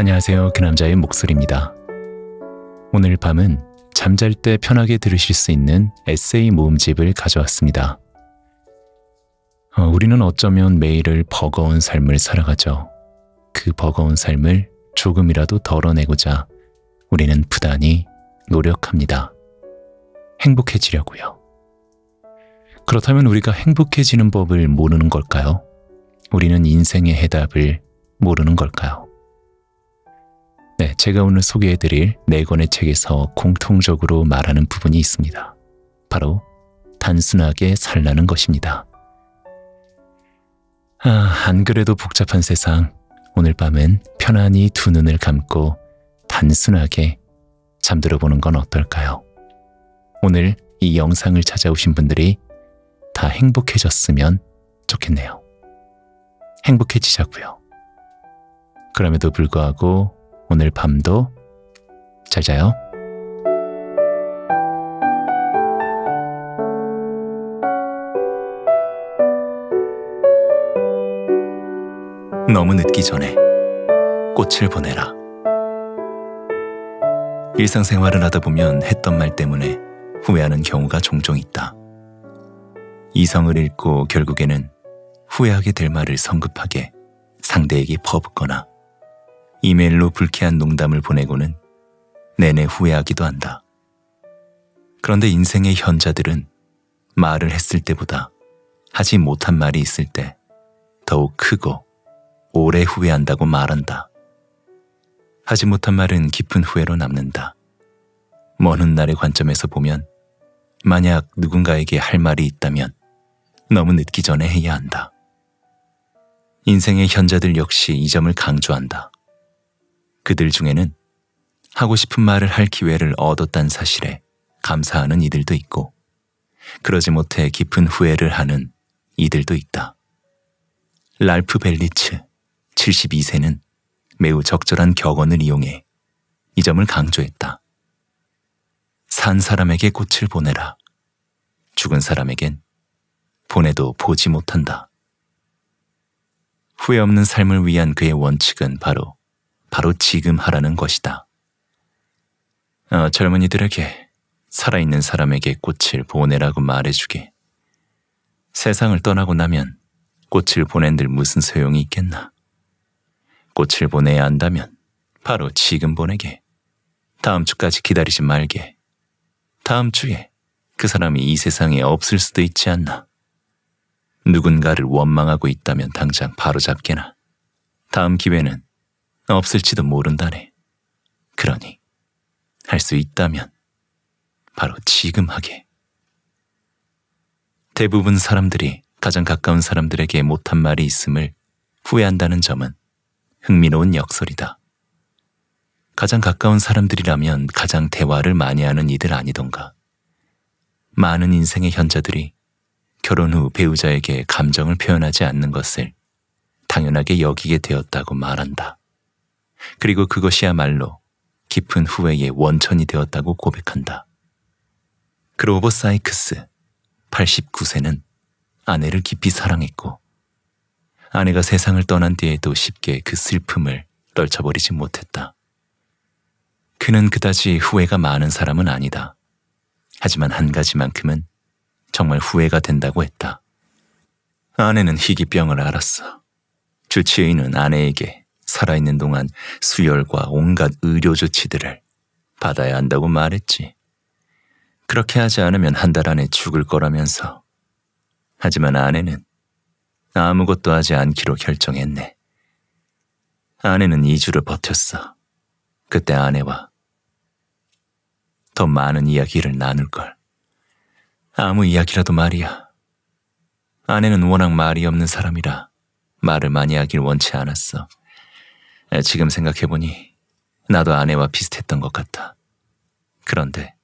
안녕하세요. 그 남자의 목소리입니다. 오늘 밤은 잠잘 때 편하게 들으실 수 있는 에세이 모음집을 가져왔습니다. 어, 우리는 어쩌면 매일을 버거운 삶을 살아가죠. 그 버거운 삶을 조금이라도 덜어내고자 우리는 부단히 노력합니다. 행복해지려고요. 그렇다면 우리가 행복해지는 법을 모르는 걸까요? 우리는 인생의 해답을 모르는 걸까요? 네, 제가 오늘 소개해드릴 네 권의 책에서 공통적으로 말하는 부분이 있습니다. 바로 단순하게 살라는 것입니다. 아, 안 그래도 복잡한 세상, 오늘 밤엔 편안히 두 눈을 감고 단순하게 잠들어 보는 건 어떨까요? 오늘 이 영상을 찾아오신 분들이 다 행복해졌으면 좋겠네요. 행복해지자고요. 그럼에도 불구하고 오늘 밤도 잘 자요. 너무 늦기 전에 꽃을 보내라. 일상생활을 하다 보면 했던 말 때문에 후회하는 경우가 종종 있다. 이성을 잃고 결국에는 후회하게 될 말을 성급하게 상대에게 퍼붓거나 이메일로 불쾌한 농담을 보내고는 내내 후회하기도 한다. 그런데 인생의 현자들은 말을 했을 때보다 하지 못한 말이 있을 때 더욱 크고 오래 후회한다고 말한다. 하지 못한 말은 깊은 후회로 남는다. 먼 훗날의 관점에서 보면 만약 누군가에게 할 말이 있다면 너무 늦기 전에 해야 한다. 인생의 현자들 역시 이 점을 강조한다. 그들 중에는 하고 싶은 말을 할 기회를 얻었다는 사실에 감사하는 이들도 있고 그러지 못해 깊은 후회를 하는 이들도 있다. 랄프 벨리츠 72세는 매우 적절한 격언을 이용해 이 점을 강조했다. 산 사람에게 꽃을 보내라. 죽은 사람에겐 보내도 보지 못한다. 후회 없는 삶을 위한 그의 원칙은 바로 바로 지금 하라는 것이다. 아, 젊은이들에게 살아있는 사람에게 꽃을 보내라고 말해주게. 세상을 떠나고 나면 꽃을 보낸들 무슨 소용이 있겠나. 꽃을 보내야 한다면 바로 지금 보내게. 다음 주까지 기다리지 말게. 다음 주에 그 사람이 이 세상에 없을 수도 있지 않나. 누군가를 원망하고 있다면 당장 바로잡게나. 다음 기회는 없을지도 모른다네. 그러니 할 수 있다면 바로 지금 하게. 대부분 사람들이 가장 가까운 사람들에게 못한 말이 있음을 후회한다는 점은 흥미로운 역설이다. 가장 가까운 사람들이라면 가장 대화를 많이 하는 이들 아니던가. 많은 인생의 현자들이 결혼 후 배우자에게 감정을 표현하지 않는 것을 당연하게 여기게 되었다고 말한다. 그리고 그것이야말로 깊은 후회의 원천이 되었다고 고백한다. 그로버 사이크스 89세는 아내를 깊이 사랑했고 아내가 세상을 떠난 뒤에도 쉽게 그 슬픔을 떨쳐버리지 못했다. 그는 그다지 후회가 많은 사람은 아니다. 하지만 한 가지만큼은 정말 후회가 된다고 했다. 아내는 희귀병을 알았어. 주치의는 아내에게 살아있는 동안 수혈과 온갖 의료 조치들을 받아야 한다고 말했지. 그렇게 하지 않으면 한 달 안에 죽을 거라면서. 하지만 아내는 아무것도 하지 않기로 결정했네. 아내는 2주를 버텼어. 그때 아내와 더 많은 이야기를 나눌걸. 아무 이야기라도 말이야. 아내는 워낙 말이 없는 사람이라 말을 많이 하길 원치 않았어. 지금 생각해보니 나도 아내와 비슷했던 것 같다. 그런데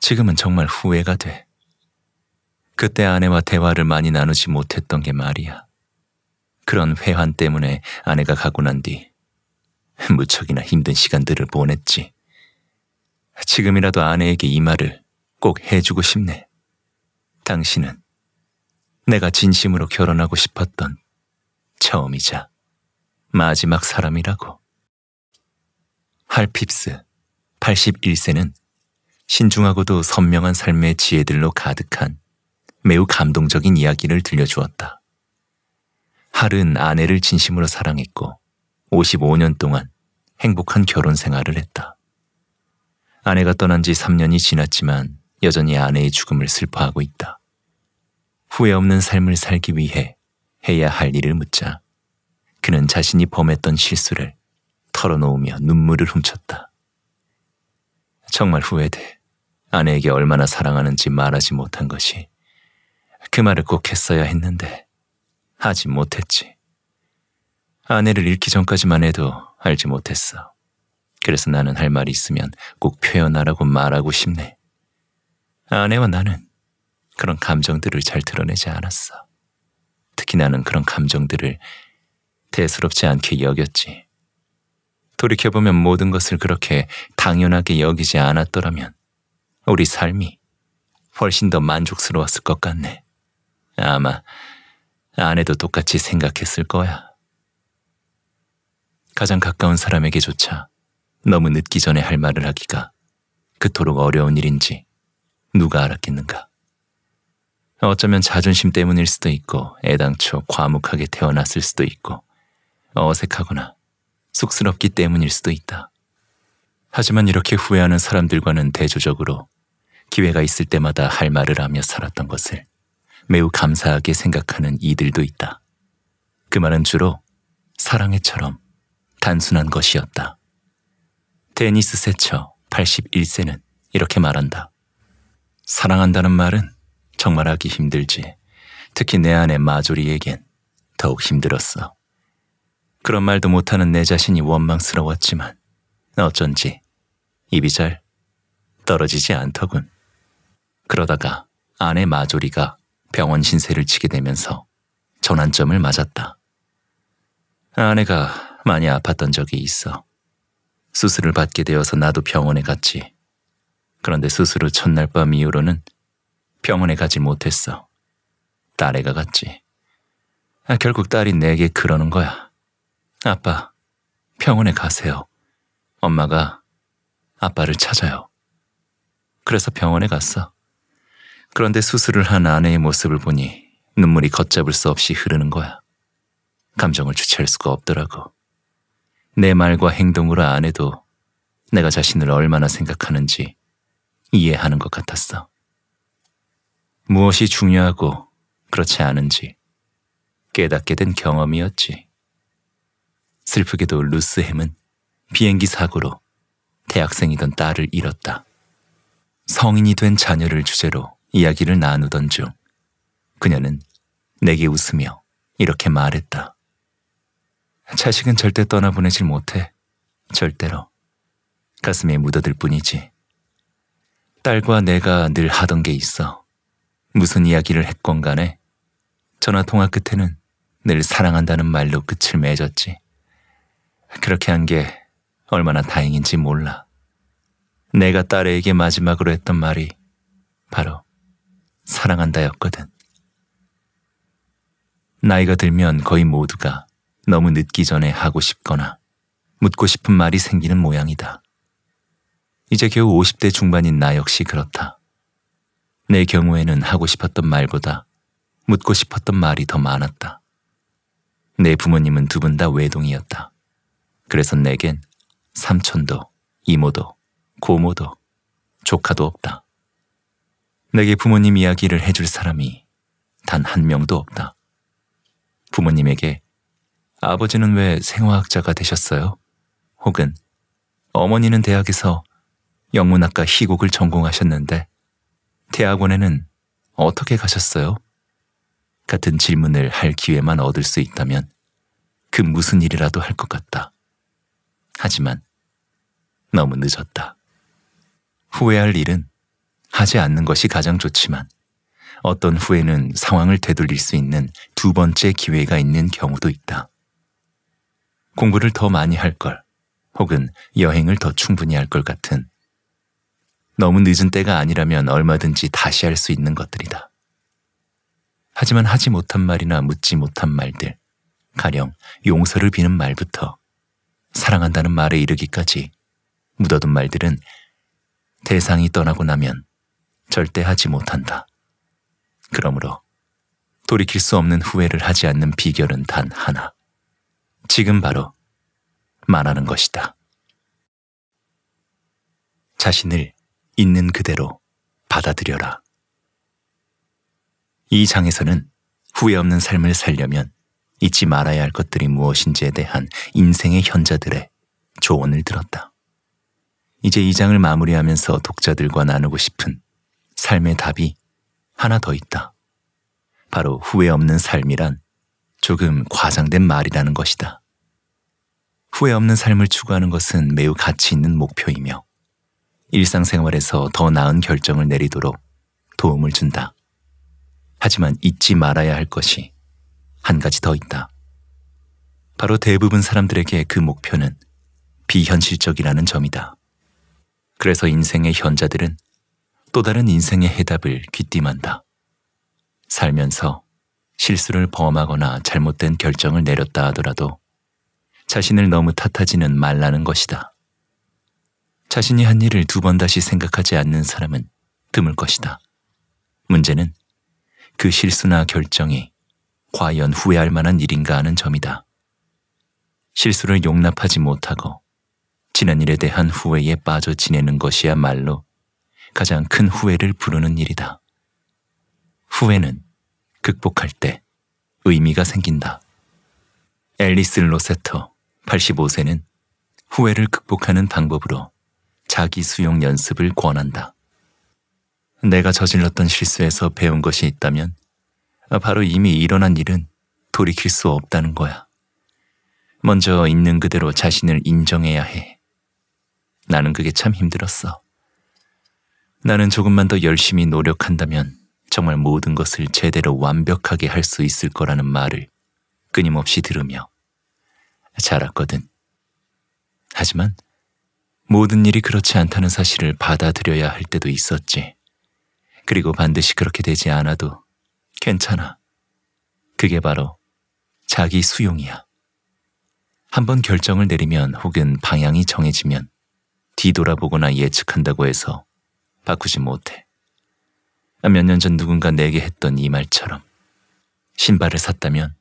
지금은 정말 후회가 돼. 그때 아내와 대화를 많이 나누지 못했던 게 말이야. 그런 회환 때문에 아내가 가고 난 뒤 무척이나 힘든 시간들을 보냈지. 지금이라도 아내에게 이 말을 꼭 해주고 싶네. 당신은 내가 진심으로 결혼하고 싶었던 처음이자 마지막 사람이라고. 할핍스 81세는 신중하고도 선명한 삶의 지혜들로 가득한 매우 감동적인 이야기를 들려주었다. 할은 아내를 진심으로 사랑했고 55년 동안 행복한 결혼 생활을 했다. 아내가 떠난 지 3년이 지났지만 여전히 아내의 죽음을 슬퍼하고 있다. 후회 없는 삶을 살기 위해 해야 할 일을 묻자 그는 자신이 범했던 실수를 털어놓으며 눈물을 훔쳤다. 정말 후회돼. 아내에게 얼마나 사랑하는지 말하지 못한 것이 그 말을 꼭 했어야 했는데 하지 못했지. 아내를 잃기 전까지만 해도 알지 못했어. 그래서 나는 할 말이 있으면 꼭 표현하라고 말하고 싶네. 아내와 나는 그런 감정들을 잘 드러내지 않았어. 특히 나는 그런 감정들을 대수롭지 않게 여겼지. 돌이켜보면 모든 것을 그렇게 당연하게 여기지 않았더라면 우리 삶이 훨씬 더 만족스러웠을 것 같네. 아마 아내도 똑같이 생각했을 거야. 가장 가까운 사람에게조차 너무 늦기 전에 할 말을 하기가 그토록 어려운 일인지 누가 알았겠는가. 어쩌면 자존심 때문일 수도 있고 애당초 과묵하게 태어났을 수도 있고 어색하거나 쑥스럽기 때문일 수도 있다. 하지만 이렇게 후회하는 사람들과는 대조적으로 기회가 있을 때마다 할 말을 하며 살았던 것을 매우 감사하게 생각하는 이들도 있다. 그 말은 주로 사랑해처럼 단순한 것이었다. 데니스 세처 81세는 이렇게 말한다. 사랑한다는 말은 정말 하기 힘들지. 특히 내 안의 마조리에겐 더욱 힘들었어. 그런 말도 못하는 내 자신이 원망스러웠지만 어쩐지 입이 잘 떨어지지 않더군. 그러다가 아내 마조리가 병원 신세를 치게 되면서 전환점을 맞았다. 아내가 많이 아팠던 적이 있어. 수술을 받게 되어서 나도 병원에 갔지. 그런데 수술 후 첫날 밤 이후로는 병원에 가지 못했어. 딸애가 갔지. 아, 결국 딸이 내게 그러는 거야. 아빠, 병원에 가세요. 엄마가 아빠를 찾아요. 그래서 병원에 갔어. 그런데 수술을 한 아내의 모습을 보니 눈물이 걷잡을 수 없이 흐르는 거야. 감정을 주체할 수가 없더라고. 내 말과 행동으로 아내도 내가 자신을 얼마나 생각하는지 이해하는 것 같았어. 무엇이 중요하고 그렇지 않은지 깨닫게 된 경험이었지. 슬프게도 루스 햄은 비행기 사고로 대학생이던 딸을 잃었다. 성인이 된 자녀를 주제로 이야기를 나누던 중 그녀는 내게 웃으며 이렇게 말했다. 자식은 절대 떠나보내질 못해. 절대로. 가슴에 묻어들 뿐이지. 딸과 내가 늘 하던 게 있어. 무슨 이야기를 했건 간에 전화 통화 끝에는 늘 사랑한다는 말로 끝을 맺었지. 그렇게 한 게 얼마나 다행인지 몰라. 내가 딸에게 마지막으로 했던 말이 바로 사랑한다였거든. 나이가 들면 거의 모두가 너무 늦기 전에 하고 싶거나 묻고 싶은 말이 생기는 모양이다. 이제 겨우 50대 중반인 나 역시 그렇다. 내 경우에는 하고 싶었던 말보다 묻고 싶었던 말이 더 많았다. 내 부모님은 두 분 다 외동이었다. 그래서 내겐 삼촌도, 이모도, 고모도, 조카도 없다. 내게 부모님 이야기를 해줄 사람이 단 한 명도 없다. 부모님에게 아버지는 왜 생화학자가 되셨어요? 혹은 어머니는 대학에서 영문학과 희곡을 전공하셨는데 대학원에는 어떻게 가셨어요? 같은 질문을 할 기회만 얻을 수 있다면 그 무슨 일이라도 할 것 같다. 하지만 너무 늦었다. 후회할 일은 하지 않는 것이 가장 좋지만 어떤 후회는 상황을 되돌릴 수 있는 두 번째 기회가 있는 경우도 있다. 공부를 더 많이 할 걸, 혹은 여행을 더 충분히 할 것 같은 너무 늦은 때가 아니라면 얼마든지 다시 할 수 있는 것들이다. 하지만 하지 못한 말이나 묻지 못한 말들, 가령 용서를 비는 말부터 사랑한다는 말에 이르기까지 묻어둔 말들은 대상이 떠나고 나면 절대 하지 못한다. 그러므로 돌이킬 수 없는 후회를 하지 않는 비결은 단 하나. 지금 바로 말하는 것이다. 자신을 있는 그대로 받아들여라. 이 장에서는 후회 없는 삶을 살려면 잊지 말아야 할 것들이 무엇인지에 대한 인생의 현자들의 조언을 들었다. 이제 이 장을 마무리하면서 독자들과 나누고 싶은 삶의 답이 하나 더 있다. 바로 후회 없는 삶이란 조금 과장된 말이라는 것이다. 후회 없는 삶을 추구하는 것은 매우 가치 있는 목표이며 일상생활에서 더 나은 결정을 내리도록 도움을 준다. 하지만 잊지 말아야 할 것이 한 가지 더 있다. 바로 대부분 사람들에게 그 목표는 비현실적이라는 점이다. 그래서 인생의 현자들은 또 다른 인생의 해답을 귀띔한다. 살면서 실수를 범하거나 잘못된 결정을 내렸다 하더라도 자신을 너무 탓하지는 말라는 것이다. 자신이 한 일을 두 번 다시 생각하지 않는 사람은 드물 것이다. 문제는 그 실수나 결정이 과연 후회할 만한 일인가 하는 점이다. 실수를 용납하지 못하고 지난 일에 대한 후회에 빠져 지내는 것이야말로 가장 큰 후회를 부르는 일이다. 후회는 극복할 때 의미가 생긴다. 앨리스 로세터 85세는 후회를 극복하는 방법으로 자기 수용 연습을 권한다. 내가 저질렀던 실수에서 배운 것이 있다면 바로 이미 일어난 일은 돌이킬 수 없다는 거야. 먼저 있는 그대로 자신을 인정해야 해. 나는 그게 참 힘들었어. 나는 조금만 더 열심히 노력한다면 정말 모든 것을 제대로 완벽하게 할 수 있을 거라는 말을 끊임없이 들으며 자랐거든. 하지만 모든 일이 그렇지 않다는 사실을 받아들여야 할 때도 있었지. 그리고 반드시 그렇게 되지 않아도 괜찮아. 그게 바로 자기 수용이야. 한 번 결정을 내리면 혹은 방향이 정해지면 뒤돌아보거나 예측한다고 해서 바꾸지 못해. 몇 년 전 누군가 내게 했던 이 말처럼 신발을 샀다면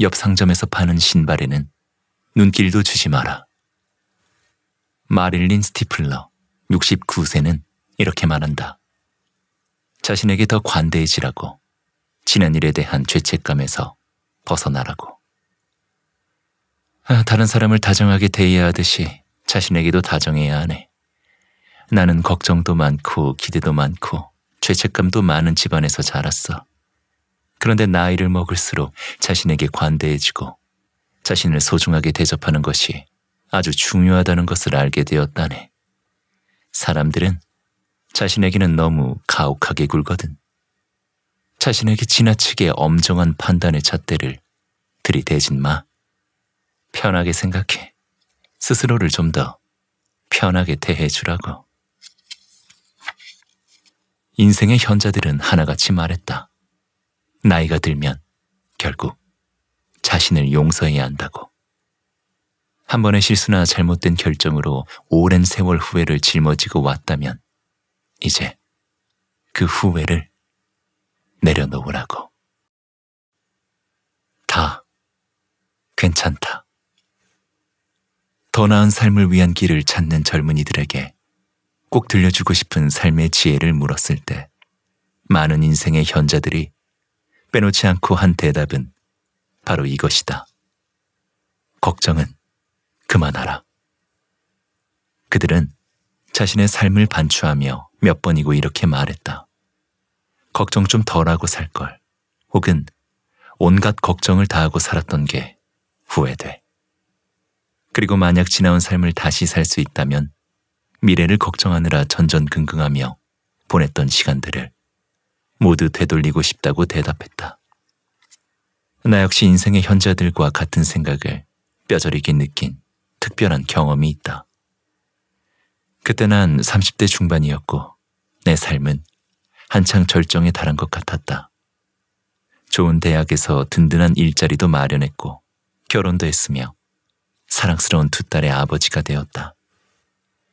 옆 상점에서 파는 신발에는 눈길도 주지 마라. 마릴린 스티플러 69세는 이렇게 말한다. 자신에게 더 관대해지라고. 지난 일에 대한 죄책감에서 벗어나라고. 아, 다른 사람을 다정하게 대해하듯이 야 자신에게도 다정해야 하네. 나는 걱정도 많고 기대도 많고 죄책감도 많은 집안에서 자랐어. 그런데 나이를 먹을수록 자신에게 관대해지고 자신을 소중하게 대접하는 것이 아주 중요하다는 것을 알게 되었다네. 사람들은 자신에게는 너무 가혹하게 굴거든. 자신에게 지나치게 엄정한 판단의 잣대를 들이대진 마. 편하게 생각해. 스스로를 좀 더 편하게 대해주라고. 인생의 현자들은 하나같이 말했다. 나이가 들면 결국 자신을 용서해야 한다고. 한 번의 실수나 잘못된 결정으로 오랜 세월 후회를 짊어지고 왔다면 이제 그 후회를 내려놓으라고. 다 괜찮다. 더 나은 삶을 위한 길을 찾는 젊은이들에게 꼭 들려주고 싶은 삶의 지혜를 물었을 때 많은 인생의 현자들이 빼놓지 않고 한 대답은 바로 이것이다. 걱정은 그만하라. 그들은 자신의 삶을 반추하며 몇 번이고 이렇게 말했다. 걱정 좀 덜하고 살 걸. 혹은 온갖 걱정을 다하고 살았던 게 후회돼. 그리고 만약 지나온 삶을 다시 살 수 있다면 미래를 걱정하느라 전전긍긍하며 보냈던 시간들을 모두 되돌리고 싶다고 대답했다. 나 역시 인생의 현자들과 같은 생각을 뼈저리게 느낀 특별한 경험이 있다. 그때 난 30대 중반이었고 내 삶은 한창 절정에 달한 것 같았다. 좋은 대학에서 든든한 일자리도 마련했고 결혼도 했으며 사랑스러운 두 딸의 아버지가 되었다.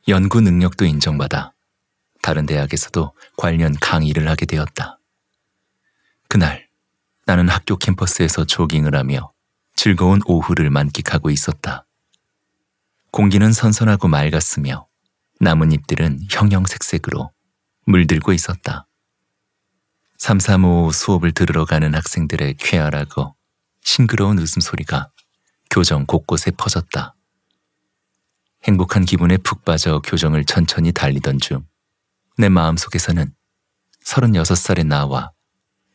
연구 능력도 인정받아 다른 대학에서도 관련 강의를 하게 되었다. 그날 나는 학교 캠퍼스에서 조깅을 하며 즐거운 오후를 만끽하고 있었다. 공기는 선선하고 맑았으며 나뭇잎들은 형형색색으로 물들고 있었다. 335 수업을 들으러 가는 학생들의 쾌활하고 싱그러운 웃음소리가 교정 곳곳에 퍼졌다. 행복한 기분에 푹 빠져 교정을 천천히 달리던 중 내 마음속에서는 36살의 나와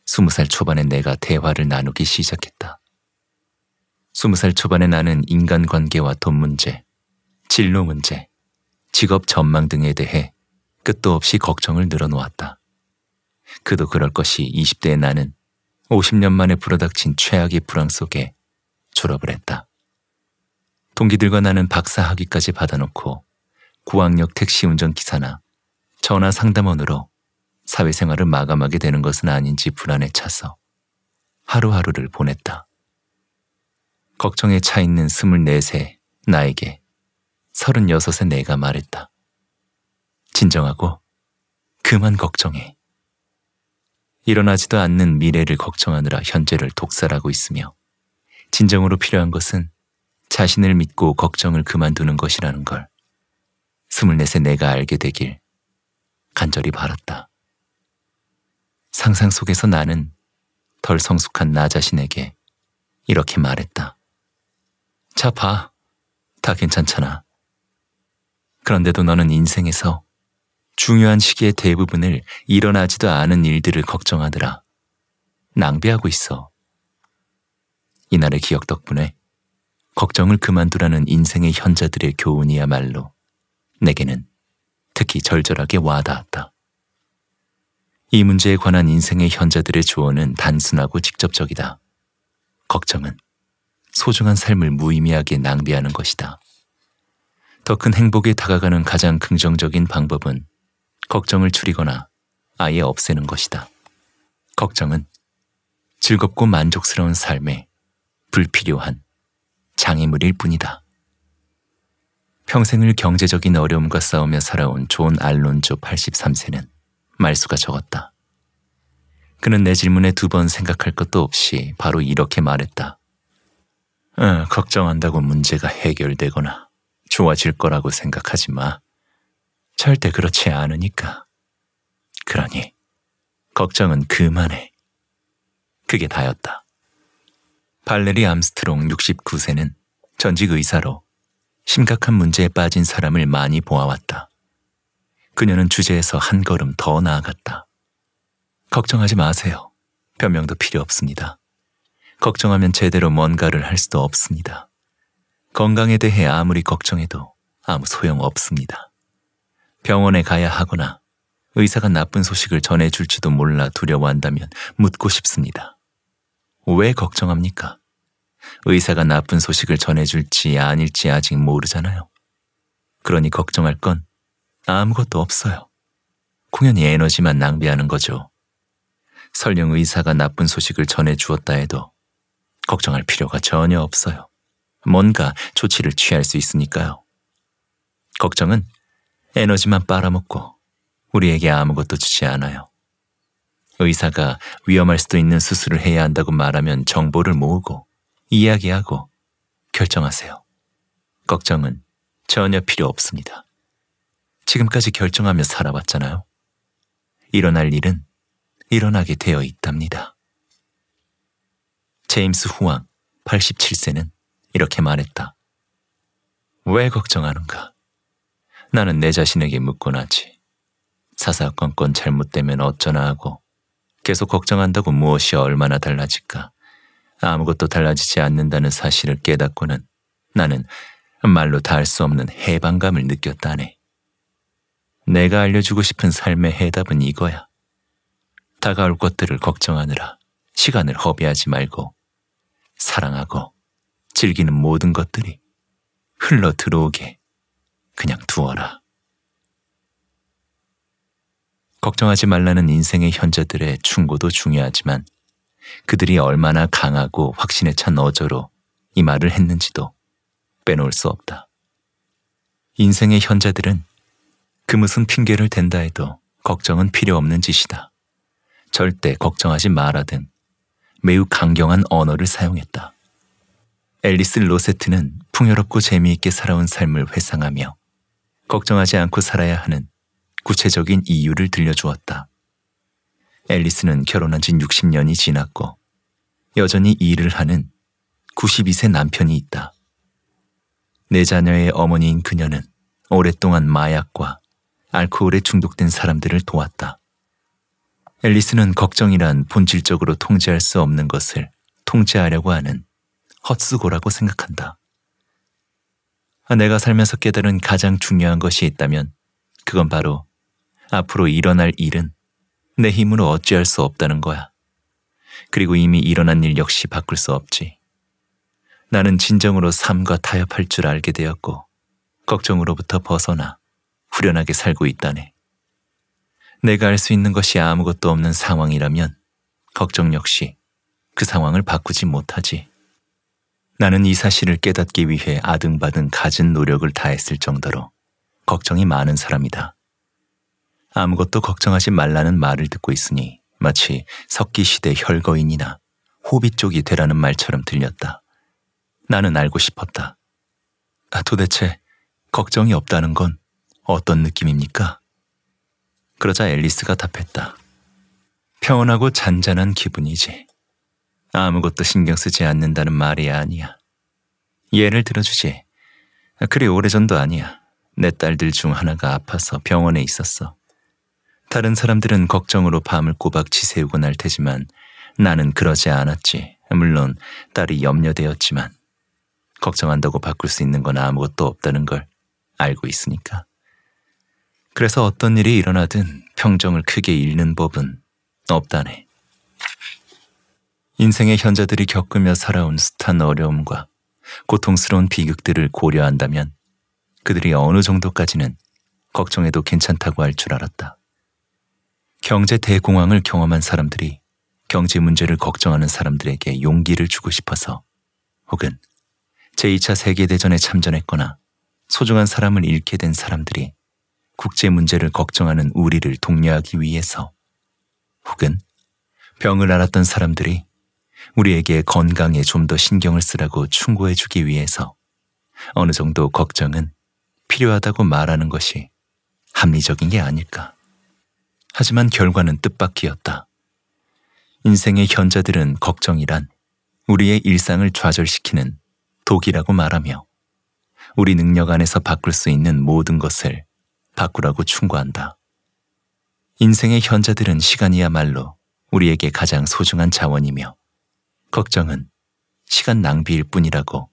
20살 초반의 내가 대화를 나누기 시작했다. 20살 초반의 나는 인간관계와 돈 문제, 진로 문제, 직업 전망 등에 대해 끝도 없이 걱정을 늘어놓았다. 그도 그럴 것이 20대의 나는 50년 만에 불어닥친 최악의 불황 속에 졸업을 했다. 동기들과 나는 박사 학위까지 받아놓고 고학력 택시 운전기사나 전화 상담원으로 사회생활을 마감하게 되는 것은 아닌지 불안에 차서 하루하루를 보냈다. 걱정에 차 있는 24세 나에게 36의 내가 말했다. 진정하고 그만 걱정해. 일어나지도 않는 미래를 걱정하느라 현재를 독살하고 있으며 진정으로 필요한 것은 자신을 믿고 걱정을 그만두는 것이라는 걸 24세 내가 알게 되길 간절히 바랐다. 상상 속에서 나는 덜 성숙한 나 자신에게 이렇게 말했다. 자, 봐. 다 괜찮잖아. 그런데도 너는 인생에서 중요한 시기의 대부분을 일어나지도 않은 일들을 걱정하느라 낭비하고 있어. 이날의 기억 덕분에 걱정을 그만두라는 인생의 현자들의 교훈이야말로 내게는 특히 절절하게 와닿았다. 이 문제에 관한 인생의 현자들의 조언은 단순하고 직접적이다. 걱정은 소중한 삶을 무의미하게 낭비하는 것이다. 더 큰 행복에 다가가는 가장 긍정적인 방법은 걱정을 줄이거나 아예 없애는 것이다. 걱정은 즐겁고 만족스러운 삶에 불필요한 장애물일 뿐이다. 평생을 경제적인 어려움과 싸우며 살아온 존 알론조 83세는 말수가 적었다. 그는 내 질문에 두 번 생각할 것도 없이 바로 이렇게 말했다. 어, 걱정한다고 문제가 해결되거나 좋아질 거라고 생각하지 마. 절대 그렇지 않으니까. 그러니 걱정은 그만해. 그게 다였다. 발레리 암스트롱 69세는 전직 의사로 심각한 문제에 빠진 사람을 많이 보아왔다. 그녀는 주제에서 한 걸음 더 나아갔다. 걱정하지 마세요. 변명도 필요 없습니다. 걱정하면 제대로 뭔가를 할 수도 없습니다. 건강에 대해 아무리 걱정해도 아무 소용 없습니다. 병원에 가야 하거나 의사가 나쁜 소식을 전해줄지도 몰라 두려워한다면 묻고 싶습니다. 왜 걱정합니까? 의사가 나쁜 소식을 전해줄지 아닐지 아직 모르잖아요. 그러니 걱정할 건 아무것도 없어요. 공연이 에너지만 낭비하는 거죠. 설령 의사가 나쁜 소식을 전해주었다 해도 걱정할 필요가 전혀 없어요. 뭔가 조치를 취할 수 있으니까요. 걱정은 에너지만 빨아먹고 우리에게 아무것도 주지 않아요. 의사가 위험할 수도 있는 수술을 해야 한다고 말하면 정보를 모으고 이야기하고 결정하세요. 걱정은 전혀 필요 없습니다. 지금까지 결정하며 살아왔잖아요. 일어날 일은 일어나게 되어 있답니다. 제임스 후왕 87세는 이렇게 말했다. 왜 걱정하는가? 나는 내 자신에게 묻곤 하지. 사사건건 잘못되면 어쩌나 하고 계속 걱정한다고 무엇이 얼마나 달라질까. 아무것도 달라지지 않는다는 사실을 깨닫고는 나는 말로 다 할 수 없는 해방감을 느꼈다네. 내가 알려주고 싶은 삶의 해답은 이거야. 다가올 것들을 걱정하느라 시간을 허비하지 말고 사랑하고 즐기는 모든 것들이 흘러 들어오게 그냥 두어라. 걱정하지 말라는 인생의 현자들의 충고도 중요하지만 그들이 얼마나 강하고 확신에 찬 어조로 이 말을 했는지도 빼놓을 수 없다. 인생의 현자들은 그 무슨 핑계를 댄다 해도 걱정은 필요 없는 짓이다. 절대 걱정하지 마라 등 매우 강경한 언어를 사용했다. 앨리스 로세트는 풍요롭고 재미있게 살아온 삶을 회상하며 걱정하지 않고 살아야 하는 구체적인 이유를 들려주었다. 앨리스는 결혼한 지 60년이 지났고 여전히 일을 하는 92세 남편이 있다. 내 자녀의 어머니인 그녀는 오랫동안 마약과 알코올에 중독된 사람들을 도왔다. 앨리스는 걱정이란 본질적으로 통제할 수 없는 것을 통제하려고 하는 헛수고라고 생각한다. 아, 내가 살면서 깨달은 가장 중요한 것이 있다면 그건 바로 앞으로 일어날 일은 내 힘으로 어찌할 수 없다는 거야. 그리고 이미 일어난 일 역시 바꿀 수 없지. 나는 진정으로 삶과 타협할 줄 알게 되었고 걱정으로부터 벗어나 후련하게 살고 있다네. 내가 알 수 있는 것이 아무것도 없는 상황이라면 걱정 역시 그 상황을 바꾸지 못하지. 나는 이 사실을 깨닫기 위해 아등바등 가진 노력을 다했을 정도로 걱정이 많은 사람이다. 아무것도 걱정하지 말라는 말을 듣고 있으니 마치 석기시대 혈거인이나 호빗 쪽이 되라는 말처럼 들렸다. 나는 알고 싶었다. 아, 도대체 걱정이 없다는 건 어떤 느낌입니까? 그러자 앨리스가 답했다. 평온하고 잔잔한 기분이지. 아무것도 신경 쓰지 않는다는 말이 아니야. 예를 들어주지. 그리 오래전도 아니야. 내 딸들 중 하나가 아파서 병원에 있었어. 다른 사람들은 걱정으로 밤을 꼬박 지새우고 날 테지만 나는 그러지 않았지. 물론 딸이 염려되었지만 걱정한다고 바꿀 수 있는 건 아무것도 없다는 걸 알고 있으니까. 그래서 어떤 일이 일어나든 평정을 크게 잃는 법은 없다네. 인생의 현자들이 겪으며 살아온 숱한 어려움과 고통스러운 비극들을 고려한다면 그들이 어느 정도까지는 걱정해도 괜찮다고 할 줄 알았다. 경제 대공황을 경험한 사람들이 경제 문제를 걱정하는 사람들에게 용기를 주고 싶어서 혹은 제2차 세계대전에 참전했거나 소중한 사람을 잃게 된 사람들이 국제 문제를 걱정하는 우리를 독려하기 위해서 혹은 병을 앓았던 사람들이 우리에게 건강에 좀 더 신경을 쓰라고 충고해주기 위해서 어느 정도 걱정은 필요하다고 말하는 것이 합리적인 게 아닐까. 하지만 결과는 뜻밖이었다. 인생의 현자들은 걱정이란 우리의 일상을 좌절시키는 독이라고 말하며 우리 능력 안에서 바꿀 수 있는 모든 것을 바꾸라고 충고한다. 인생의 현자들은 시간이야말로 우리에게 가장 소중한 자원이며 걱정은 시간 낭비일 뿐이라고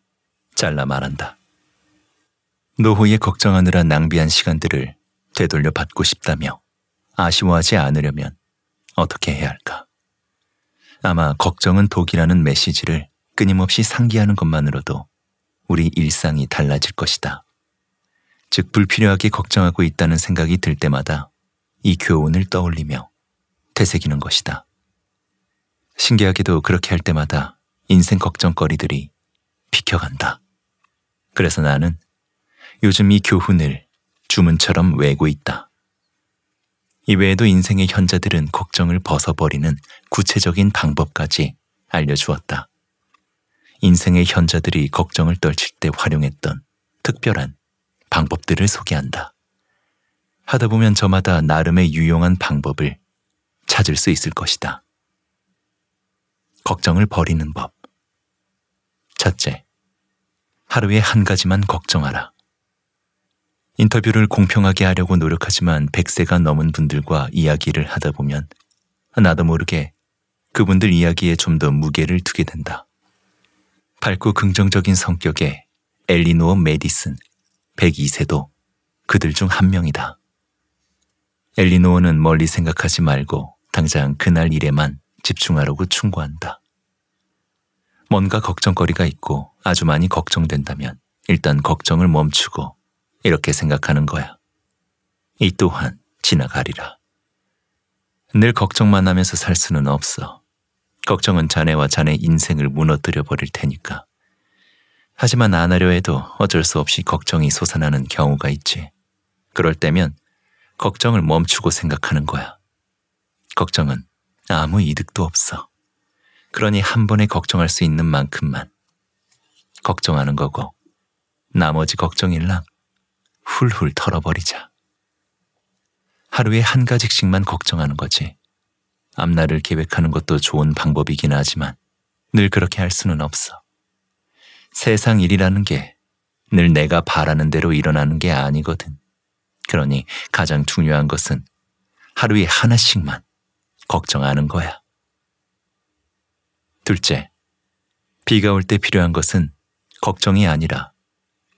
잘라 말한다. 노후에 걱정하느라 낭비한 시간들을 되돌려 받고 싶다며 아쉬워하지 않으려면 어떻게 해야 할까? 아마 걱정은 독이라는 메시지를 끊임없이 상기하는 것만으로도 우리 일상이 달라질 것이다. 즉, 불필요하게 걱정하고 있다는 생각이 들 때마다 이 교훈을 떠올리며 되새기는 것이다. 신기하게도 그렇게 할 때마다 인생 걱정거리들이 비켜간다. 그래서 나는 요즘 이 교훈을 주문처럼 외고 있다. 이외에도 인생의 현자들은 걱정을 벗어버리는 구체적인 방법까지 알려주었다. 인생의 현자들이 걱정을 떨칠 때 활용했던 특별한 방법들을 소개한다. 하다 보면 저마다 나름의 유용한 방법을 찾을 수 있을 것이다. 걱정을 버리는 법. 첫째, 하루에 한 가지만 걱정하라. 인터뷰를 공평하게 하려고 노력하지만 100세가 넘은 분들과 이야기를 하다 보면 나도 모르게 그분들 이야기에 좀 더 무게를 두게 된다. 밝고 긍정적인 성격의 엘리노어 메디슨 102세도 그들 중 한 명이다. 엘리노어는 멀리 생각하지 말고 당장 그날 일에만 집중하라고 충고한다. 뭔가 걱정거리가 있고 아주 많이 걱정된다면 일단 걱정을 멈추고 이렇게 생각하는 거야. 이 또한 지나가리라. 늘 걱정만 하면서 살 수는 없어. 걱정은 자네와 자네 인생을 무너뜨려 버릴 테니까. 하지만 안 하려 해도 어쩔 수 없이 걱정이 솟아나는 경우가 있지. 그럴 때면 걱정을 멈추고 생각하는 거야. 걱정은 아무 이득도 없어. 그러니 한 번에 걱정할 수 있는 만큼만 걱정하는 거고 나머지 걱정일랑 훌훌 털어버리자. 하루에 한 가지씩만 걱정하는 거지. 앞날을 계획하는 것도 좋은 방법이긴 하지만 늘 그렇게 할 수는 없어. 세상 일이라는 게 늘 내가 바라는 대로 일어나는 게 아니거든. 그러니 가장 중요한 것은 하루에 하나씩만 걱정하는 거야. 둘째, 비가 올 때 필요한 것은 걱정이 아니라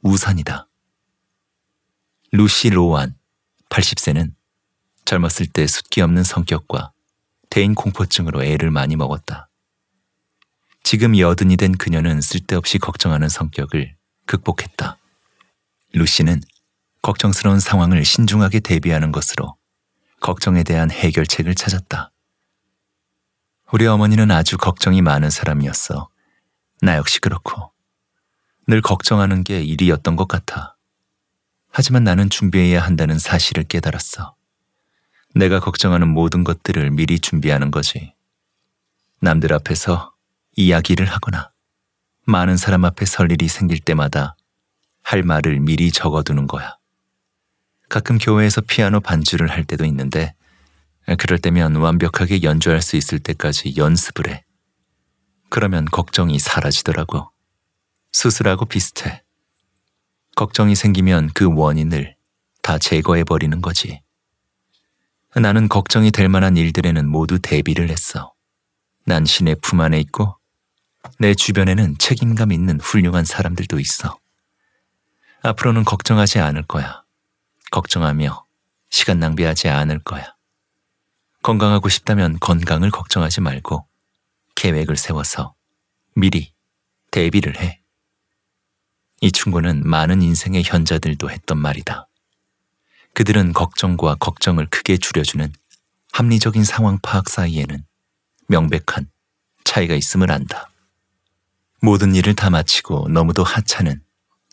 우산이다. 루시 로완, 80세는 젊었을 때 숫기 없는 성격과 대인 공포증으로 애를 많이 먹었다. 지금 여든이 된 그녀는 쓸데없이 걱정하는 성격을 극복했다. 루시는 걱정스러운 상황을 신중하게 대비하는 것으로 걱정에 대한 해결책을 찾았다. 우리 어머니는 아주 걱정이 많은 사람이었어. 나 역시 그렇고. 늘 걱정하는 게 일이었던 것 같아. 하지만 나는 준비해야 한다는 사실을 깨달았어. 내가 걱정하는 모든 것들을 미리 준비하는 거지. 남들 앞에서 이야기를 하거나 많은 사람 앞에 설 일이 생길 때마다 할 말을 미리 적어두는 거야. 가끔 교회에서 피아노 반주를 할 때도 있는데 그럴 때면 완벽하게 연주할 수 있을 때까지 연습을 해. 그러면 걱정이 사라지더라고. 수술하고 비슷해. 걱정이 생기면 그 원인을 다 제거해버리는 거지. 나는 걱정이 될 만한 일들에는 모두 대비를 했어. 난 신의 품 안에 있고 내 주변에는 책임감 있는 훌륭한 사람들도 있어. 앞으로는 걱정하지 않을 거야. 걱정하며 시간 낭비하지 않을 거야. 건강하고 싶다면 건강을 걱정하지 말고 계획을 세워서 미리 대비를 해. 이 충고는 많은 인생의 현자들도 했던 말이다. 그들은 걱정과 걱정을 크게 줄여주는 합리적인 상황 파악 사이에는 명백한 차이가 있음을 안다. 모든 일을 다 마치고 너무도 하찮은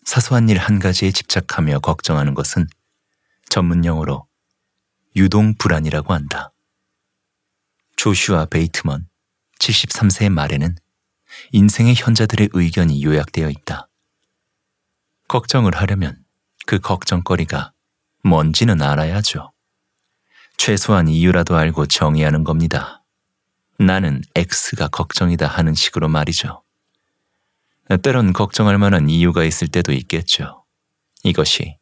사소한 일 한 가지에 집착하며 걱정하는 것은 전문 용어로 유동 불안이라고 한다. 조슈아 베이트먼 73세의 말에는 인생의 현자들의 의견이 요약되어 있다. 걱정을 하려면 그 걱정거리가 뭔지는 알아야죠. 최소한 이유라도 알고 정의하는 겁니다. 나는 X가 걱정이다 하는 식으로 말이죠. 때론 걱정할 만한 이유가 있을 때도 있겠죠. 이것이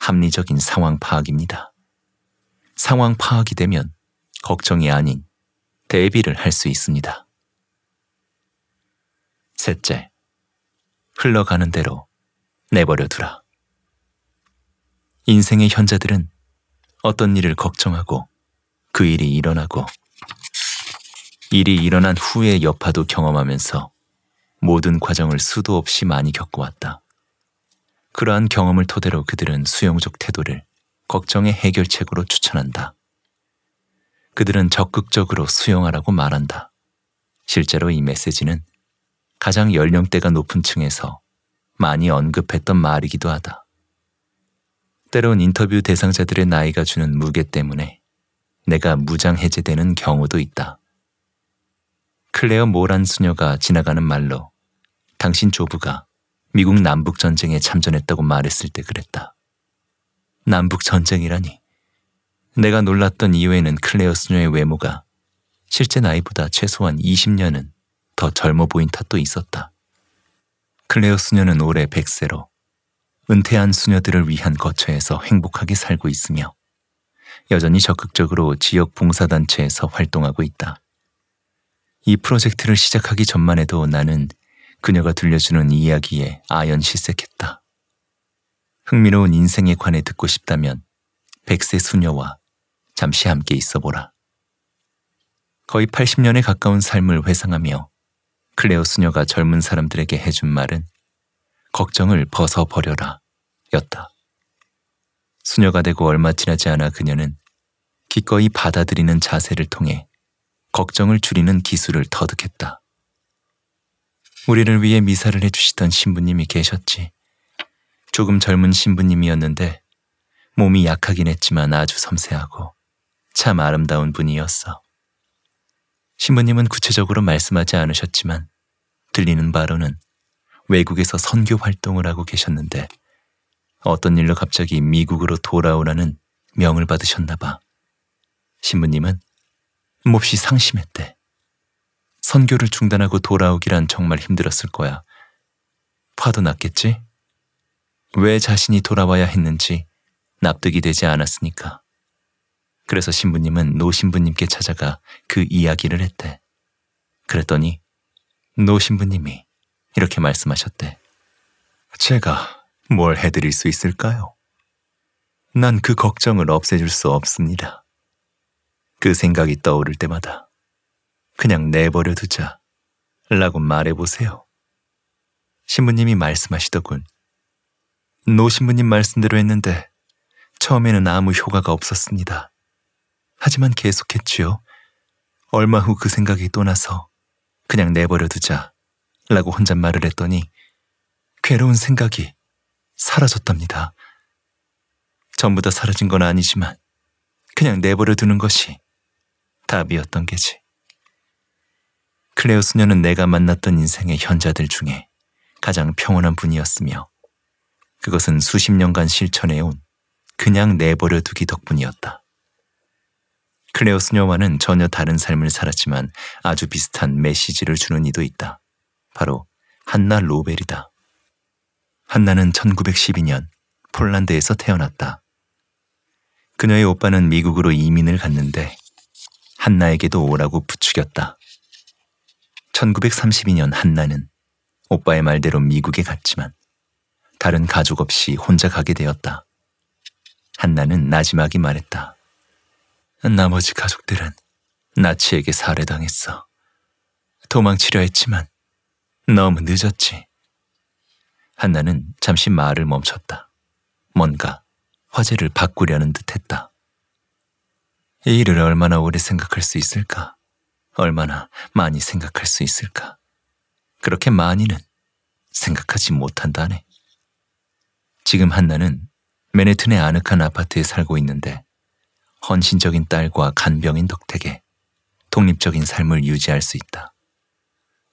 합리적인 상황 파악입니다. 상황 파악이 되면 걱정이 아닌 대비를 할 수 있습니다. 셋째, 흘러가는 대로 내버려 두라. 인생의 현자들은 어떤 일을 걱정하고 그 일이 일어나고 일이 일어난 후의 여파도 경험하면서 모든 과정을 수도 없이 많이 겪어왔다. 그러한 경험을 토대로 그들은 수용적 태도를 걱정의 해결책으로 추천한다. 그들은 적극적으로 수용하라고 말한다. 실제로 이 메시지는 가장 연령대가 높은 층에서 많이 언급했던 말이기도 하다. 때론 인터뷰 대상자들의 나이가 주는 무게 때문에 내가 무장 해제되는 경우도 있다. 클레어 모란 수녀가 지나가는 말로 당신 조부가 미국 남북전쟁에 참전했다고 말했을 때 그랬다. 남북전쟁이라니. 내가 놀랐던 이유에는 클레어 수녀의 외모가 실제 나이보다 최소한 20년은 더 젊어 보인 탓도 있었다. 클레어 수녀는 올해 100세로 은퇴한 수녀들을 위한 거처에서 행복하게 살고 있으며 여전히 적극적으로 지역 봉사단체에서 활동하고 있다. 이 프로젝트를 시작하기 전만 해도 나는 그녀가 들려주는 이야기에 아연실색했다. 흥미로운 인생에 관해 듣고 싶다면 백세 수녀와 잠시 함께 있어보라. 거의 80년에 가까운 삶을 회상하며 클레오 수녀가 젊은 사람들에게 해준 말은 걱정을 벗어버려라 였다. 수녀가 되고 얼마 지나지 않아 그녀는 기꺼이 받아들이는 자세를 통해 걱정을 줄이는 기술을 터득했다. 우리를 위해 미사를 해주시던 신부님이 계셨지. 조금 젊은 신부님이었는데 몸이 약하긴 했지만 아주 섬세하고 참 아름다운 분이었어. 신부님은 구체적으로 말씀하지 않으셨지만 들리는 바로는 외국에서 선교 활동을 하고 계셨는데 어떤 일로 갑자기 미국으로 돌아오라는 명을 받으셨나 봐. 신부님은 몹시 상심했대. 선교를 중단하고 돌아오기란 정말 힘들었을 거야. 화도 났겠지? 왜 자신이 돌아와야 했는지 납득이 되지 않았으니까. 그래서 신부님은 노신부님께 찾아가 그 이야기를 했대. 그랬더니 노신부님이 이렇게 말씀하셨대. 제가 뭘 해드릴 수 있을까요? 난 그 걱정을 없애줄 수 없습니다. 그 생각이 떠오를 때마다 그냥 내버려 두자 라고 말해보세요. 신부님이 말씀하시더군. 노 신부님 말씀대로 했는데 처음에는 아무 효과가 없었습니다. 하지만 계속했지요. 얼마 후 그 생각이 떠 나서 그냥 내버려 두자 라고 혼잣말을 했더니 괴로운 생각이 사라졌답니다. 전부 다 사라진 건 아니지만 그냥 내버려 두는 것이 답이었던 게지. 클레오 수녀는 내가 만났던 인생의 현자들 중에 가장 평온한 분이었으며 그것은 수십 년간 실천해온 그냥 내버려 두기 덕분이었다. 클레오스녀와는 전혀 다른 삶을 살았지만 아주 비슷한 메시지를 주는 이도 있다. 바로 한나 로벨이다. 한나는 1912년 폴란드에서 태어났다. 그녀의 오빠는 미국으로 이민을 갔는데 한나에게도 오라고 부추겼다. 1932년 한나는 오빠의 말대로 미국에 갔지만 다른 가족 없이 혼자 가게 되었다. 한나는 나지막이 말했다. 나머지 가족들은 나치에게 살해당했어. 도망치려 했지만 너무 늦었지. 한나는 잠시 말을 멈췄다. 뭔가 화제를 바꾸려는 듯 했다. 이 일을 얼마나 오래 생각할 수 있을까? 얼마나 많이 생각할 수 있을까? 그렇게 많이는 생각하지 못한다네. 지금 한나는 맨해튼의 아늑한 아파트에 살고 있는데 헌신적인 딸과 간병인 덕택에 독립적인 삶을 유지할 수 있다.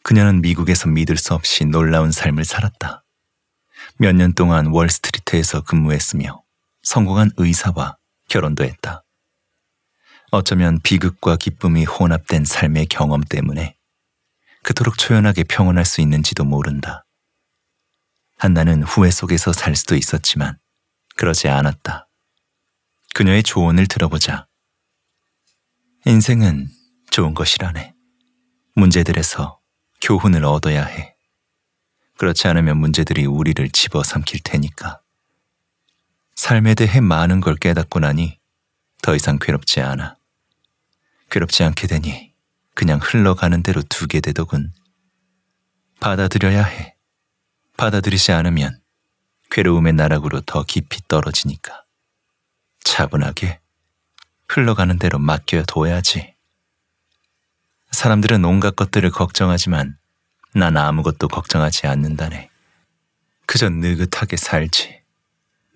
그녀는 미국에서 믿을 수 없이 놀라운 삶을 살았다. 몇 년 동안 월스트리트에서 근무했으며 성공한 의사와 결혼도 했다. 어쩌면 비극과 기쁨이 혼합된 삶의 경험 때문에 그토록 초연하게 평온할 수 있는지도 모른다. 한나는 후회 속에서 살 수도 있었지만 그러지 않았다. 그녀의 조언을 들어보자. 인생은 좋은 것이라네. 문제들에서 교훈을 얻어야 해. 그렇지 않으면 문제들이 우리를 집어삼킬 테니까. 삶에 대해 많은 걸 깨닫고 나니 더 이상 괴롭지 않아. 괴롭지 않게 되니 그냥 흘러가는 대로 두게 되더군. 받아들여야 해. 받아들이지 않으면 괴로움의 나락으로 더 깊이 떨어지니까. 차분하게 흘러가는 대로 맡겨둬야지. 사람들은 온갖 것들을 걱정하지만 난 아무것도 걱정하지 않는다네. 그저 느긋하게 살지.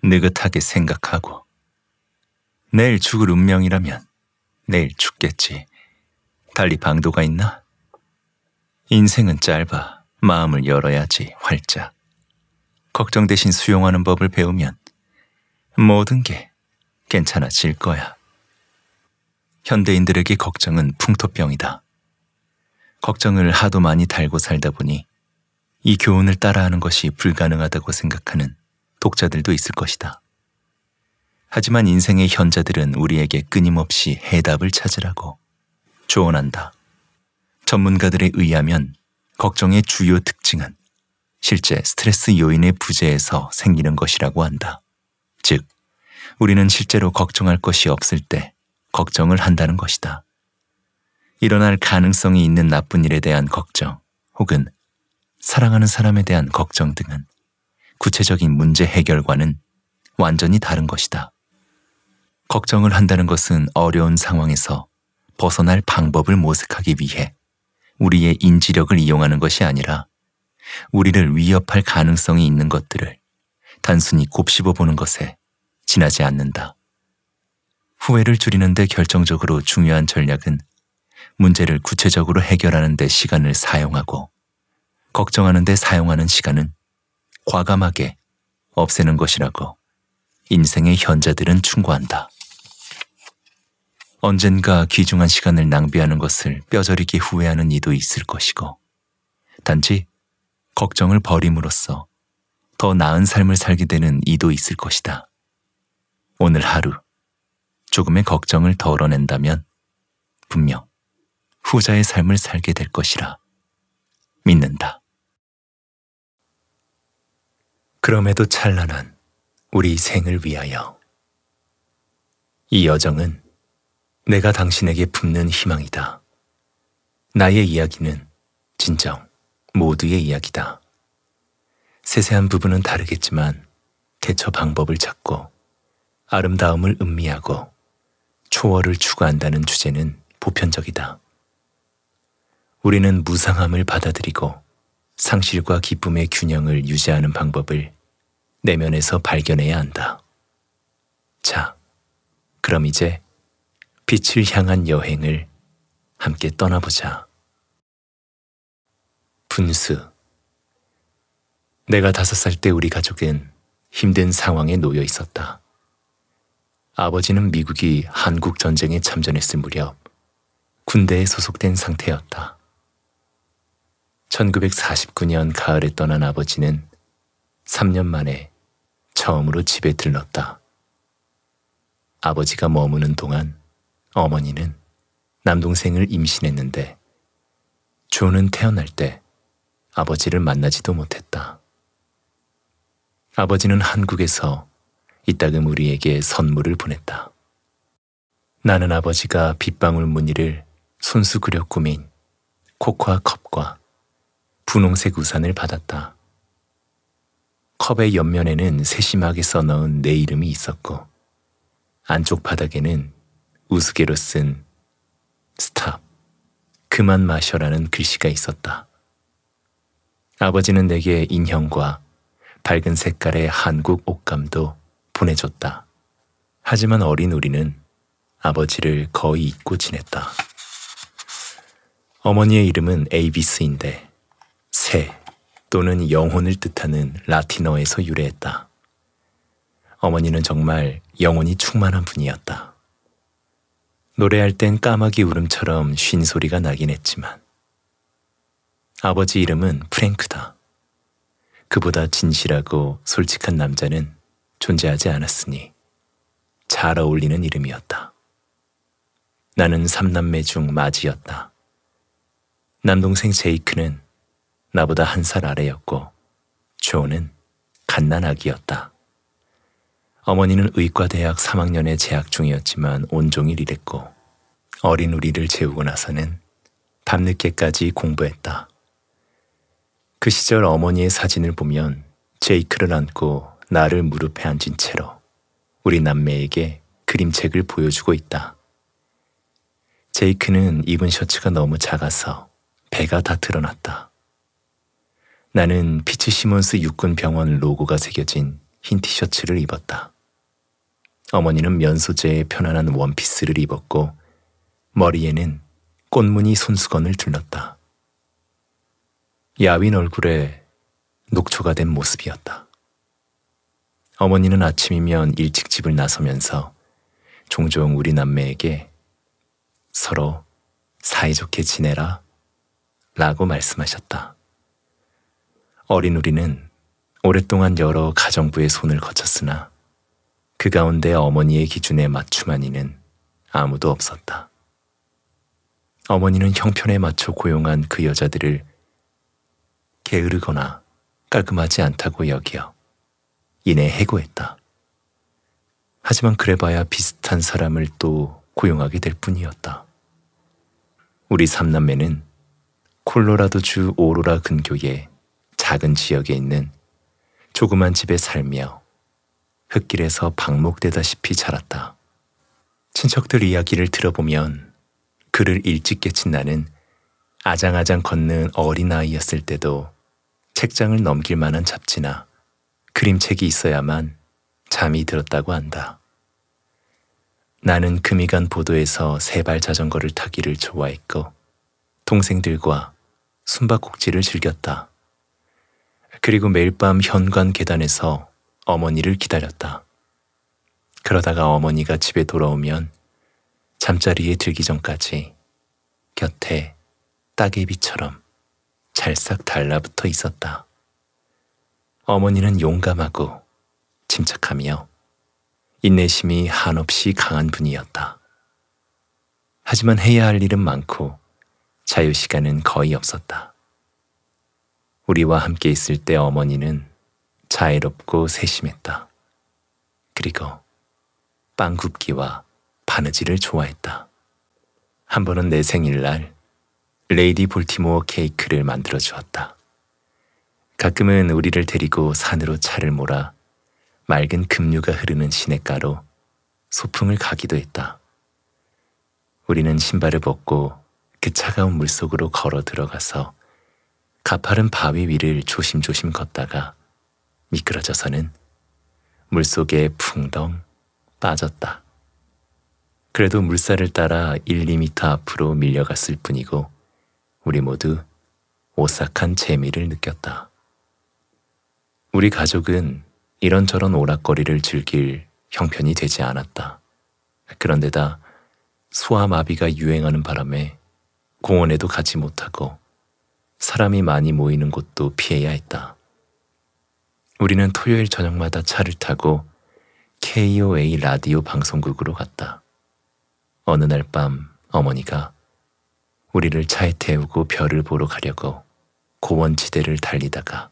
느긋하게 생각하고. 내일 죽을 운명이라면 내일 죽겠지. 달리 방도가 있나? 인생은 짧아. 마음을 열어야지 활짝. 걱정 대신 수용하는 법을 배우면 모든 게 괜찮아질 거야. 현대인들에게 걱정은 풍토병이다. 걱정을 하도 많이 달고 살다 보니 이 교훈을 따라하는 것이 불가능하다고 생각하는 독자들도 있을 것이다. 하지만 인생의 현자들은 우리에게 끊임없이 해답을 찾으라고 조언한다. 전문가들에 의하면 걱정의 주요 특징은 실제 스트레스 요인의 부재에서 생기는 것이라고 한다. 즉, 우리는 실제로 걱정할 것이 없을 때 걱정을 한다는 것이다. 일어날 가능성이 있는 나쁜 일에 대한 걱정 혹은 사랑하는 사람에 대한 걱정 등은 구체적인 문제 해결과는 완전히 다른 것이다. 걱정을 한다는 것은 어려운 상황에서 벗어날 방법을 모색하기 위해 우리의 인지력을 이용하는 것이 아니라 우리를 위협할 가능성이 있는 것들을 단순히 곱씹어 보는 것에 지나지 않는다. 후회를 줄이는 데 결정적으로 중요한 전략은 문제를 구체적으로 해결하는 데 시간을 사용하고 걱정하는 데 사용하는 시간은 과감하게 없애는 것이라고 인생의 현자들은 충고한다. 언젠가 귀중한 시간을 낭비하는 것을 뼈저리게 후회하는 이도 있을 것이고 단지 걱정을 버림으로써 더 나은 삶을 살게 되는 이도 있을 것이다. 오늘 하루 조금의 걱정을 덜어낸다면 분명 후자의 삶을 살게 될 것이라 믿는다. 그럼에도 찬란한 우리 생을 위하여 이 여정은 내가 당신에게 품는 희망이다. 나의 이야기는 진정 모두의 이야기다. 세세한 부분은 다르겠지만 대처 방법을 찾고 아름다움을 음미하고 초월을 추구한다는 주제는 보편적이다. 우리는 무상함을 받아들이고 상실과 기쁨의 균형을 유지하는 방법을 내면에서 발견해야 한다. 자, 그럼 이제 빛을 향한 여행을 함께 떠나보자. 분수. 내가 다섯 살 때 우리 가족은 힘든 상황에 놓여 있었다. 아버지는 미국이 한국 전쟁에 참전했을 무렵 군대에 소속된 상태였다. 1949년 가을에 떠난 아버지는 3년 만에 처음으로 집에 들렀다. 아버지가 머무는 동안 어머니는 남동생을 임신했는데 조는 태어날 때 아버지를 만나지도 못했다. 아버지는 한국에서 이따금 우리에게 선물을 보냈다. 나는 아버지가 빗방울 무늬를 손수그려 꾸민 코코아 컵과 분홍색 우산을 받았다. 컵의 옆면에는 세심하게 써넣은 내 이름이 있었고 안쪽 바닥에는 우스개로 쓴 스탑, 그만 마셔라는 글씨가 있었다. 아버지는 내게 인형과 밝은 색깔의 한국 옷감도 보내줬다. 하지만 어린 우리는 아버지를 거의 잊고 지냈다. 어머니의 이름은 에이비스인데 새 또는 영혼을 뜻하는 라틴어에서 유래했다. 어머니는 정말 영혼이 충만한 분이었다. 노래할 땐 까마귀 울음처럼 쉰 소리가 나긴 했지만 아버지 이름은 프랭크다. 그보다 진실하고 솔직한 남자는 존재하지 않았으니 잘 어울리는 이름이었다. 나는 삼남매 중 마지였다. 남동생 제이크는 나보다 한 살 아래였고 조는 갓난아기였다. 어머니는 의과대학 3학년에 재학 중이었지만 온종일 일했고 어린 우리를 재우고 나서는 밤늦게까지 공부했다. 그 시절 어머니의 사진을 보면 제이크를 안고 나를 무릎에 앉은 채로 우리 남매에게 그림책을 보여주고 있다. 제이크는 입은 셔츠가 너무 작아서 배가 다 드러났다. 나는 피츠 시몬스 육군 병원 로고가 새겨진 흰 티셔츠를 입었다. 어머니는 면 소재의 편안한 원피스를 입었고 머리에는 꽃무늬 손수건을 둘렀다. 야윈 얼굴에 녹초가 된 모습이었다. 어머니는 아침이면 일찍 집을 나서면서 종종 우리 남매에게 서로 사이좋게 지내라 라고 말씀하셨다. 어린 우리는 오랫동안 여러 가정부의 손을 거쳤으나 그 가운데 어머니의 기준에 맞춤하니는 아무도 없었다. 어머니는 형편에 맞춰 고용한 그 여자들을 게으르거나 깔끔하지 않다고 여기어 이내 해고했다. 하지만 그래봐야 비슷한 사람을 또 고용하게 될 뿐이었다. 우리 삼남매는 콜로라도주 오로라 근교의 작은 지역에 있는 조그만 집에 살며 흙길에서 방목되다시피 자랐다. 친척들 이야기를 들어보면 그를 일찍 깨친 나는 아장아장 걷는 어린아이였을 때도 책장을 넘길 만한 잡지나 그림책이 있어야만 잠이 들었다고 한다. 나는 금이간 보도에서 세 발 자전거를 타기를 좋아했고 동생들과 숨바꼭질을 즐겼다. 그리고 매일 밤 현관 계단에서 어머니를 기다렸다. 그러다가 어머니가 집에 돌아오면 잠자리에 들기 전까지 곁에 따개비처럼 잘싹 달라붙어 있었다. 어머니는 용감하고 침착하며 인내심이 한없이 강한 분이었다. 하지만 해야 할 일은 많고 자유시간은 거의 없었다. 우리와 함께 있을 때 어머니는 자애롭고 세심했다. 그리고 빵 굽기와 바느질을 좋아했다. 한 번은 내 생일날 레이디 볼티모어 케이크를 만들어 주었다. 가끔은 우리를 데리고 산으로 차를 몰아 맑은 급류가 흐르는 시냇가로 소풍을 가기도 했다. 우리는 신발을 벗고 그 차가운 물속으로 걸어 들어가서 가파른 바위 위를 조심조심 걷다가 미끄러져서는 물속에 풍덩 빠졌다. 그래도 물살을 따라 1, 2미터 앞으로 밀려갔을 뿐이고 우리 모두 오싹한 재미를 느꼈다. 우리 가족은 이런저런 오락거리를 즐길 형편이 되지 않았다. 그런데다 소아마비가 유행하는 바람에 공원에도 가지 못하고 사람이 많이 모이는 곳도 피해야 했다. 우리는 토요일 저녁마다 차를 타고 KOA 라디오 방송국으로 갔다. 어느 날 밤 어머니가 우리를 차에 태우고 별을 보러 가려고 고원지대를 달리다가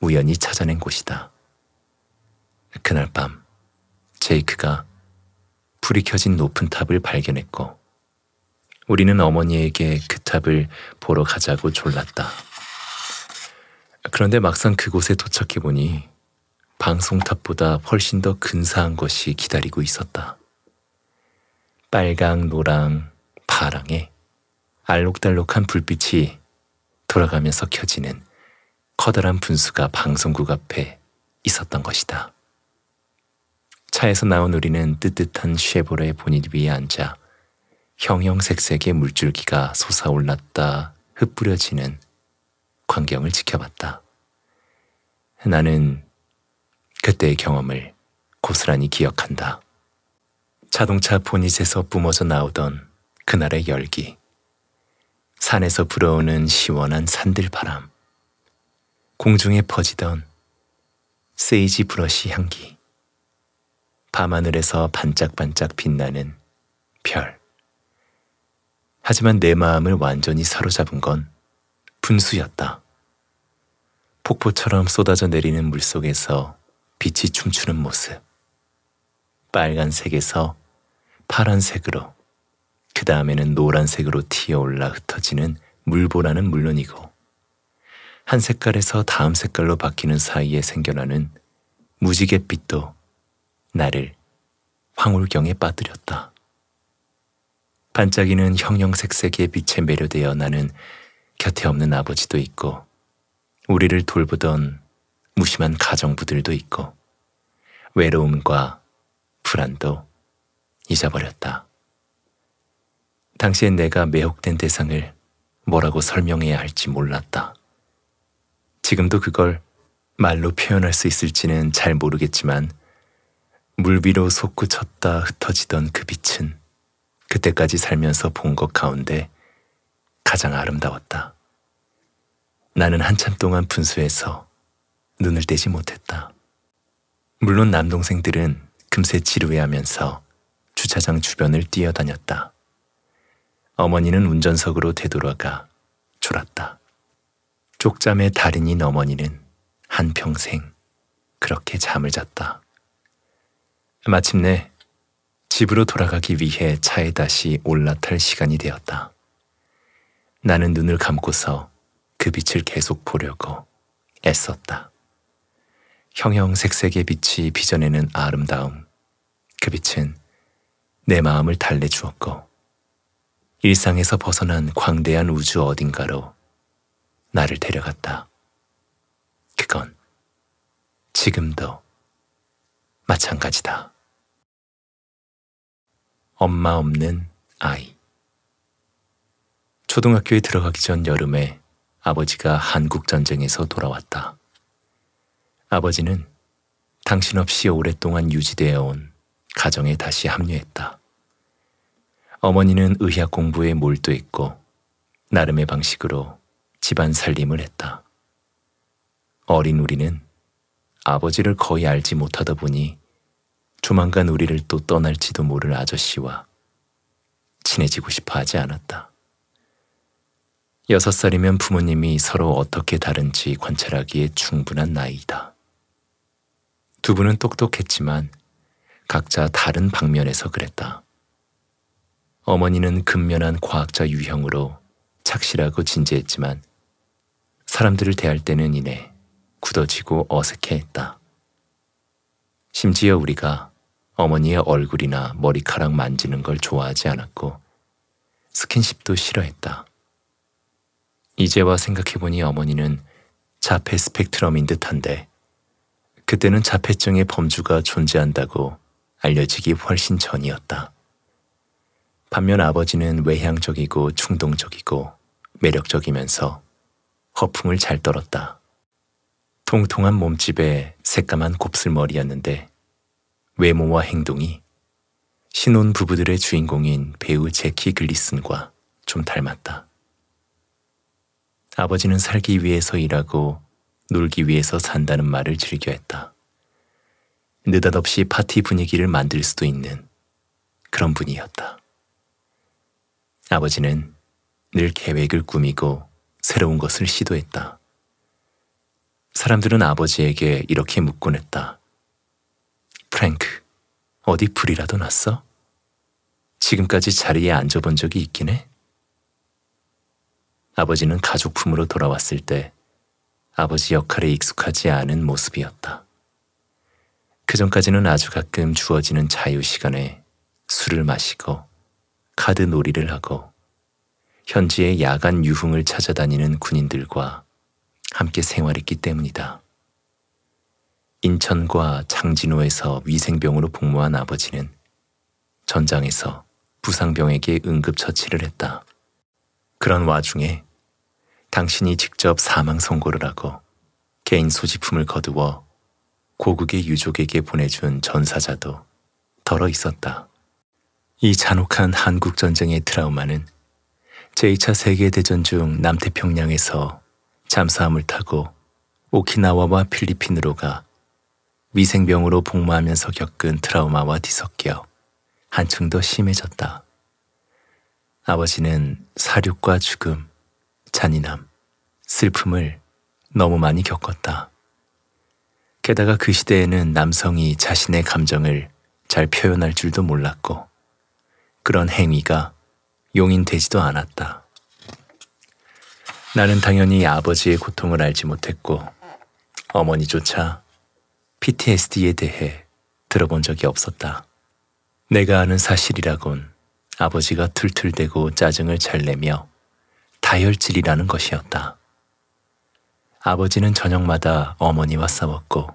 우연히 찾아낸 곳이다. 그날 밤 제이크가 불이 켜진 높은 탑을 발견했고 우리는 어머니에게 그 탑을 보러 가자고 졸랐다. 그런데 막상 그곳에 도착해 보니 방송탑보다 훨씬 더 근사한 것이 기다리고 있었다. 빨강, 노랑, 파랑에 알록달록한 불빛이 돌아가면서 켜지는 커다란 분수가 방송국 앞에 있었던 것이다. 차에서 나온 우리는 뜨뜻한 쉐보레 본인 위에 앉아 형형색색의 물줄기가 솟아올랐다 흩뿌려지는 광경을 지켜봤다. 나는 그때의 경험을 고스란히 기억한다. 자동차 본닛에서 뿜어져 나오던 그날의 열기. 산에서 불어오는 시원한 산들바람. 공중에 퍼지던 세이지 브러쉬 향기. 밤하늘에서 반짝반짝 빛나는 별. 하지만 내 마음을 완전히 사로잡은 건 분수였다. 폭포처럼 쏟아져 내리는 물 속에서 빛이 춤추는 모습. 빨간색에서 파란색으로, 그 다음에는 노란색으로 튀어올라 흩어지는 물보라는 물론이고, 한 색깔에서 다음 색깔로 바뀌는 사이에 생겨나는 무지갯빛도 나를 황홀경에 빠뜨렸다. 반짝이는 형형색색의 빛에 매료되어 나는 곁에 없는 아버지도 있고 우리를 돌보던 무심한 가정부들도 있고 외로움과 불안도 잊어버렸다. 당시엔 내가 매혹된 대상을 뭐라고 설명해야 할지 몰랐다. 지금도 그걸 말로 표현할 수 있을지는 잘 모르겠지만 물 위로 솟구쳤다 흩어지던 그 빛은 그때까지 살면서 본 것 가운데 가장 아름다웠다. 나는 한참 동안 분수에서 눈을 떼지 못했다. 물론 남동생들은 금세 지루해하면서 주차장 주변을 뛰어다녔다. 어머니는 운전석으로 되돌아가 졸았다. 쪽잠의 달인인 어머니는 한평생 그렇게 잠을 잤다. 마침내 집으로 돌아가기 위해 차에 다시 올라탈 시간이 되었다. 나는 눈을 감고서 그 빛을 계속 보려고 애썼다. 형형색색의 빛이 빚어내는 아름다움. 그 빛은 내 마음을 달래주었고 일상에서 벗어난 광대한 우주 어딘가로 나를 데려갔다. 그건 지금도 마찬가지다. 엄마 없는 아이. 초등학교에 들어가기 전 여름에 아버지가 한국전쟁에서 돌아왔다. 아버지는 당신 없이 오랫동안 유지되어 온 가정에 다시 합류했다. 어머니는 의학 공부에 몰두했고, 나름의 방식으로 집안 살림을 했다. 어린 우리는 아버지를 거의 알지 못하다 보니 조만간 우리를 또 떠날지도 모를 아저씨와 친해지고 싶어 하지 않았다. 여섯 살이면 부모님이 서로 어떻게 다른지 관찰하기에 충분한 나이다. 두 분은 똑똑했지만 각자 다른 방면에서 그랬다. 어머니는 근면한 과학자 유형으로 착실하고 진지했지만 사람들을 대할 때는 이내 굳어지고 어색해했다. 심지어 우리가 어머니의 얼굴이나 머리카락 만지는 걸 좋아하지 않았고 스킨십도 싫어했다. 이제와 생각해보니 어머니는 자폐 스펙트럼인 듯한데 그때는 자폐증의 범주가 존재한다고 알려지기 훨씬 전이었다. 반면 아버지는 외향적이고 충동적이고 매력적이면서 허풍을 잘 떨었다. 통통한 몸집에 새까만 곱슬머리였는데 외모와 행동이 신혼 부부들의 주인공인 배우 제키 글리슨과 좀 닮았다. 아버지는 살기 위해서 일하고 놀기 위해서 산다는 말을 즐겨 했다. 느닷없이 파티 분위기를 만들 수도 있는 그런 분이었다. 아버지는 늘 계획을 꾸미고 새로운 것을 시도했다. 사람들은 아버지에게 이렇게 묻곤 했다. 프랭크, 어디 불이라도 났어? 지금까지 자리에 앉아본 적이 있긴 해? 아버지는 가족품으로 돌아왔을 때 아버지 역할에 익숙하지 않은 모습이었다. 그 전까지는 아주 가끔 주어지는 자유 시간에 술을 마시고 카드 놀이를 하고 현지의 야간 유흥을 찾아다니는 군인들과 함께 생활했기 때문이다. 인천과 장진호에서 위생병으로 복무한 아버지는 전장에서 부상병에게 응급처치를 했다. 그런 와중에 당신이 직접 사망 선고를 하고 개인 소지품을 거두어 고국의 유족에게 보내준 전사자도 덜어 있었다. 이 잔혹한 한국전쟁의 트라우마는 제2차 세계대전 중 남태평양에서 잠수함을 타고 오키나와와 필리핀으로 가 위생병으로 복무하면서 겪은 트라우마와 뒤섞여 한층 더 심해졌다. 아버지는 사륙과 죽음, 잔인함, 슬픔을 너무 많이 겪었다. 게다가 그 시대에는 남성이 자신의 감정을 잘 표현할 줄도 몰랐고 그런 행위가 용인되지도 않았다. 나는 당연히 아버지의 고통을 알지 못했고 어머니조차 PTSD에 대해 들어본 적이 없었다. 내가 아는 사실이라곤 아버지가 툴툴대고 짜증을 잘 내며 다혈질이라는 것이었다. 아버지는 저녁마다 어머니와 싸웠고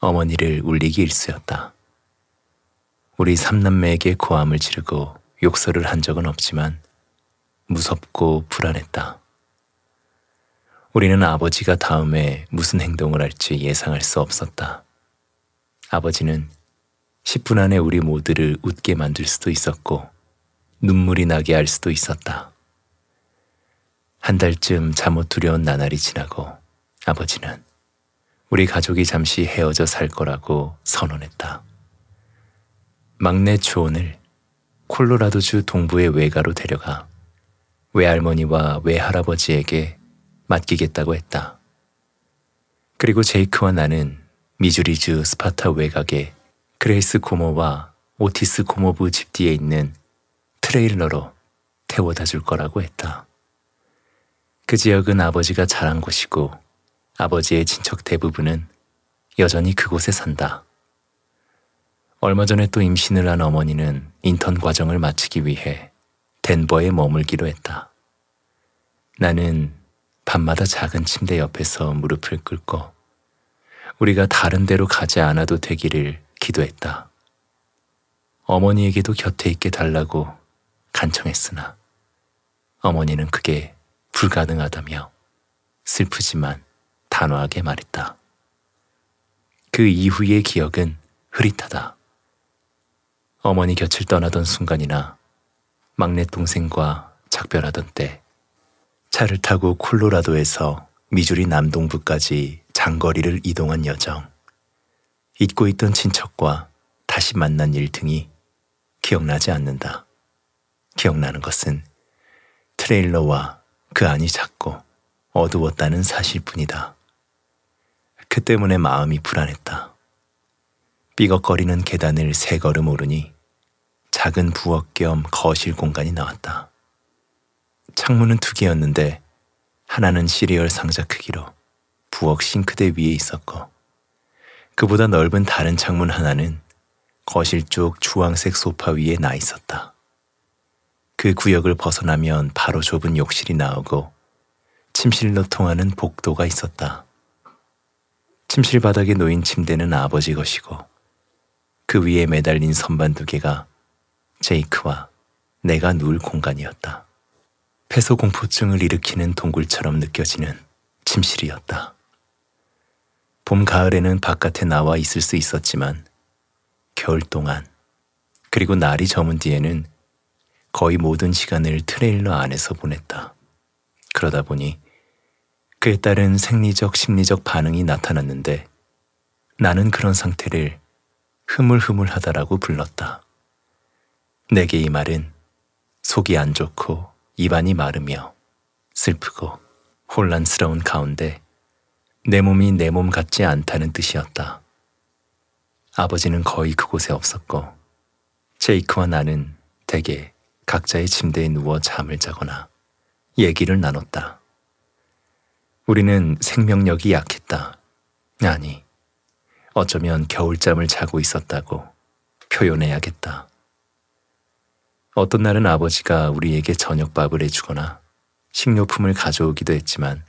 어머니를 울리기 일쑤였다. 우리 삼남매에게 고함을 지르고 욕설을 한 적은 없지만 무섭고 불안했다. 우리는 아버지가 다음에 무슨 행동을 할지 예상할 수 없었다. 아버지는 10분 안에 우리 모두를 웃게 만들 수도 있었고 눈물이 나게 할 수도 있었다. 한 달쯤 잠옷 두려운 나날이 지나고 아버지는 우리 가족이 잠시 헤어져 살 거라고 선언했다. 막내 조언을 콜로라도주 동부의 외가로 데려가 외할머니와 외할아버지에게 맡기겠다고 했다. 그리고 제이크와 나는 미주리주 스파타 외곽의 그레이스 고모와 오티스 고모부 집 뒤에 있는 트레일러로 태워다 줄 거라고 했다. 그 지역은 아버지가 자란 곳이고 아버지의 친척 대부분은 여전히 그곳에 산다. 얼마 전에 또 임신을 한 어머니는 인턴 과정을 마치기 위해 덴버에 머물기로 했다. 나는 밤마다 작은 침대 옆에서 무릎을 꿇고 우리가 다른 데로 가지 않아도 되기를 기도했다. 어머니에게도 곁에 있게 달라고 간청했으나 어머니는 그게 불가능하다며 슬프지만 단호하게 말했다. 그 이후의 기억은 흐릿하다. 어머니 곁을 떠나던 순간이나 막내 동생과 작별하던 때 차를 타고 콜로라도에서 미주리 남동부까지 장거리를 이동한 여정 잊고 있던 친척과 다시 만난 일 등이 기억나지 않는다. 기억나는 것은 트레일러와 그 안이 작고 어두웠다는 사실뿐이다. 그 때문에 마음이 불안했다. 삐걱거리는 계단을 세 걸음 오르니 작은 부엌 겸 거실 공간이 나왔다. 창문은 두 개였는데 하나는 시리얼 상자 크기로 부엌 싱크대 위에 있었고 그보다 넓은 다른 창문 하나는 거실 쪽 주황색 소파 위에 나 있었다. 그 구역을 벗어나면 바로 좁은 욕실이 나오고 침실로 통하는 복도가 있었다. 침실 바닥에 놓인 침대는 아버지 것이고 그 위에 매달린 선반 두 개가 제이크와 내가 누울 공간이었다. 폐소 공포증을 일으키는 동굴처럼 느껴지는 침실이었다. 봄, 가을에는 바깥에 나와 있을 수 있었지만 겨울 동안 그리고 날이 저문 뒤에는 거의 모든 시간을 트레일러 안에서 보냈다. 그러다 보니 그에 따른 생리적 심리적 반응이 나타났는데 나는 그런 상태를 흐물흐물하다라고 불렀다. 내게 이 말은 속이 안 좋고 입안이 마르며 슬프고 혼란스러운 가운데 내 몸이 내 몸 같지 않다는 뜻이었다. 아버지는 거의 그곳에 없었고 제이크와 나는 대개 각자의 침대에 누워 잠을 자거나 얘기를 나눴다. 우리는 생명력이 약했다. 아니, 어쩌면 겨울잠을 자고 있었다고 표현해야겠다. 어떤 날은 아버지가 우리에게 저녁밥을 해주거나 식료품을 가져오기도 했지만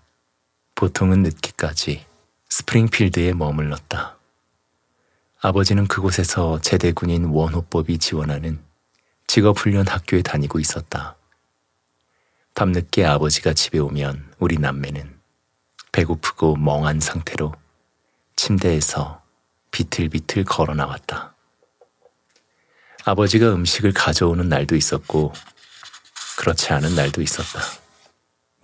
보통은 늦기까지 스프링필드에 머물렀다. 아버지는 그곳에서 제대군인 원호법이 지원하는 직업훈련 학교에 다니고 있었다. 밤늦게 아버지가 집에 오면 우리 남매는 배고프고 멍한 상태로 침대에서 비틀비틀 걸어 나왔다. 아버지가 음식을 가져오는 날도 있었고, 그렇지 않은 날도 있었다.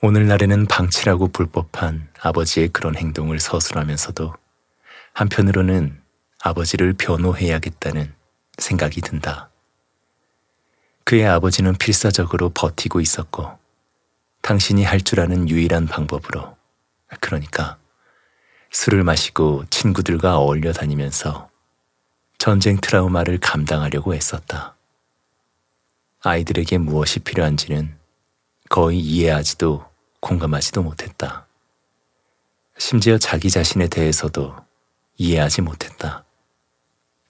오늘날에는 방치라고 불법한 아버지의 그런 행동을 서술하면서도 한편으로는 아버지를 변호해야겠다는 생각이 든다. 그의 아버지는 필사적으로 버티고 있었고, 당신이 할 줄 아는 유일한 방법으로, 그러니까 술을 마시고 친구들과 어울려 다니면서 전쟁 트라우마를 감당하려고 애썼다. 아이들에게 무엇이 필요한지는 거의 이해하지도 공감하지도 못했다. 심지어 자기 자신에 대해서도 이해하지 못했다.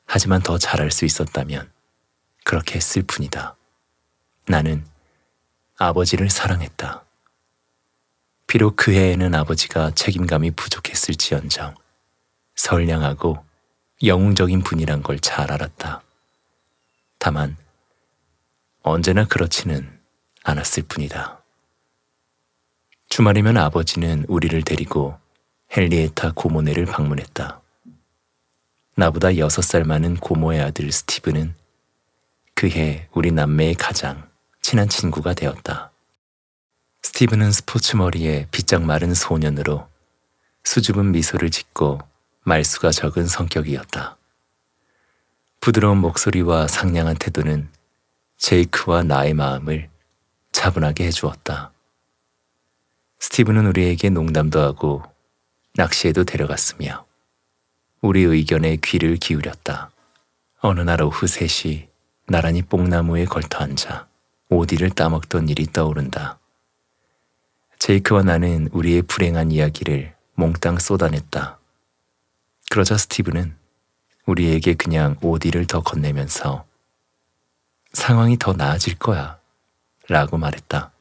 하지만 더 잘할 수 있었다면 그렇게 했을 뿐이다. 나는 아버지를 사랑했다. 비록 그 해에는 아버지가 책임감이 부족했을지언정 선량하고 영웅적인 분이란 걸 잘 알았다. 다만 언제나 그렇지는 않았을 뿐이다. 주말이면 아버지는 우리를 데리고 헨리에타 고모네를 방문했다. 나보다 여섯 살 많은 고모의 아들 스티브는 그해 우리 남매의 가장 친한 친구가 되었다. 스티브는 스포츠 머리에 빗장 마른 소년으로 수줍은 미소를 짓고 말수가 적은 성격이었다. 부드러운 목소리와 상냥한 태도는 제이크와 나의 마음을 차분하게 해주었다. 스티브는 우리에게 농담도 하고 낚시에도 데려갔으며 우리 의견에 귀를 기울였다. 어느 날 오후 3시 나란히 뽕나무에 걸터앉아 오디를 따먹던 일이 떠오른다. 제이크와 나는 우리의 불행한 이야기를 몽땅 쏟아냈다. 그러자 스티브는 우리에게 그냥 오디를 더 건네면서 상황이 더 나아질 거야 라고 말했다.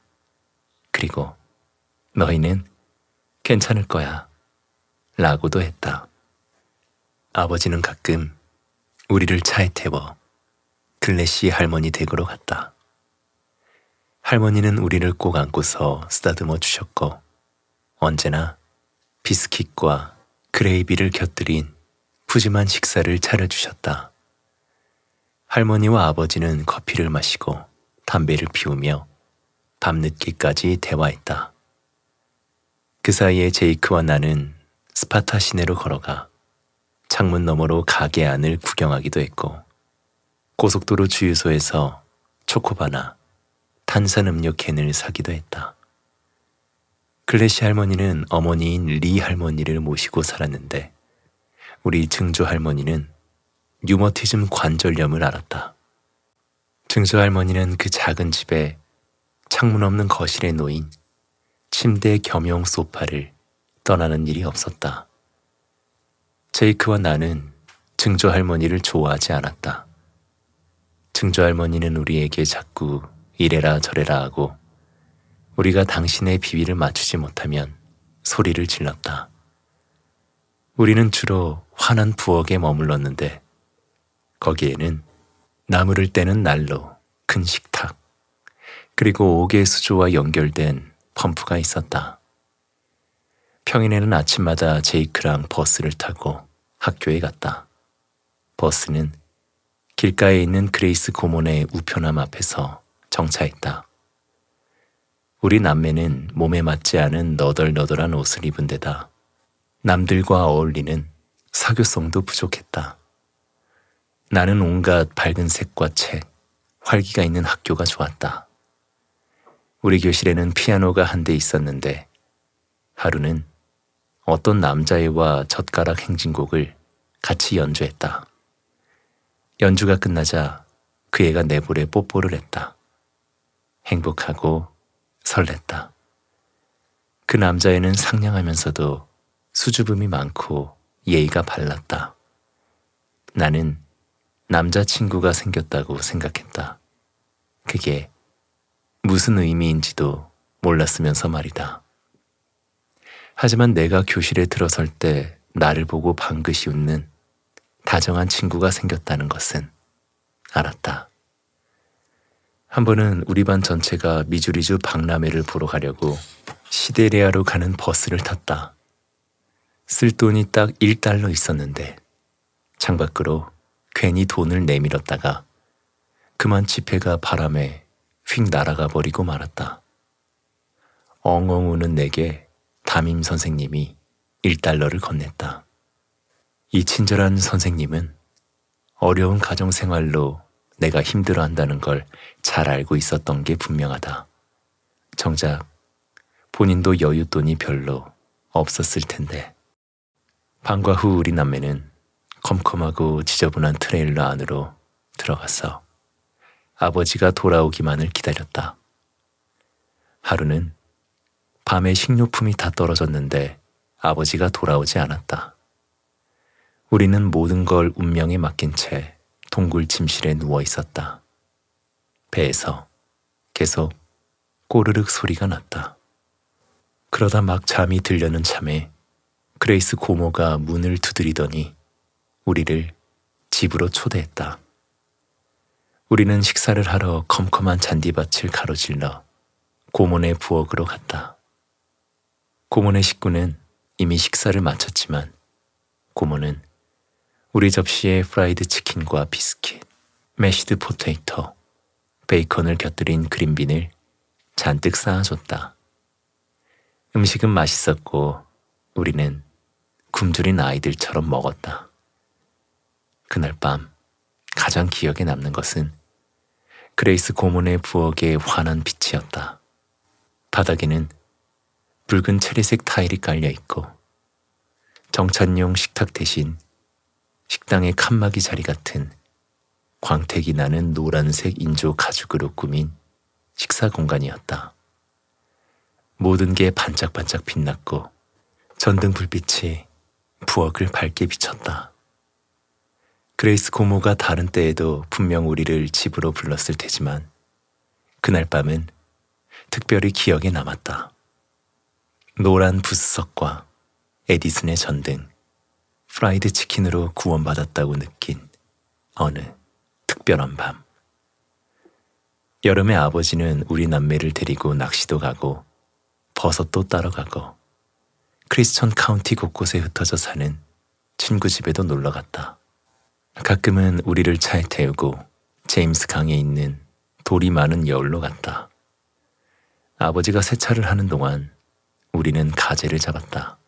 그리고 너희는 괜찮을 거야 라고도 했다. 아버지는 가끔 우리를 차에 태워 글래시 할머니 댁으로 갔다. 할머니는 우리를 꼭 안고서 쓰다듬어 주셨고 언제나 비스킷과 그레이비를 곁들인 푸짐한 식사를 차려주셨다. 할머니와 아버지는 커피를 마시고 담배를 피우며 밤늦게까지 대화했다. 그 사이에 제이크와 나는 스파타 시내로 걸어가 창문 너머로 가게 안을 구경하기도 했고 고속도로 주유소에서 초코바나 탄산음료 캔을 사기도 했다. 클래시 할머니는 어머니인 리 할머니를 모시고 살았는데 우리 증조 할머니는 류머티즘 관절염을 앓았다. 증조 할머니는 그 작은 집에 창문 없는 거실에 놓인 침대 겸용 소파를 떠나는 일이 없었다. 제이크와 나는 증조 할머니를 좋아하지 않았다. 증조 할머니는 우리에게 자꾸 이래라 저래라 하고 우리가 당신의 비위를 맞추지 못하면 소리를 질렀다. 우리는 주로 환한 부엌에 머물렀는데 거기에는 나무를 떼는 난로, 큰 식탁, 그리고 옥의 수조와 연결된 펌프가 있었다. 평일에는 아침마다 제이크랑 버스를 타고 학교에 갔다. 버스는 길가에 있는 그레이스 고문의 우편함 앞에서 정차했다. 우리 남매는 몸에 맞지 않은 너덜너덜한 옷을 입은 데다 남들과 어울리는 사교성도 부족했다. 나는 온갖 밝은 색과 책, 활기가 있는 학교가 좋았다. 우리 교실에는 피아노가 한 대 있었는데 하루는 어떤 남자애와 젓가락 행진곡을 같이 연주했다. 연주가 끝나자 그 애가 내 볼에 뽀뽀를 했다. 행복하고 설렜다. 그 남자애는 상냥하면서도 수줍음이 많고 예의가 발랐다. 나는 남자친구가 생겼다고 생각했다. 그게 무슨 의미인지도 몰랐으면서 말이다. 하지만 내가 교실에 들어설 때 나를 보고 방긋이 웃는 다정한 친구가 생겼다는 것은 알았다. 한 번은 우리 반 전체가 미주리주 박람회를 보러 가려고 시데레아로 가는 버스를 탔다. 쓸 돈이 딱 1달러 있었는데 창밖으로 괜히 돈을 내밀었다가 그만 지폐가 바람에 휙 날아가 버리고 말았다. 엉엉 우는 내게 담임 선생님이 1달러를 건넸다. 이 친절한 선생님은 어려운 가정생활로 내가 힘들어 한다는 걸 잘 알고 있었던 게 분명하다. 정작 본인도 여윳돈이 별로 없었을 텐데. 방과 후 우리 남매는 컴컴하고 지저분한 트레일러 안으로 들어가서 아버지가 돌아오기만을 기다렸다. 하루는 밤에 식료품이 다 떨어졌는데 아버지가 돌아오지 않았다. 우리는 모든 걸 운명에 맡긴 채 동굴 침실에 누워 있었다. 배에서 계속 꼬르륵 소리가 났다. 그러다 막 잠이 들려는 참에 그레이스 고모가 문을 두드리더니 우리를 집으로 초대했다. 우리는 식사를 하러 컴컴한 잔디밭을 가로질러 고모네 부엌으로 갔다. 고모네 식구는 이미 식사를 마쳤지만 고모는 우리 접시에 프라이드 치킨과 비스킷, 메시드 포테이터, 베이컨을 곁들인 그린빈을 잔뜩 쌓아줬다. 음식은 맛있었고 우리는 굶주린 아이들처럼 먹었다. 그날 밤 가장 기억에 남는 것은 그레이스 고문의 부엌의 환한 빛이었다. 바닥에는 붉은 체리색 타일이 깔려 있고 정찬용 식탁 대신 식당의 칸막이 자리 같은 광택이 나는 노란색 인조 가죽으로 꾸민 식사 공간이었다. 모든 게 반짝반짝 빛났고 전등 불빛이 부엌을 밝게 비쳤다. 그레이스 고모가 다른 때에도 분명 우리를 집으로 불렀을 테지만 그날 밤은 특별히 기억에 남았다. 노란 부스석과 에디슨의 전등, 프라이드 치킨으로 구원받았다고 느낀 어느 특별한 밤. 여름에 아버지는 우리 남매를 데리고 낚시도 가고 버섯도 따라가고 크리스천 카운티 곳곳에 흩어져 사는 친구 집에도 놀러 갔다. 가끔은 우리를 차에 태우고 제임스 강에 있는 돌이 많은 여울로 갔다. 아버지가 세차를 하는 동안 우리는 가재를 잡았다.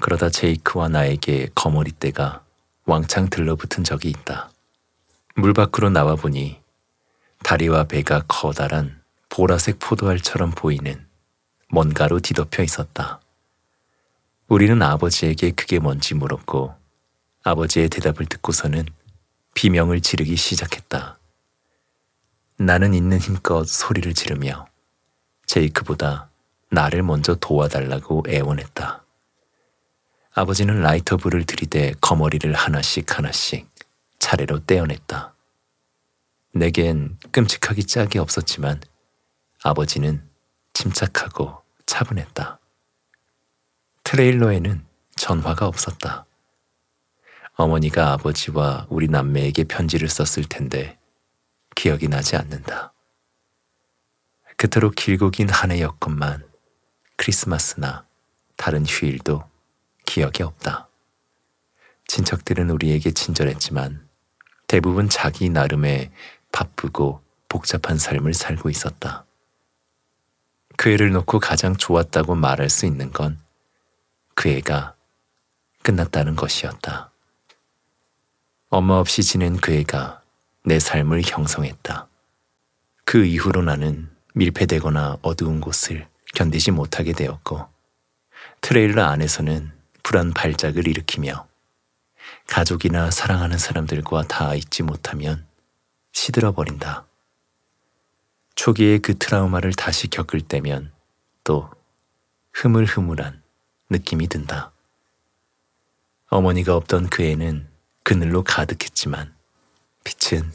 그러다 제이크와 나에게 거머리떼가 왕창 들러붙은 적이 있다. 물 밖으로 나와 보니 다리와 배가 커다란 보라색 포도알처럼 보이는 뭔가로 뒤덮여 있었다. 우리는 아버지에게 그게 뭔지 물었고 아버지의 대답을 듣고서는 비명을 지르기 시작했다. 나는 있는 힘껏 소리를 지르며 제이크보다 나를 먼저 도와달라고 애원했다. 아버지는 라이터 불을 들이대 거머리를 하나씩 하나씩 차례로 떼어냈다. 내겐 끔찍하기 짝이 없었지만 아버지는 침착하고 차분했다. 트레일러에는 전화가 없었다. 어머니가 아버지와 우리 남매에게 편지를 썼을 텐데 기억이 나지 않는다. 그토록 길고 긴 한 해였건만 크리스마스나 다른 휴일도 기억이 없다. 친척들은 우리에게 친절했지만 대부분 자기 나름의 바쁘고 복잡한 삶을 살고 있었다. 그 애를 놓고 가장 좋았다고 말할 수 있는 건 그 애가 끝났다는 것이었다. 엄마 없이 지낸 그 애가 내 삶을 형성했다. 그 이후로 나는 밀폐되거나 어두운 곳을 견디지 못하게 되었고 트레일러 안에서는 불안 발작을 일으키며 가족이나 사랑하는 사람들과 다 잊지 못하면 시들어버린다. 초기에 그 트라우마를 다시 겪을 때면 또 흐물흐물한 느낌이 든다. 어머니가 없던 그 애는 그늘로 가득했지만 빛은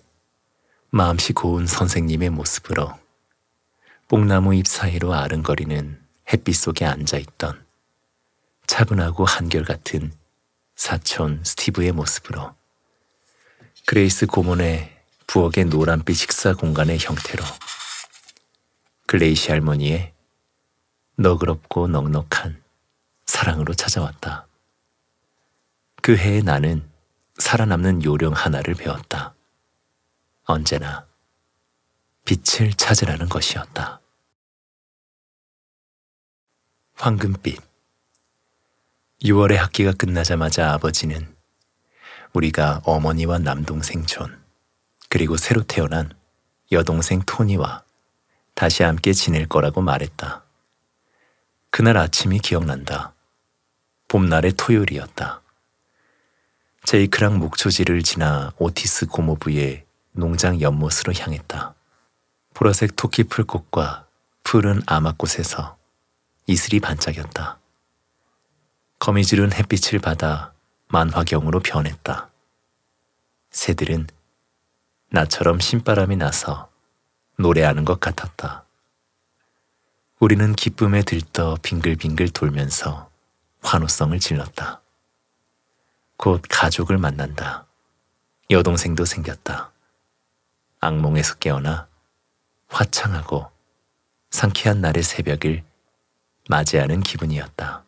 마음씨 고운 선생님의 모습으로 뽕나무 잎 사이로 아른거리는 햇빛 속에 앉아있던 차분하고 한결같은 사촌 스티브의 모습으로 그레이스 고문의 부엌의 노란빛 식사 공간의 형태로 글레이시 할머니의 너그럽고 넉넉한 사랑으로 찾아왔다. 그 해에 나는 살아남는 요령 하나를 배웠다. 언제나 빛을 찾으라는 것이었다. 황금빛 6월의 학기가 끝나자마자 아버지는 우리가 어머니와 남동생 촌 그리고 새로 태어난 여동생 토니와 다시 함께 지낼 거라고 말했다. 그날 아침이 기억난다. 봄날의 토요일이었다. 제이크랑 목초지를 지나 오티스 고모부의 농장 연못으로 향했다. 보라색 토끼풀꽃과 푸른 아마꽃에서 이슬이 반짝였다. 거미줄은 햇빛을 받아 만화경으로 변했다. 새들은 나처럼 신바람이 나서 노래하는 것 같았다. 우리는 기쁨에 들떠 빙글빙글 돌면서 환호성을 질렀다. 곧 가족을 만난다. 여동생도 생겼다. 악몽에서 깨어나 화창하고 상쾌한 날의 새벽을 맞이하는 기분이었다.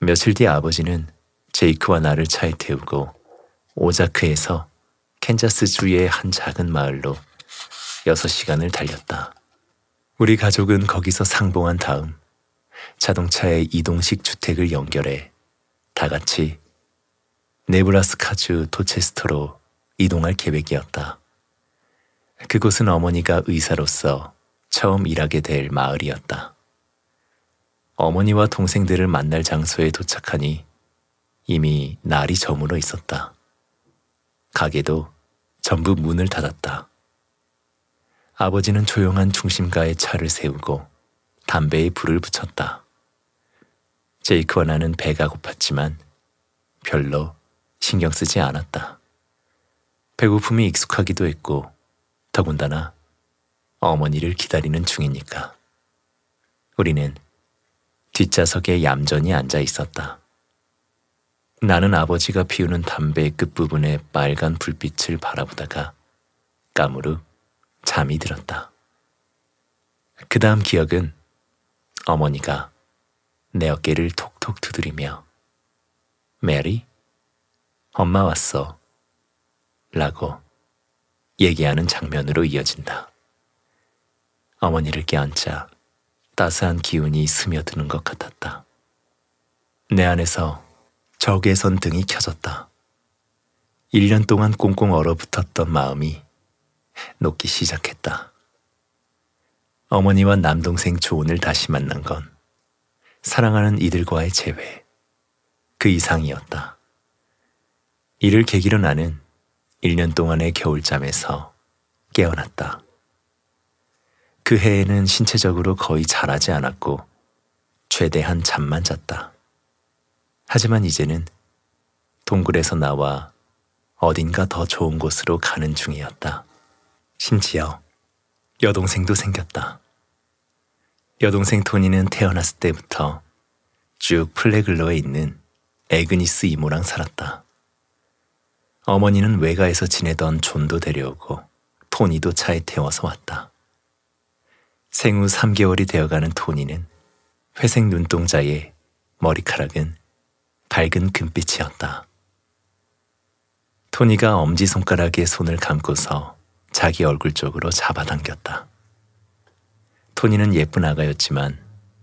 며칠 뒤 아버지는 제이크와 나를 차에 태우고 오자크에서 캔자스 주의 한 작은 마을로 6시간을 달렸다. 우리 가족은 거기서 상봉한 다음 자동차에 이동식 주택을 연결해 다 같이 네브라스카주 도체스터로 이동할 계획이었다. 그곳은 어머니가 의사로서 처음 일하게 될 마을이었다. 어머니와 동생들을 만날 장소에 도착하니 이미 날이 저물어 있었다. 가게도 전부 문을 닫았다. 아버지는 조용한 중심가에 차를 세우고 담배에 불을 붙였다. 제이크와 나는 배가 고팠지만 별로 신경 쓰지 않았다. 배고픔이 익숙하기도 했고 더군다나 어머니를 기다리는 중이니까. 우리는 뒷좌석에 얌전히 앉아 있었다. 나는 아버지가 피우는 담배의 끝부분에 빨간 불빛을 바라보다가 까무룩 잠이 들었다. 그 다음 기억은 어머니가 내 어깨를 톡톡 두드리며 메리, 엄마 왔어. 라고 얘기하는 장면으로 이어진다. 어머니를 껴앉자 따스한 기운이 스며드는 것 같았다. 내 안에서 적외 선등이 켜졌다. 1년 동안 꽁꽁 얼어붙었던 마음이 녹기 시작했다. 어머니와 남동생 조은을 다시 만난 건 사랑하는 이들과의 재회 그 이상이었다. 이를 계기로 나는 1년 동안의 겨울잠에서 깨어났다. 그 해에는 신체적으로 거의 자라지 않았고 최대한 잠만 잤다. 하지만 이제는 동굴에서 나와 어딘가 더 좋은 곳으로 가는 중이었다. 심지어 여동생도 생겼다. 여동생 토니는 태어났을 때부터 쭉 플래글러에 있는 에그니스 이모랑 살았다. 어머니는 외가에서 지내던 존도 데려오고 토니도 차에 태워서 왔다. 생후 3개월이 되어가는 토니는 회색 눈동자에 머리카락은 밝은 금빛이었다. 토니가 엄지손가락에 손을 감고서 자기 얼굴 쪽으로 잡아당겼다. 토니는 예쁜 아가였지만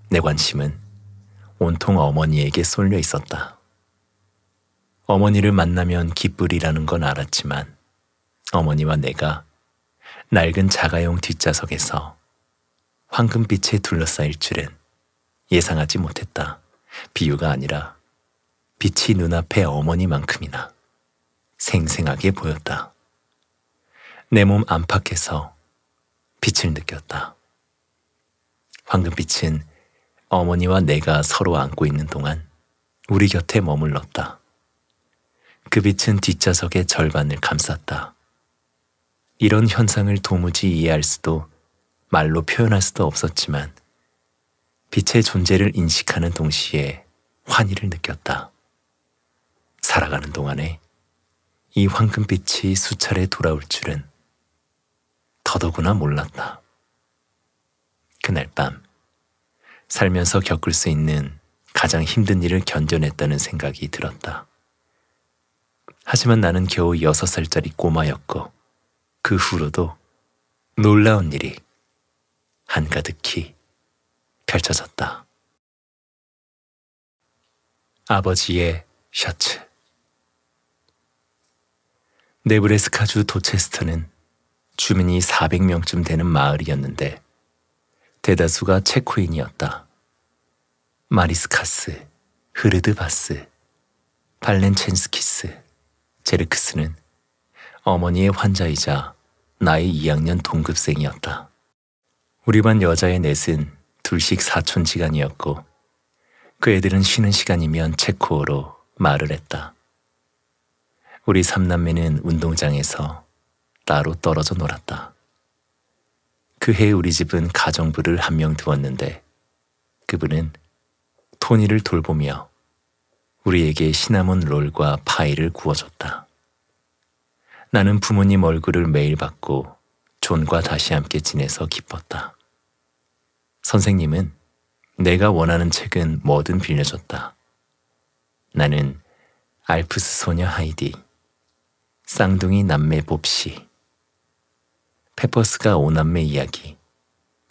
내 관심은 온통 어머니에게 쏠려 있었다. 어머니를 만나면 기쁠이라는 건 알았지만 어머니와 내가 낡은 자가용 뒷좌석에서 황금빛에 둘러싸일 줄엔 예상하지 못했다. 비유가 아니라 빛이 눈앞에 어머니만큼이나 생생하게 보였다. 내 몸 안팎에서 빛을 느꼈다. 황금빛은 어머니와 내가 서로 안고 있는 동안 우리 곁에 머물렀다. 그 빛은 뒷좌석의 절반을 감쌌다. 이런 현상을 도무지 이해할 수도 말로 표현할 수도 없었지만 빛의 존재를 인식하는 동시에 환희를 느꼈다. 살아가는 동안에 이 황금빛이 수차례 돌아올 줄은 더더구나 몰랐다. 그날 밤 살면서 겪을 수 있는 가장 힘든 일을 견뎌냈다는 생각이 들었다. 하지만 나는 겨우 여섯 살짜리 꼬마였고 그 후로도 놀라운 일이 한가득히 펼쳐졌다. 아버지의 셔츠. 네브레스카주 도체스터는 주민이 400명쯤 되는 마을이었는데 대다수가 체코인이었다. 마리스카스, 흐르드바스, 발렌첸스키스, 제르크스는 어머니의 환자이자 나의 2학년 동급생이었다. 우리 반 여자의 넷은 둘씩 사촌 지간이었고 그 애들은 쉬는 시간이면 체코어로 말을 했다. 우리 삼남매는 운동장에서 따로 떨어져 놀았다. 그 해 우리 집은 가정부를 한 명 두었는데 그분은 토니를 돌보며 우리에게 시나몬 롤과 파이를 구워줬다. 나는 부모님 얼굴을 매일 받고 존과 다시 함께 지내서 기뻤다. 선생님은 내가 원하는 책은 뭐든 빌려줬다. 나는 알프스 소녀 하이디, 쌍둥이 남매 봅시, 페퍼스가 오남매 이야기,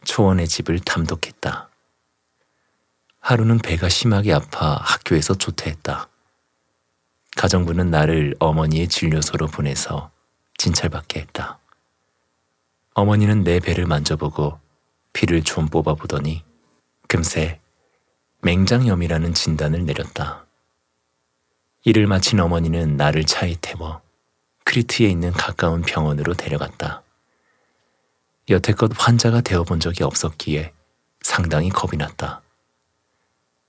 초원의 집을 탐독했다. 하루는 배가 심하게 아파 학교에서 조퇴했다. 가정부는 나를 어머니의 진료소로 보내서 진찰받게 했다. 어머니는 내 배를 만져보고 피를 좀 뽑아보더니 금세 맹장염이라는 진단을 내렸다. 일을 마친 어머니는 나를 차에 태워 크리트에 있는 가까운 병원으로 데려갔다. 여태껏 환자가 되어본 적이 없었기에 상당히 겁이 났다.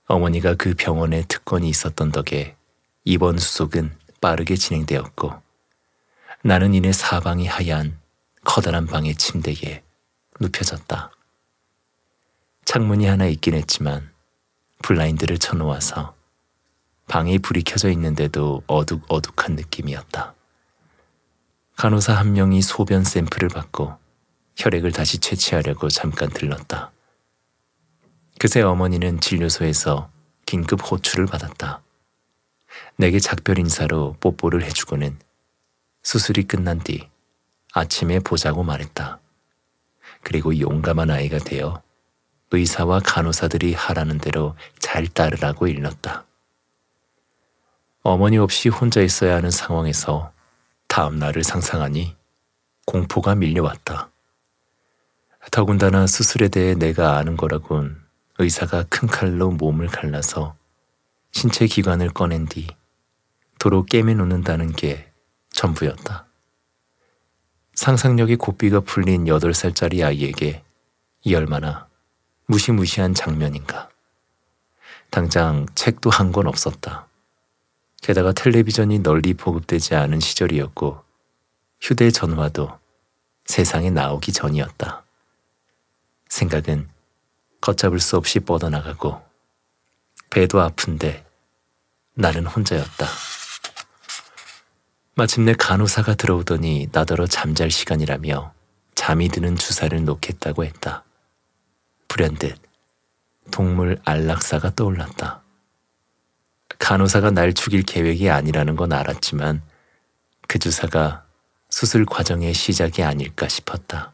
어머니가 그 병원에 특권이 있었던 덕에 입원 수속은 빠르게 진행되었고 나는 이내 사방이 하얀 커다란 방의 침대에 눕혀졌다. 창문이 하나 있긴 했지만 블라인드를 쳐놓아서 방에 불이 켜져 있는데도 어둑어둑한 느낌이었다. 간호사 한 명이 소변 샘플을 받고 혈액을 다시 채취하려고 잠깐 들렀다. 그새 어머니는 진료소에서 긴급 호출을 받았다. 내게 작별 인사로 뽀뽀를 해주고는 수술이 끝난 뒤 아침에 보자고 말했다. 그리고 용감한 아이가 되어 의사와 간호사들이 하라는 대로 잘 따르라고 일렀다. 어머니 없이 혼자 있어야 하는 상황에서 다음 날을 상상하니 공포가 밀려왔다. 더군다나 수술에 대해 내가 아는 거라곤 의사가 큰 칼로 몸을 갈라서 신체 기관을 꺼낸 뒤 도로 깨매 놓는다는 게 전부였다. 상상력이 고삐가 풀린 8살짜리 아이에게 이 얼마나 무시무시한 장면인가. 당장 책도 한 권 없었다. 게다가 텔레비전이 널리 보급되지 않은 시절이었고 휴대전화도 세상에 나오기 전이었다. 생각은 걷잡을 수 없이 뻗어나가고 배도 아픈데 나는 혼자였다. 마침내 간호사가 들어오더니 나더러 잠잘 시간이라며 잠이 드는 주사를 놓겠다고 했다. 불현듯 동물 안락사가 떠올랐다. 간호사가 날 죽일 계획이 아니라는 건 알았지만 그 주사가 수술 과정의 시작이 아닐까 싶었다.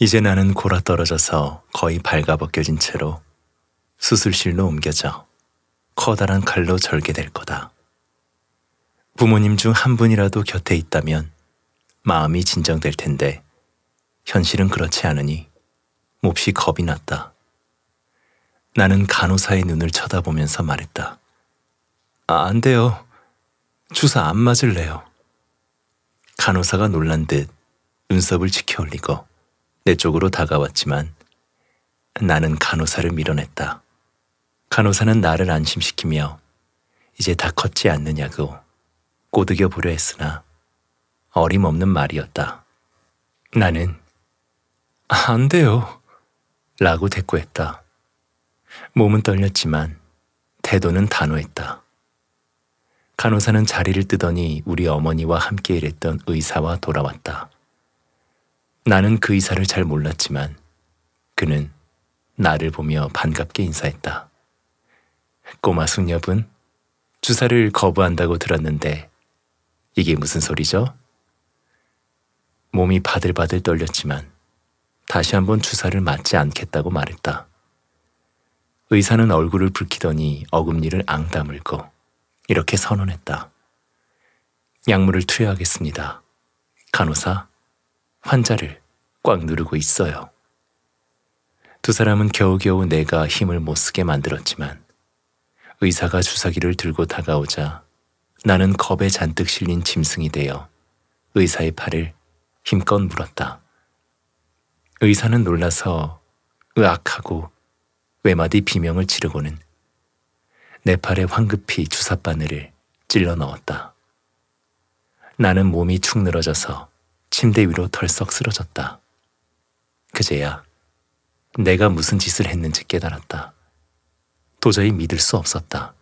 이제 나는 골아 떨어져서 거의 발가벗겨진 채로 수술실로 옮겨져 커다란 칼로 절개될 거다. 부모님 중 한 분이라도 곁에 있다면 마음이 진정될 텐데 현실은 그렇지 않으니 몹시 겁이 났다. 나는 간호사의 눈을 쳐다보면서 말했다. 아, 안 돼요. 주사 안 맞을래요. 간호사가 놀란 듯 눈썹을 치켜 올리고 내 쪽으로 다가왔지만 나는 간호사를 밀어냈다. 간호사는 나를 안심시키며 이제 다 컸지 않느냐고 꼬드겨 보려 했으나 어림없는 말이었다. 나는 안 돼요. 라고 대꾸했다. 몸은 떨렸지만 태도는 단호했다. 간호사는 자리를 뜨더니 우리 어머니와 함께 일했던 의사와 돌아왔다. 나는 그 의사를 잘 몰랐지만 그는 나를 보며 반갑게 인사했다. 꼬마 숙녀분, 주사를 거부한다고 들었는데 이게 무슨 소리죠? 몸이 바들바들 떨렸지만 다시 한번 주사를 맞지 않겠다고 말했다. 의사는 얼굴을 붉히더니 어금니를 앙다물고 이렇게 선언했다. 약물을 투여하겠습니다. 간호사, 환자를 꽉 누르고 있어요. 두 사람은 겨우겨우 내가 힘을 못 쓰게 만들었지만 의사가 주사기를 들고 다가오자 나는 겁에 잔뜩 실린 짐승이 되어 의사의 팔을 힘껏 물었다. 의사는 놀라서 으악하고 외마디 비명을 지르고는 내 팔에 황급히 주사바늘을 찔러 넣었다. 나는 몸이 축 늘어져서 침대 위로 털썩 쓰러졌다. 그제야 내가 무슨 짓을 했는지 깨달았다. 도저히 믿을 수 없었다.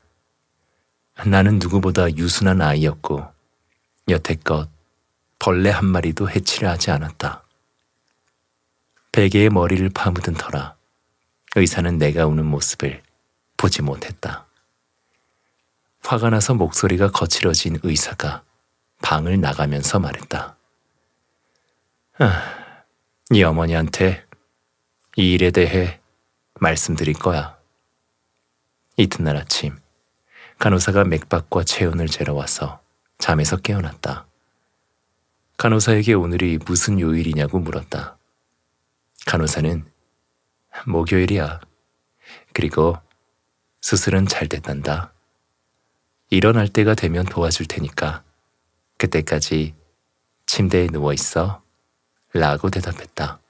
나는 누구보다 유순한 아이였고 여태껏 벌레 한 마리도 해치려 하지 않았다. 베개에 머리를 파묻은 터라 의사는 내가 우는 모습을 보지 못했다. 화가 나서 목소리가 거칠어진 의사가 방을 나가면서 말했다. 아, 네 어머니한테 이 일에 대해 말씀드릴 거야. 이튿날 아침 간호사가 맥박과 체온을 재러 와서 잠에서 깨어났다. 간호사에게 오늘이 무슨 요일이냐고 물었다. 간호사는 목요일이야. 그리고 수술은 잘 됐단다. 일어날 때가 되면 도와줄 테니까 그때까지 침대에 누워 있어. 라고 대답했다.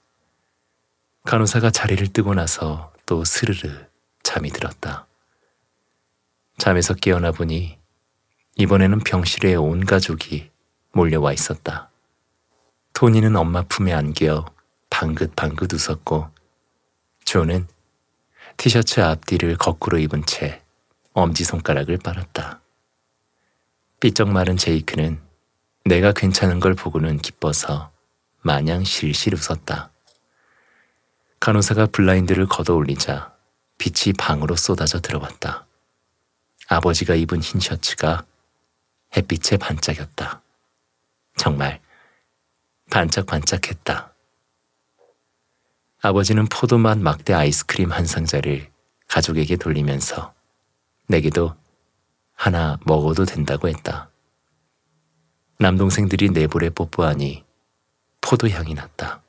간호사가 자리를 뜨고 나서 또 스르르 잠이 들었다. 잠에서 깨어나 보니 이번에는 병실에 온 가족이 몰려와 있었다. 토니는 엄마 품에 안겨 방긋방긋 웃었고 조는 티셔츠 앞뒤를 거꾸로 입은 채 엄지손가락을 빨았다. 삐쩍 마른 제이크는 내가 괜찮은 걸 보고는 기뻐서 마냥 실실 웃었다. 간호사가 블라인드를 걷어 올리자 빛이 방으로 쏟아져 들어왔다. 아버지가 입은 흰 셔츠가 햇빛에 반짝였다. 정말 반짝반짝했다. 아버지는 포도맛 막대 아이스크림 한 상자를 가족에게 돌리면서 내게도 하나 먹어도 된다고 했다. 남동생들이 내 볼에 뽀뽀하니 포도향이 났다.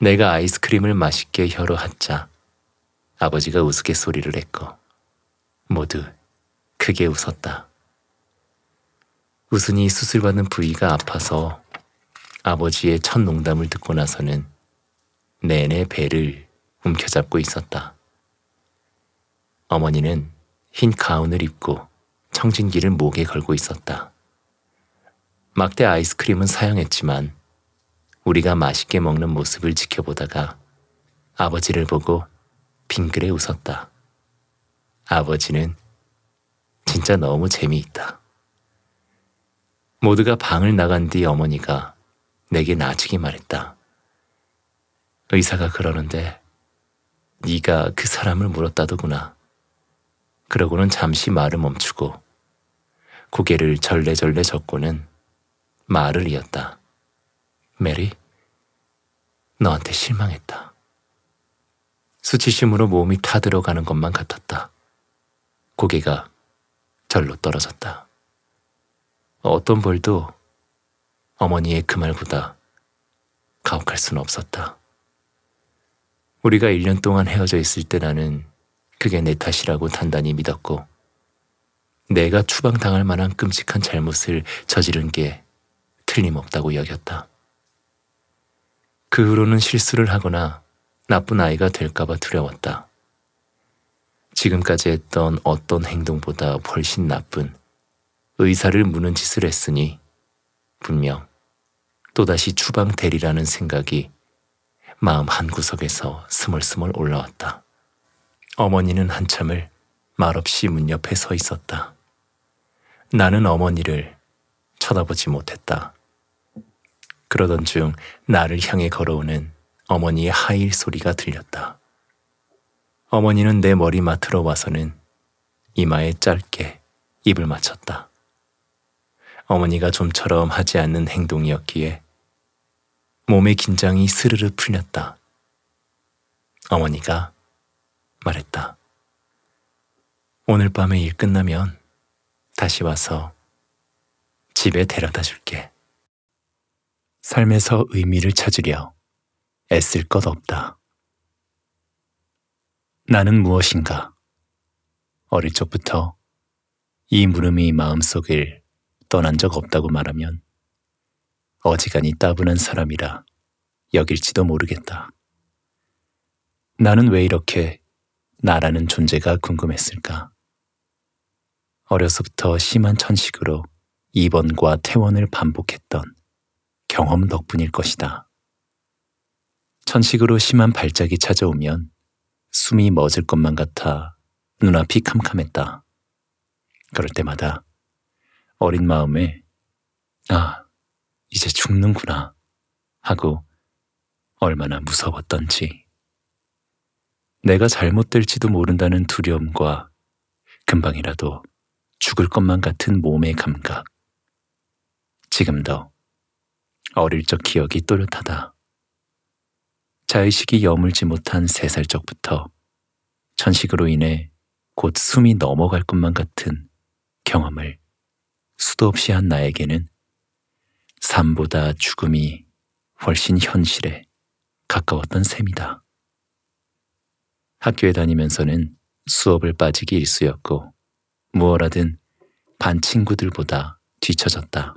내가 아이스크림을 맛있게 혀로 핥자 아버지가 우스갯소리를 했고 모두 크게 웃었다. 우순이 수술받는 부위가 아파서 아버지의 첫 농담을 듣고 나서는 내내 배를 움켜잡고 있었다. 어머니는 흰 가운을 입고 청진기를 목에 걸고 있었다. 막대 아이스크림은 사양했지만 우리가 맛있게 먹는 모습을 지켜보다가 아버지를 보고 빙그레 웃었다. 아버지는 진짜 너무 재미있다. 모두가 방을 나간 뒤 어머니가 내게 나지기 말했다. 의사가 그러는데 네가 그 사람을 물었다더구나. 그러고는 잠시 말을 멈추고 고개를 절레절레 젓고는 말을 이었다. 메리, 너한테 실망했다. 수치심으로 몸이 타들어가는 것만 같았다. 고개가 절로 떨어졌다. 어떤 벌도 어머니의 그 말보다 가혹할 수는 없었다. 우리가 1년 동안 헤어져 있을 때 나는 그게 내 탓이라고 단단히 믿었고 내가 추방당할 만한 끔찍한 잘못을 저지른 게 틀림없다고 여겼다. 그 후로는 실수를 하거나 나쁜 아이가 될까봐 두려웠다. 지금까지 했던 어떤 행동보다 훨씬 나쁜 의사를 무는 짓을 했으니 분명 또다시 추방대리라는 생각이 마음 한구석에서 스멀스멀 올라왔다. 어머니는 한참을 말없이 문 옆에 서 있었다. 나는 어머니를 쳐다보지 못했다. 그러던 중 나를 향해 걸어오는 어머니의 하일 소리가 들렸다. 어머니는 내 머리 맡으로 와서는 이마에 짧게 입을 맞췄다. 어머니가 좀처럼 하지 않는 행동이었기에 몸의 긴장이 스르르 풀렸다. 어머니가 말했다. 오늘 밤에 일 끝나면 다시 와서 집에 데려다 줄게. 삶에서 의미를 찾으려 애쓸 것 없다. 나는 무엇인가? 어릴 적부터 이 물음이 마음속을 떠난 적 없다고 말하면 어지간히 따분한 사람이라 여길지도 모르겠다. 나는 왜 이렇게 나라는 존재가 궁금했을까? 어려서부터 심한 천식으로 입원과 퇴원을 반복했던 경험 덕분일 것이다. 천식으로 심한 발작이 찾아오면 숨이 멎을 것만 같아 눈앞이 캄캄했다. 그럴 때마다 어린 마음에 아, 이제 죽는구나 하고 얼마나 무서웠던지. 내가 잘못될지도 모른다는 두려움과 금방이라도 죽을 것만 같은 몸의 감각. 지금도 어릴 적 기억이 또렷하다. 자의식이 여물지 못한 세 살 적부터 천식으로 인해 곧 숨이 넘어갈 것만 같은 경험을 수도 없이 한 나에게는 삶보다 죽음이 훨씬 현실에 가까웠던 셈이다. 학교에 다니면서는 수업을 빠지기 일쑤였고 무엇하든 반 친구들보다 뒤처졌다.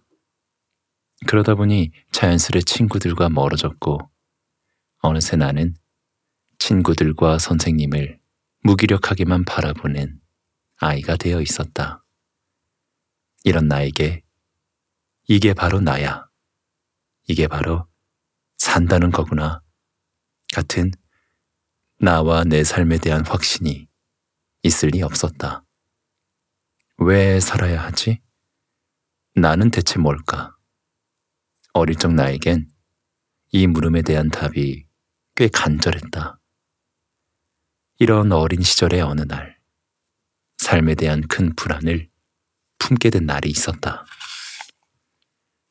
그러다 보니 자연스레 친구들과 멀어졌고 어느새 나는 친구들과 선생님을 무기력하게만 바라보는 아이가 되어 있었다. 이런 나에게 이게 바로 나야. 이게 바로 산다는 거구나. 같은 나와 내 삶에 대한 확신이 있을 리 없었다. 왜 살아야 하지? 나는 대체 뭘까? 어릴 적 나에겐 이 물음에 대한 답이 꽤 간절했다. 이런 어린 시절의 어느 날, 삶에 대한 큰 불안을 품게 된 날이 있었다.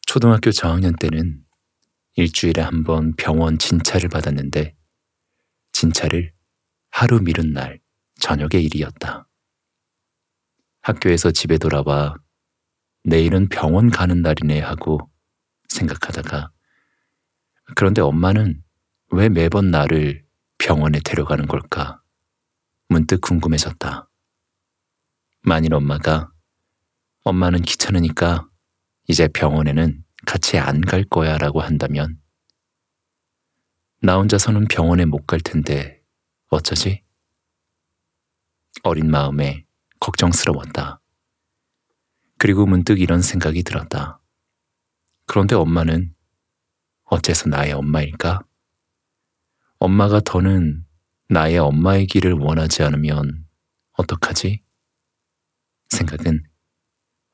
초등학교 저학년 때는 일주일에 한 번 병원 진찰을 받았는데, 진찰을 하루 미룬 날 저녁의 일이었다. 학교에서 집에 돌아와 내일은 병원 가는 날이네 하고 생각하다가 그런데 엄마는 왜 매번 나를 병원에 데려가는 걸까? 문득 궁금해졌다. 만일 엄마가 엄마는 귀찮으니까 이제 병원에는 같이 안 갈 거야 라고 한다면 나 혼자서는 병원에 못 갈 텐데 어쩌지? 어린 마음에 걱정스러웠다. 그리고 문득 이런 생각이 들었다. 그런데 엄마는 어째서 나의 엄마일까? 엄마가 더는 나의 엄마의 길을 원하지 않으면 어떡하지? 생각은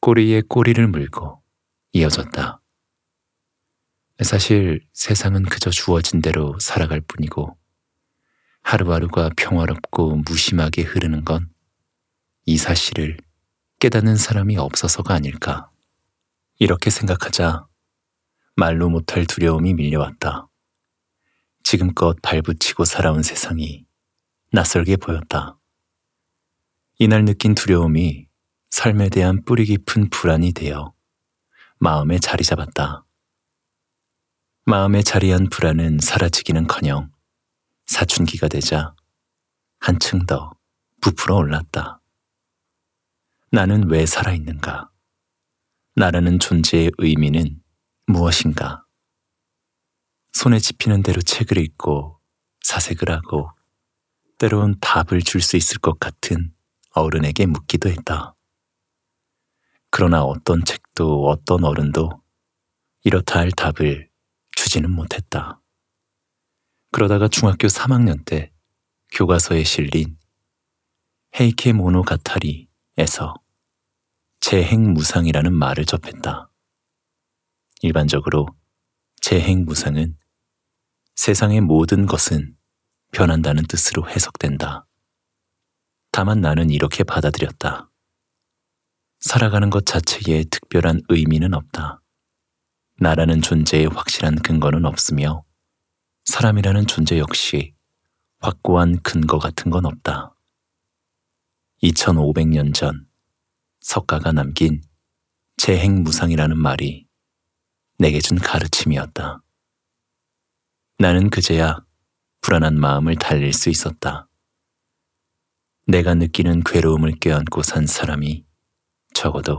꼬리에 꼬리를 물고 이어졌다. 사실 세상은 그저 주어진 대로 살아갈 뿐이고 하루하루가 평화롭고 무심하게 흐르는 건 이 사실을 깨닫는 사람이 없어서가 아닐까. 이렇게 생각하자 말로 못할 두려움이 밀려왔다. 지금껏 발붙이고 살아온 세상이 낯설게 보였다. 이날 느낀 두려움이 삶에 대한 뿌리 깊은 불안이 되어 마음에 자리 잡았다. 마음에 자리한 불안은 사라지기는커녕 사춘기가 되자 한층 더 부풀어 올랐다. 나는 왜 살아있는가? 나라는 존재의 의미는 무엇인가? 손에 집히는 대로 책을 읽고 사색을 하고 때론 답을 줄 수 있을 것 같은 어른에게 묻기도 했다. 그러나 어떤 책도 어떤 어른도 이렇다 할 답을 주지는 못했다. 그러다가 중학교 3학년 때 교과서에 실린 헤이케 모노가타리에서 재행무상이라는 말을 접했다. 일반적으로 재행무상은 세상의 모든 것은 변한다는 뜻으로 해석된다. 다만 나는 이렇게 받아들였다. 살아가는 것 자체에 특별한 의미는 없다. 나라는 존재에 확실한 근거는 없으며 사람이라는 존재 역시 확고한 근거 같은 건 없다. 2500년 전 석가가 남긴 재행무상이라는 말이 내게 준 가르침이었다. 나는 그제야 불안한 마음을 달랠 수 있었다. 내가 느끼는 괴로움을 껴안고 산 사람이 적어도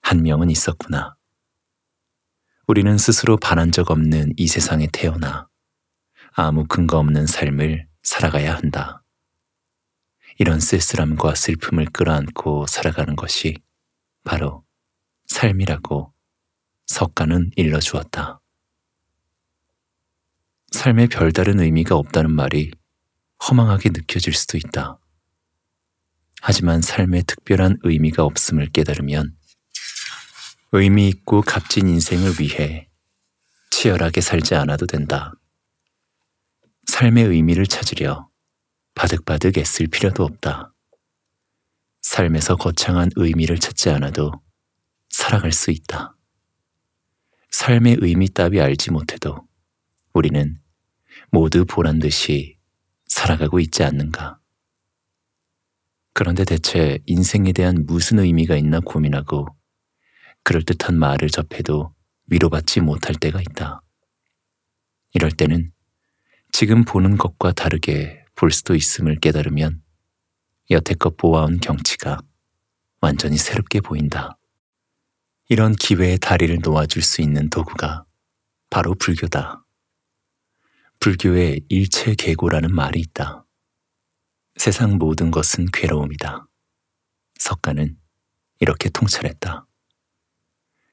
한 명은 있었구나. 우리는 스스로 반한 적 없는 이 세상에 태어나 아무 근거 없는 삶을 살아가야 한다. 이런 쓸쓸함과 슬픔을 끌어안고 살아가는 것이 바로 삶이라고 석가는 일러주었다. 삶에 별다른 의미가 없다는 말이 허망하게 느껴질 수도 있다. 하지만 삶에 특별한 의미가 없음을 깨달으면 의미 있고 값진 인생을 위해 치열하게 살지 않아도 된다. 삶의 의미를 찾으려 바득바득 애쓸 필요도 없다. 삶에서 거창한 의미를 찾지 않아도 살아갈 수 있다. 삶의 의미 따위 알지 못해도 우리는 모두 보란 듯이 살아가고 있지 않는가. 그런데 대체 인생에 대한 무슨 의미가 있나 고민하고 그럴듯한 말을 접해도 위로받지 못할 때가 있다. 이럴 때는 지금 보는 것과 다르게 볼 수도 있음을 깨달으면 여태껏 보아온 경치가 완전히 새롭게 보인다. 이런 기회의 다리를 놓아줄 수 있는 도구가 바로 불교다. 불교의 일체 계고라는 말이 있다. 세상 모든 것은 괴로움이다. 석가는 이렇게 통찰했다.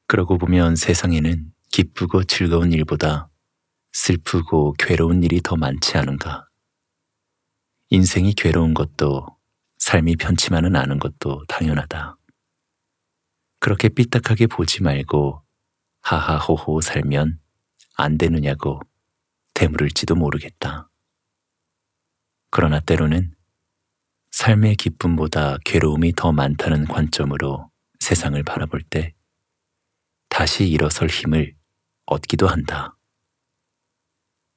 그러고 보면 세상에는 기쁘고 즐거운 일보다 슬프고 괴로운 일이 더 많지 않은가. 인생이 괴로운 것도 삶이 편치만은 않은 것도 당연하다. 그렇게 삐딱하게 보지 말고 하하호호 살면 안 되느냐고 되물을지도 모르겠다. 그러나 때로는 삶의 기쁨보다 괴로움이 더 많다는 관점으로 세상을 바라볼 때 다시 일어설 힘을 얻기도 한다.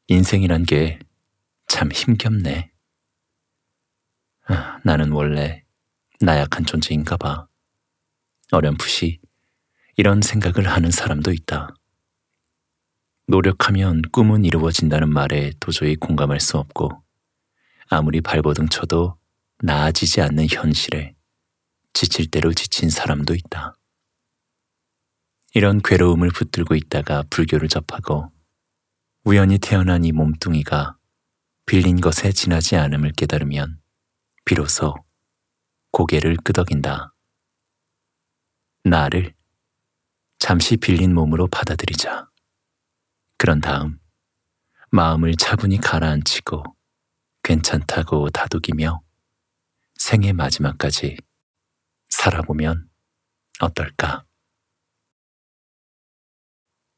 인생이란 게 참 힘겹네. 아, 나는 원래 나약한 존재인가 봐. 어렴풋이 이런 생각을 하는 사람도 있다. 노력하면 꿈은 이루어진다는 말에 도저히 공감할 수 없고 아무리 발버둥 쳐도 나아지지 않는 현실에 지칠 대로 지친 사람도 있다. 이런 괴로움을 붙들고 있다가 불교를 접하고 우연히 태어난 이 몸뚱이가 빌린 것에 지나지 않음을 깨달으면 비로소 고개를 끄덕인다. 나를 잠시 빌린 몸으로 받아들이자. 그런 다음 마음을 차분히 가라앉히고 괜찮다고 다독이며 생애 마지막까지 살아보면 어떨까?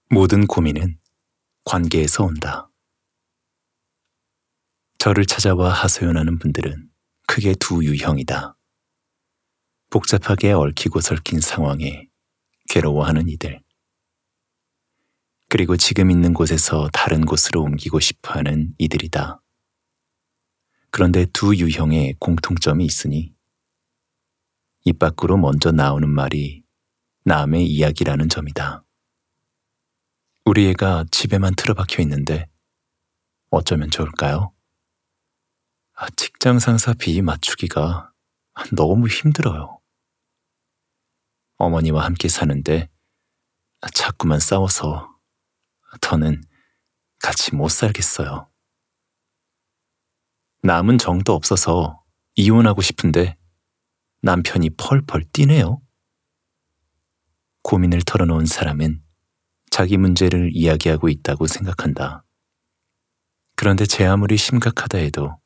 모든 고민은 관계에서 온다. 저를 찾아와 하소연하는 분들은 크게 두 유형이다. 복잡하게 얽히고 설킨 상황에 괴로워하는 이들. 그리고 지금 있는 곳에서 다른 곳으로 옮기고 싶어 하는 이들이다. 그런데 두 유형의 공통점이 있으니 입 밖으로 먼저 나오는 말이 남의 이야기라는 점이다. 우리 애가 집에만 틀어박혀 있는데 어쩌면 좋을까요? 아, 직장 상사 비위 맞추기가 너무 힘들어요. 어머니와 함께 사는데 자꾸만 싸워서 더는 같이 못 살겠어요. 남은 정도 없어서 이혼하고 싶은데 남편이 펄펄 뛰네요. 고민을 털어놓은 사람은 자기 문제를 이야기하고 있다고 생각한다. 그런데 제 아무리 심각하다 해도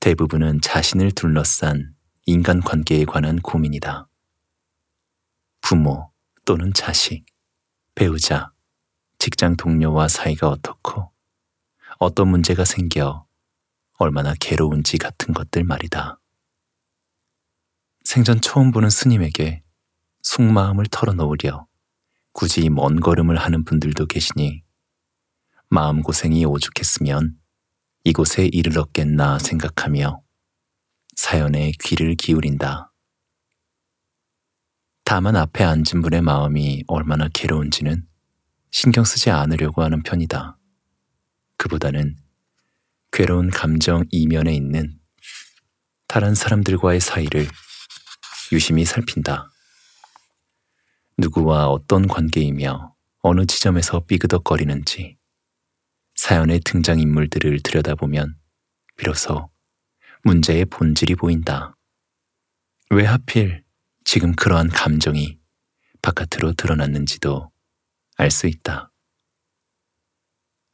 대부분은 자신을 둘러싼 인간관계에 관한 고민이다. 부모 또는 자식, 배우자, 직장 동료와 사이가 어떻고 어떤 문제가 생겨 얼마나 괴로운지 같은 것들 말이다. 생전 처음 보는 스님에게 속마음을 털어놓으려 굳이 먼 걸음을 하는 분들도 계시니 마음고생이 오죽했으면 이곳에 이르렀겠나 생각하며 사연에 귀를 기울인다. 다만 앞에 앉은 분의 마음이 얼마나 괴로운지는 신경 쓰지 않으려고 하는 편이다. 그보다는 괴로운 감정 이면에 있는 다른 사람들과의 사이를 유심히 살핀다. 누구와 어떤 관계이며 어느 지점에서 삐그덕거리는지 사연의 등장인물들을 들여다보면 비로소 문제의 본질이 보인다. 왜 하필 지금 그러한 감정이 바깥으로 드러났는지도 알수 있다.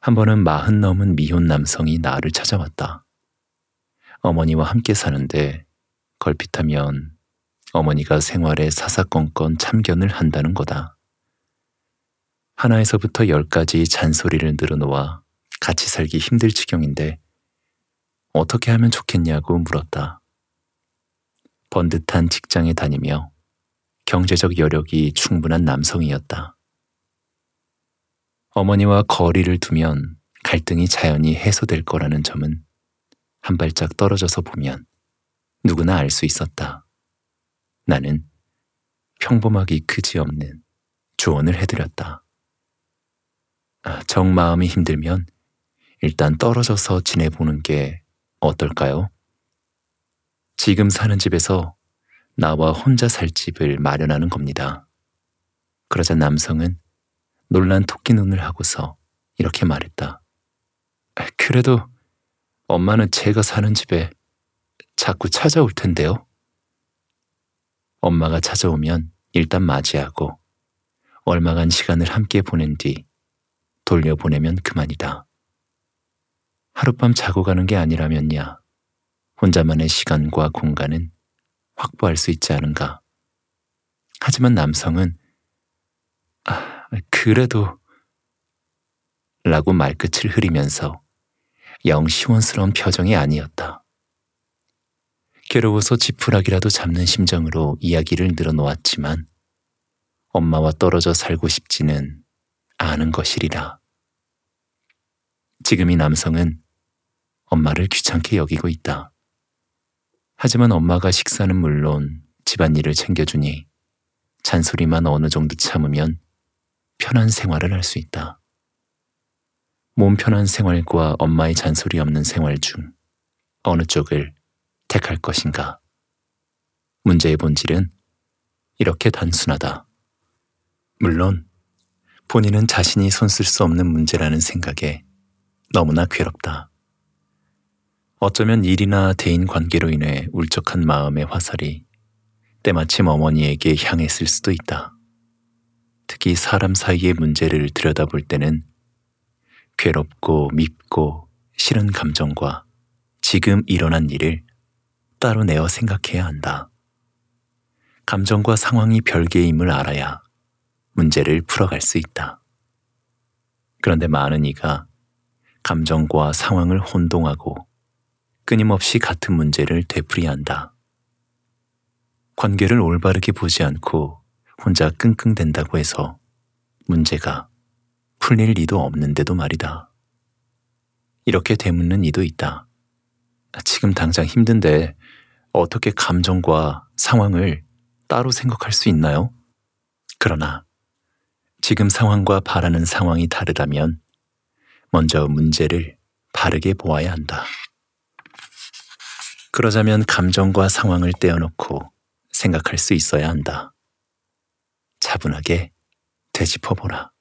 한 번은 마흔 넘은 미혼 남성이 나를 찾아왔다. 어머니와 함께 사는데 걸핏하면 어머니가 생활에 사사건건 참견을 한다는 거다. 하나에서부터 열까지 잔소리를 늘어놓아 같이 살기 힘들 지경인데 어떻게 하면 좋겠냐고 물었다. 번듯한 직장에 다니며 경제적 여력이 충분한 남성이었다. 어머니와 거리를 두면 갈등이 자연히 해소될 거라는 점은 한 발짝 떨어져서 보면 누구나 알 수 있었다. 나는 평범하기 그지없는 조언을 해드렸다. 아, 정 마음이 힘들면 일단 떨어져서 지내보는 게 어떨까요? 지금 사는 집에서 나와 혼자 살 집을 마련하는 겁니다. 그러자 남성은 놀란 토끼 눈을 하고서 이렇게 말했다. 아, 그래도 엄마는 제가 사는 집에 자꾸 찾아올 텐데요. 엄마가 찾아오면 일단 맞이하고 얼마간 시간을 함께 보낸 뒤 돌려보내면 그만이다. 하룻밤 자고 가는 게 아니라면야 혼자만의 시간과 공간은 확보할 수 있지 않은가. 하지만 남성은 그래도 라고 말끝을 흐리면서 영 시원스러운 표정이 아니었다. 괴로워서 지푸라기라도 잡는 심정으로 이야기를 늘어놓았지만 엄마와 떨어져 살고 싶지는 않은 것이리라. 지금 이 남성은 엄마를 귀찮게 여기고 있다. 하지만 엄마가 식사는 물론 집안일을 챙겨주니 잔소리만 어느 정도 참으면 편한 생활을 할 수 있다. 몸 편한 생활과 엄마의 잔소리 없는 생활 중 어느 쪽을 택할 것인가? 문제의 본질은 이렇게 단순하다. 물론 본인은 자신이 손쓸 수 없는 문제라는 생각에 너무나 괴롭다. 어쩌면 일이나 대인 관계로 인해 울적한 마음의 화살이 때마침 어머니에게 향했을 수도 있다. 특히 사람 사이의 문제를 들여다볼 때는 괴롭고 밉고 싫은 감정과 지금 일어난 일을 따로 내어 생각해야 한다. 감정과 상황이 별개임을 알아야 문제를 풀어갈 수 있다. 그런데 많은 이가 감정과 상황을 혼동하고 끊임없이 같은 문제를 되풀이한다. 관계를 올바르게 보지 않고 혼자 끙끙댄다고 해서 문제가 풀릴 리도 없는데도 말이다. 이렇게 되묻는 이도 있다. 지금 당장 힘든데 어떻게 감정과 상황을 따로 생각할 수 있나요? 그러나 지금 상황과 바라는 상황이 다르다면 먼저 문제를 바르게 보아야 한다. 그러자면 감정과 상황을 떼어놓고 생각할 수 있어야 한다. 차분하게 되짚어보라.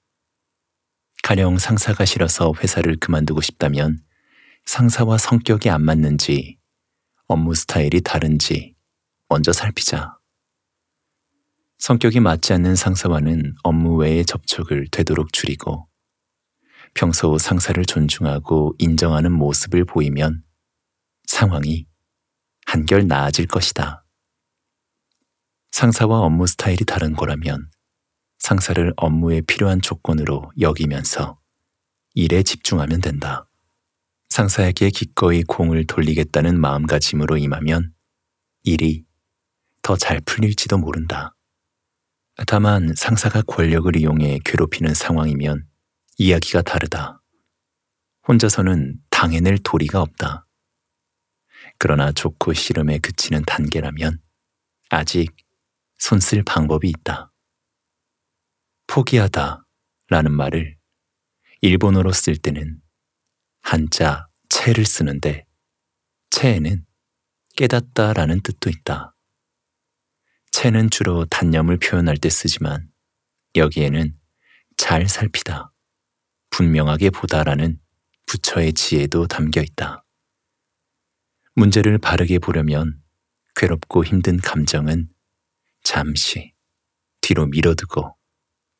가령 상사가 싫어서 회사를 그만두고 싶다면 상사와 성격이 안 맞는지 업무 스타일이 다른지 먼저 살피자. 성격이 맞지 않는 상사와는 업무 외의 접촉을 되도록 줄이고 평소 상사를 존중하고 인정하는 모습을 보이면 상황이 한결 나아질 것이다. 상사와 업무 스타일이 다른 거라면 상사를 업무에 필요한 조건으로 여기면서 일에 집중하면 된다. 상사에게 기꺼이 공을 돌리겠다는 마음가짐으로 임하면 일이 더 잘 풀릴지도 모른다. 다만 상사가 권력을 이용해 괴롭히는 상황이면 이야기가 다르다. 혼자서는 당해낼 도리가 없다. 그러나 좋고 싫음에 그치는 단계라면 아직 손쓸 방법이 있다. 포기하다 라는 말을 일본어로 쓸 때는 한자 체를 쓰는데 체에는 깨닫다 라는 뜻도 있다. 체는 주로 단념을 표현할 때 쓰지만 여기에는 잘 살피다, 분명하게 보다라는 부처의 지혜도 담겨 있다. 문제를 바르게 보려면 괴롭고 힘든 감정은 잠시 뒤로 밀어두고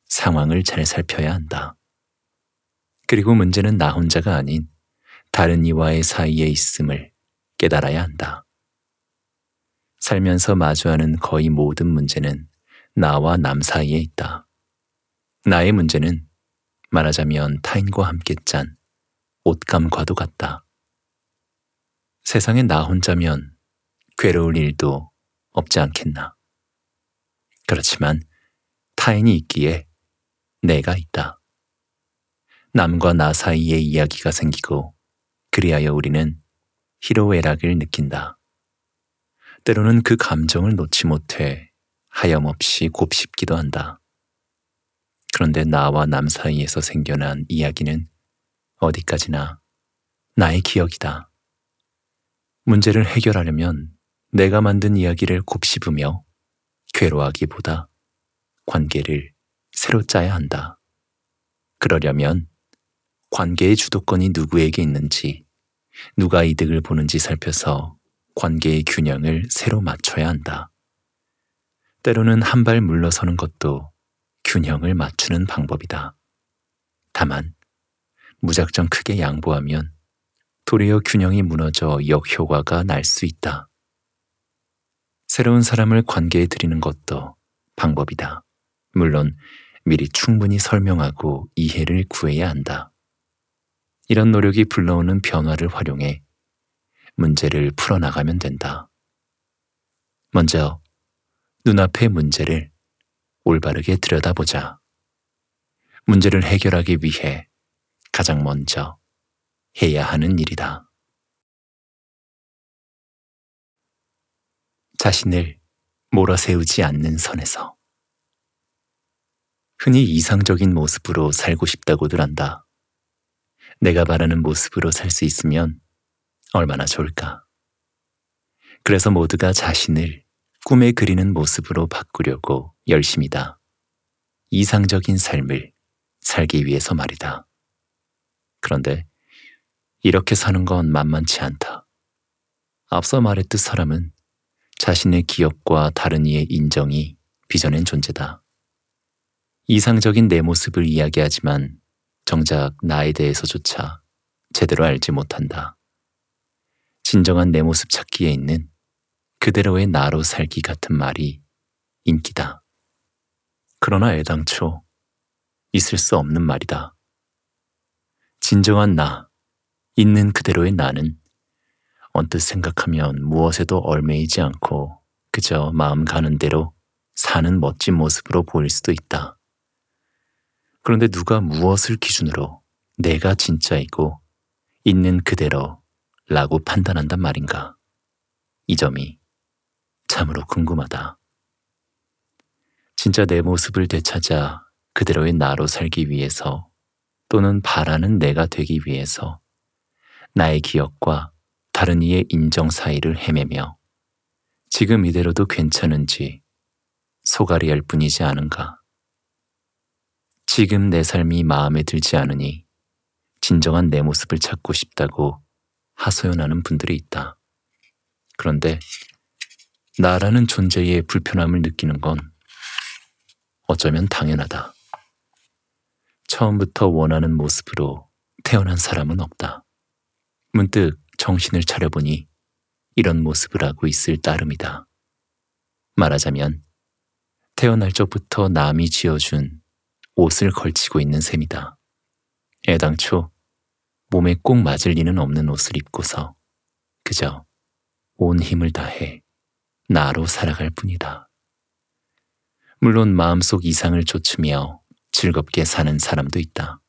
상황을 잘 살펴야 한다. 그리고 문제는 나 혼자가 아닌 다른 이와의 사이에 있음을 깨달아야 한다. 살면서 마주하는 거의 모든 문제는 나와 남 사이에 있다. 나의 문제는 말하자면 타인과 함께 짠 옷감과도 같다. 세상에 나 혼자면 괴로울 일도 없지 않겠나. 그렇지만 타인이 있기에 내가 있다. 남과 나 사이에 이야기가 생기고 그리하여 우리는 희로애락을 느낀다. 때로는 그 감정을 놓지 못해 하염없이 곱씹기도 한다. 그런데 나와 남 사이에서 생겨난 이야기는 어디까지나 나의 기억이다. 문제를 해결하려면 내가 만든 이야기를 곱씹으며 괴로워하기보다 관계를 새로 짜야 한다. 그러려면 관계의 주도권이 누구에게 있는지, 누가 이득을 보는지 살펴서 관계의 균형을 새로 맞춰야 한다. 때로는 한 발 물러서는 것도 균형을 맞추는 방법이다. 다만, 무작정 크게 양보하면 도리어 균형이 무너져 역효과가 날 수 있다. 새로운 사람을 관계에 들이는 것도 방법이다. 물론 미리 충분히 설명하고 이해를 구해야 한다. 이런 노력이 불러오는 변화를 활용해 문제를 풀어나가면 된다. 먼저 눈앞의 문제를 올바르게 들여다보자. 문제를 해결하기 위해 가장 먼저 해야 하는 일이다. 자신을 몰아세우지 않는 선에서 흔히 이상적인 모습으로 살고 싶다고들 한다. 내가 바라는 모습으로 살 수 있으면 얼마나 좋을까. 그래서 모두가 자신을 꿈에 그리는 모습으로 바꾸려고 열심이다. 이상적인 삶을 살기 위해서 말이다. 그런데 이렇게 사는 건 만만치 않다. 앞서 말했듯 사람은 자신의 기억과 다른 이의 인정이 빚어낸 존재다. 이상적인 내 모습을 이야기하지만 정작 나에 대해서조차 제대로 알지 못한다. 진정한 내 모습 찾기에 있는 그대로의 나로 살기 같은 말이 인기다. 그러나 애당초 있을 수 없는 말이다. 진정한 나, 있는 그대로의 나는 언뜻 생각하면 무엇에도 얼매이지 않고 그저 마음 가는 대로 사는 멋진 모습으로 보일 수도 있다. 그런데 누가 무엇을 기준으로 내가 진짜이고 있는 그대로 라고 판단한단 말인가. 이 점이 참으로 궁금하다. 진짜 내 모습을 되찾아 그대로의 나로 살기 위해서 또는 바라는 내가 되기 위해서 나의 기억과 다른 이의 인정 사이를 헤매며 지금 이대로도 괜찮은지 소갈이할 뿐이지 않은가. 지금 내 삶이 마음에 들지 않으니 진정한 내 모습을 찾고 싶다고 하소연하는 분들이 있다. 그런데 나라는 존재의 불편함을 느끼는 건 어쩌면 당연하다. 처음부터 원하는 모습으로 태어난 사람은 없다. 문득 정신을 차려보니 이런 모습을 하고 있을 따름이다. 말하자면 태어날 적부터 남이 지어준 옷을 걸치고 있는 셈이다. 애당초 몸에 꼭 맞을 리는 없는 옷을 입고서 그저 온 힘을 다해 나로 살아갈 뿐이다. 물론 마음속 이상을 쫓으며 즐겁게 사는 사람도 있다.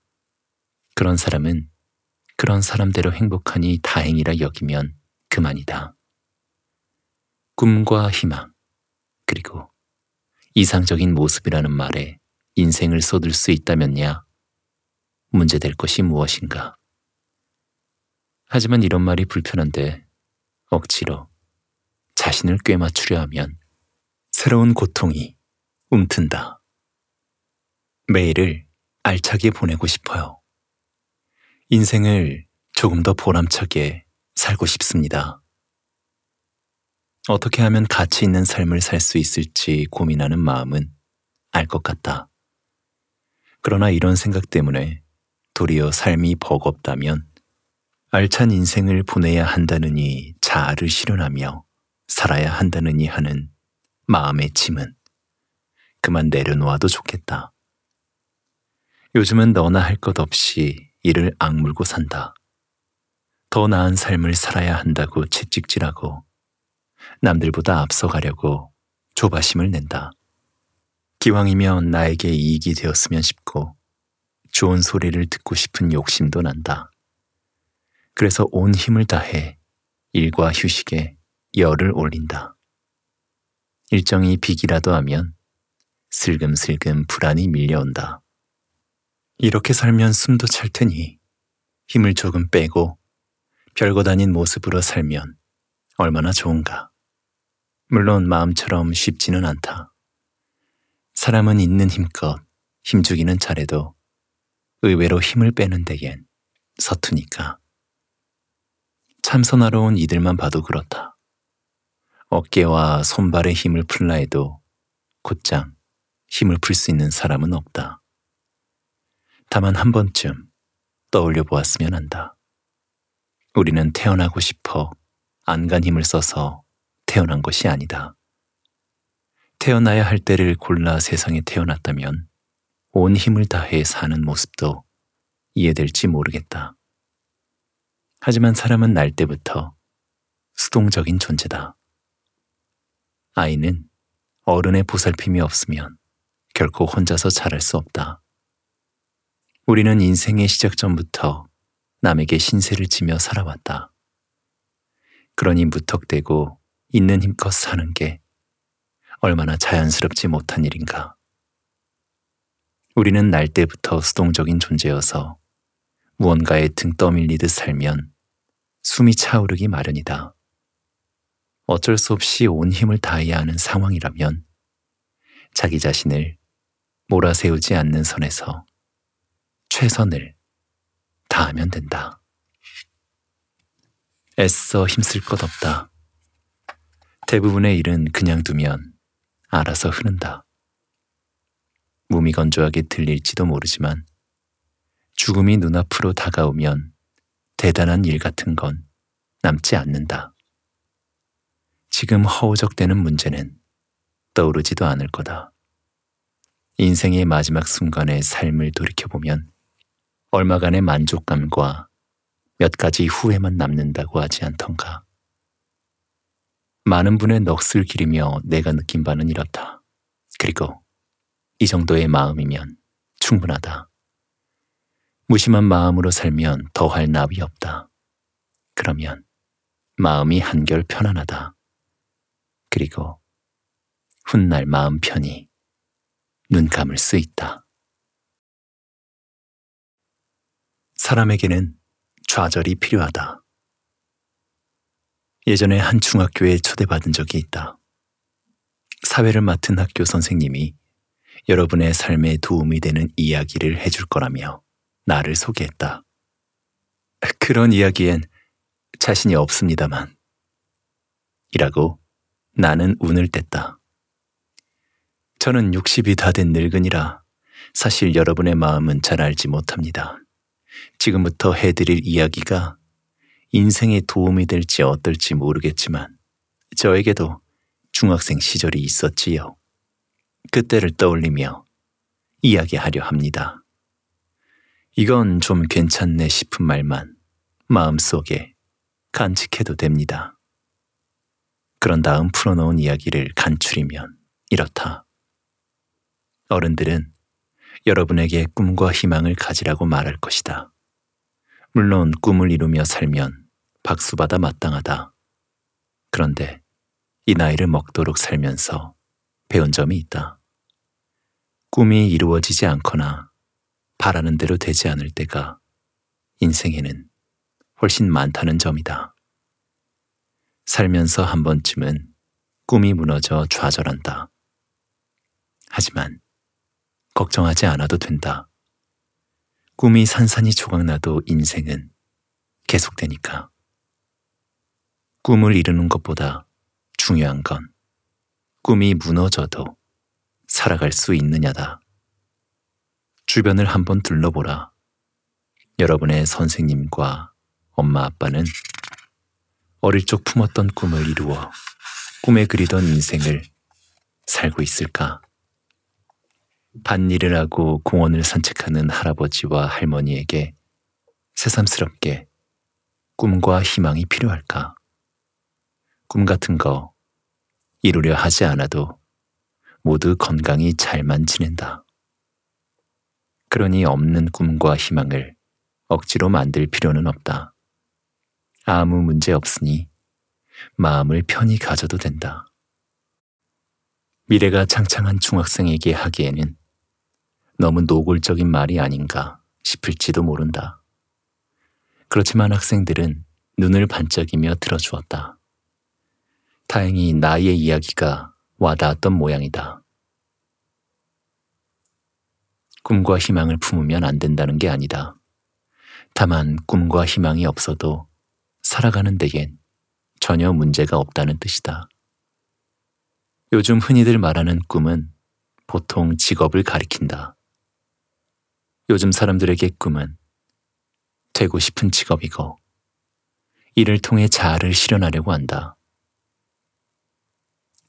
그런 사람은 그런 사람대로 행복하니 다행이라 여기면 그만이다. 꿈과 희망, 그리고 이상적인 모습이라는 말에 인생을 쏟을 수 있다면야 문제될 것이 무엇인가. 하지만 이런 말이 불편한데 억지로 자신을 꿰맞추려 하면 새로운 고통이 움튼다. 매일을 알차게 보내고 싶어요. 인생을 조금 더 보람차게 살고 싶습니다. 어떻게 하면 가치 있는 삶을 살 수 있을지 고민하는 마음은 알 것 같다. 그러나 이런 생각 때문에 도리어 삶이 버겁다면 알찬 인생을 보내야 한다느니 자아를 실현하며 살아야 한다느니 하는 마음의 짐은 그만 내려놓아도 좋겠다. 요즘은 너나 할 것 없이 이를 악물고 산다. 더 나은 삶을 살아야 한다고 채찍질하고 남들보다 앞서가려고 조바심을 낸다. 기왕이면 나에게 이익이 되었으면 싶고 좋은 소리를 듣고 싶은 욕심도 난다. 그래서 온 힘을 다해 일과 휴식에 열을 올린다. 일정이 비기라도 하면 슬금슬금 불안이 밀려온다. 이렇게 살면 숨도 찰 테니 힘을 조금 빼고 별거 다닌 모습으로 살면 얼마나 좋은가. 물론 마음처럼 쉽지는 않다. 사람은 있는 힘껏 힘주기는 잘해도 의외로 힘을 빼는 데엔 서투니까. 참선하러 온 이들만 봐도 그렇다. 어깨와 손발의 힘을 풀라 해도 곧장 힘을 풀 수 있는 사람은 없다. 다만 한 번쯤 떠올려 보았으면 한다. 우리는 태어나고 싶어 안간 힘을 써서 태어난 것이 아니다. 태어나야 할 때를 골라 세상에 태어났다면 온 힘을 다해 사는 모습도 이해될지 모르겠다. 하지만 사람은 날 때부터 수동적인 존재다. 아이는 어른의 보살핌이 없으면 결코 혼자서 자랄 수 없다. 우리는 인생의 시작전부터 남에게 신세를 지며 살아왔다. 그러니 무턱대고 있는 힘껏 사는 게 얼마나 자연스럽지 못한 일인가. 우리는 날 때부터 수동적인 존재여서 무언가에 등 떠밀리듯 살면 숨이 차오르기 마련이다. 어쩔 수 없이 온 힘을 다해야 하는 상황이라면 자기 자신을 몰아세우지 않는 선에서 최선을 다하면 된다. 애써 힘쓸 것 없다. 대부분의 일은 그냥 두면 알아서 흐른다. 몸이 건조하게 들릴지도 모르지만 죽음이 눈앞으로 다가오면 대단한 일 같은 건 남지 않는다. 지금 허우적대는 문제는 떠오르지도 않을 거다. 인생의 마지막 순간의 삶을 돌이켜보면 얼마간의 만족감과 몇 가지 후회만 남는다고 하지 않던가. 많은 분의 넋을 기리며 내가 느낀 바는 이렇다. 그리고 이 정도의 마음이면 충분하다. 무심한 마음으로 살면 더할 나위 없다. 그러면 마음이 한결 편안하다. 그리고 훗날 마음 편히 눈 감을 수 있다. 사람에게는 좌절이 필요하다. 예전에 한 중학교에 초대받은 적이 있다. 사회를 맡은 학교 선생님이 여러분의 삶에 도움이 되는 이야기를 해줄 거라며 나를 소개했다. 그런 이야기엔 자신이 없습니다만. 이라고 나는 운을 뗐다. 저는 60이 다 된 늙은이라 사실 여러분의 마음은 잘 알지 못합니다. 지금부터 해드릴 이야기가 인생에 도움이 될지 어떨지 모르겠지만 저에게도 중학생 시절이 있었지요. 그때를 떠올리며 이야기하려 합니다. 이건 좀 괜찮네 싶은 말만 마음속에 간직해도 됩니다. 그런 다음 풀어놓은 이야기를 간추리면 이렇다. 어른들은 여러분에게 꿈과 희망을 가지라고 말할 것이다. 물론 꿈을 이루며 살면 박수받아 마땅하다. 그런데 이 나이를 먹도록 살면서 배운 점이 있다. 꿈이 이루어지지 않거나 바라는 대로 되지 않을 때가 인생에는 훨씬 많다는 점이다. 살면서 한 번쯤은 꿈이 무너져 좌절한다. 하지만 걱정하지 않아도 된다. 꿈이 산산이 조각나도 인생은 계속되니까. 꿈을 이루는 것보다 중요한 건 꿈이 무너져도 살아갈 수 있느냐다. 주변을 한번 둘러보라. 여러분의 선생님과 엄마 아빠는 어릴 적 품었던 꿈을 이루어 꿈에 그리던 인생을 살고 있을까? 밭일을 하고 공원을 산책하는 할아버지와 할머니에게 새삼스럽게 꿈과 희망이 필요할까? 꿈 같은 거 이루려 하지 않아도 모두 건강히 잘만 지낸다. 그러니 없는 꿈과 희망을 억지로 만들 필요는 없다. 아무 문제 없으니 마음을 편히 가져도 된다. 미래가 창창한 중학생에게 하기에는 너무 노골적인 말이 아닌가 싶을지도 모른다. 그렇지만 학생들은 눈을 반짝이며 들어주었다. 다행히 나의 이야기가 와닿았던 모양이다. 꿈과 희망을 품으면 안 된다는 게 아니다. 다만 꿈과 희망이 없어도 살아가는 데엔 전혀 문제가 없다는 뜻이다. 요즘 흔히들 말하는 꿈은 보통 직업을 가리킨다. 요즘 사람들에게 꿈은 되고 싶은 직업이고 이를 통해 자아를 실현하려고 한다.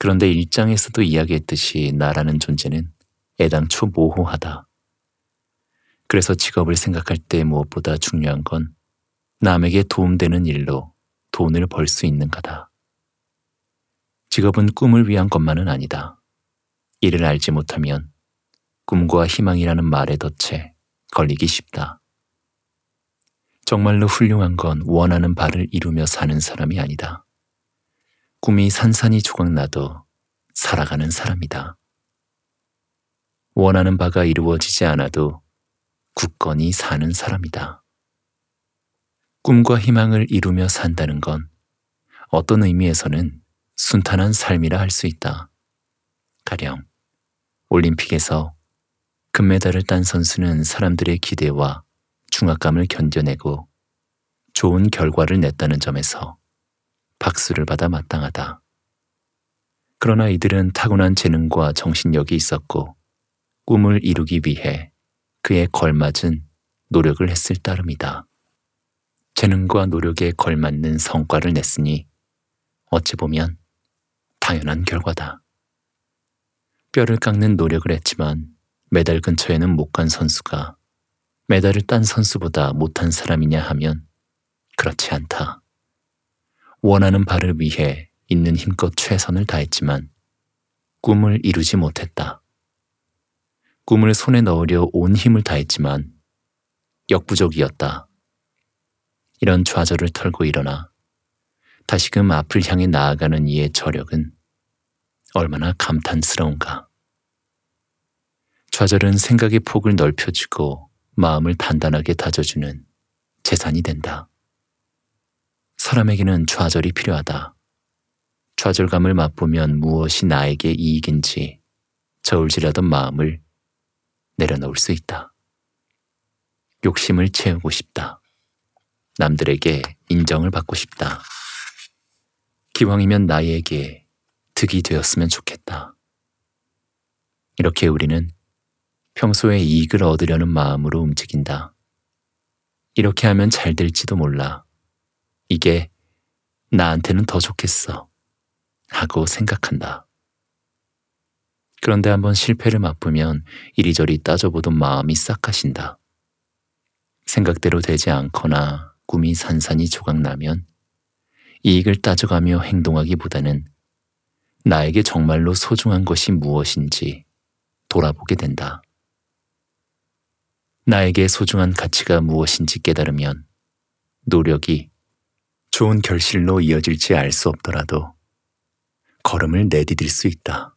그런데 일장에서도 이야기했듯이 나라는 존재는 애당초 모호하다. 그래서 직업을 생각할 때 무엇보다 중요한 건 남에게 도움되는 일로 돈을 벌 수 있는가다. 직업은 꿈을 위한 것만은 아니다. 이를 알지 못하면 꿈과 희망이라는 말에 덫에 걸리기 쉽다. 정말로 훌륭한 건 원하는 바를 이루며 사는 사람이 아니다. 꿈이 산산이 조각 나도 살아가는 사람이다. 원하는 바가 이루어지지 않아도 굳건히 사는 사람이다. 꿈과 희망을 이루며 산다는 건 어떤 의미에서는 순탄한 삶이라 할 수 있다. 가령 올림픽에서 금메달을 딴 선수는 사람들의 기대와 중압감을 견뎌내고 좋은 결과를 냈다는 점에서 박수를 받아 마땅하다. 그러나 이들은 타고난 재능과 정신력이 있었고 꿈을 이루기 위해 그에 걸맞은 노력을 했을 따름이다. 재능과 노력에 걸맞는 성과를 냈으니 어찌 보면 당연한 결과다. 뼈를 깎는 노력을 했지만 메달 근처에는 못 간 선수가 메달을 딴 선수보다 못한 사람이냐 하면 그렇지 않다. 원하는 바를 위해 있는 힘껏 최선을 다했지만 꿈을 이루지 못했다. 꿈을 손에 넣으려 온 힘을 다했지만 역부족이었다. 이런 좌절을 털고 일어나 다시금 앞을 향해 나아가는 이의 저력은 얼마나 감탄스러운가. 좌절은 생각의 폭을 넓혀주고 마음을 단단하게 다져주는 재산이 된다. 사람에게는 좌절이 필요하다. 좌절감을 맛보면 무엇이 나에게 이익인지 저울질하던 마음을 내려놓을 수 있다. 욕심을 채우고 싶다. 남들에게 인정을 받고 싶다. 기왕이면 나에게 득이 되었으면 좋겠다. 이렇게 우리는 평소에 이익을 얻으려는 마음으로 움직인다. 이렇게 하면 잘 될지도 몰라. 이게 나한테는 더 좋겠어. 하고 생각한다. 그런데 한번 실패를 맛보면 이리저리 따져보던 마음이 싹 가신다. 생각대로 되지 않거나 꿈이 산산이 조각나면 이익을 따져가며 행동하기보다는 나에게 정말로 소중한 것이 무엇인지 돌아보게 된다. 나에게 소중한 가치가 무엇인지 깨달으면 노력이 좋은 결실로 이어질지 알 수 없더라도 걸음을 내디딜 수 있다.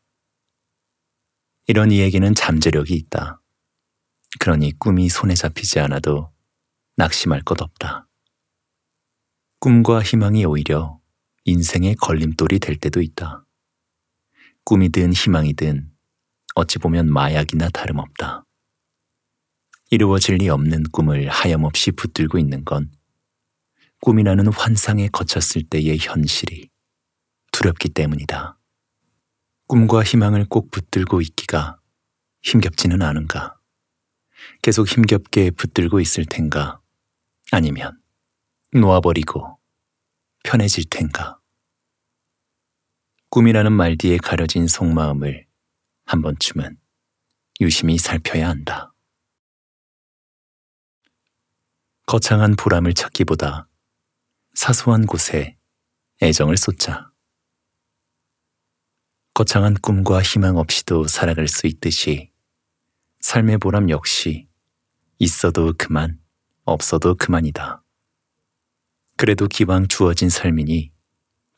이런 이에게는 잠재력이 있다. 그러니 꿈이 손에 잡히지 않아도 낙심할 것 없다. 꿈과 희망이 오히려 인생의 걸림돌이 될 때도 있다. 꿈이든 희망이든 어찌 보면 마약이나 다름없다. 이루어질 리 없는 꿈을 하염없이 붙들고 있는 건 꿈이라는 환상에 거쳤을 때의 현실이 두렵기 때문이다. 꿈과 희망을 꼭 붙들고 있기가 힘겹지는 않은가. 계속 힘겹게 붙들고 있을 텐가. 아니면 놓아버리고 편해질 텐가. 꿈이라는 말 뒤에 가려진 속마음을 한 번쯤은 유심히 살펴야 한다. 거창한 보람을 찾기보다 사소한 곳에 애정을 쏟자. 거창한 꿈과 희망 없이도 살아갈 수 있듯이 삶의 보람 역시 있어도 그만, 없어도 그만이다. 그래도 기왕 주어진 삶이니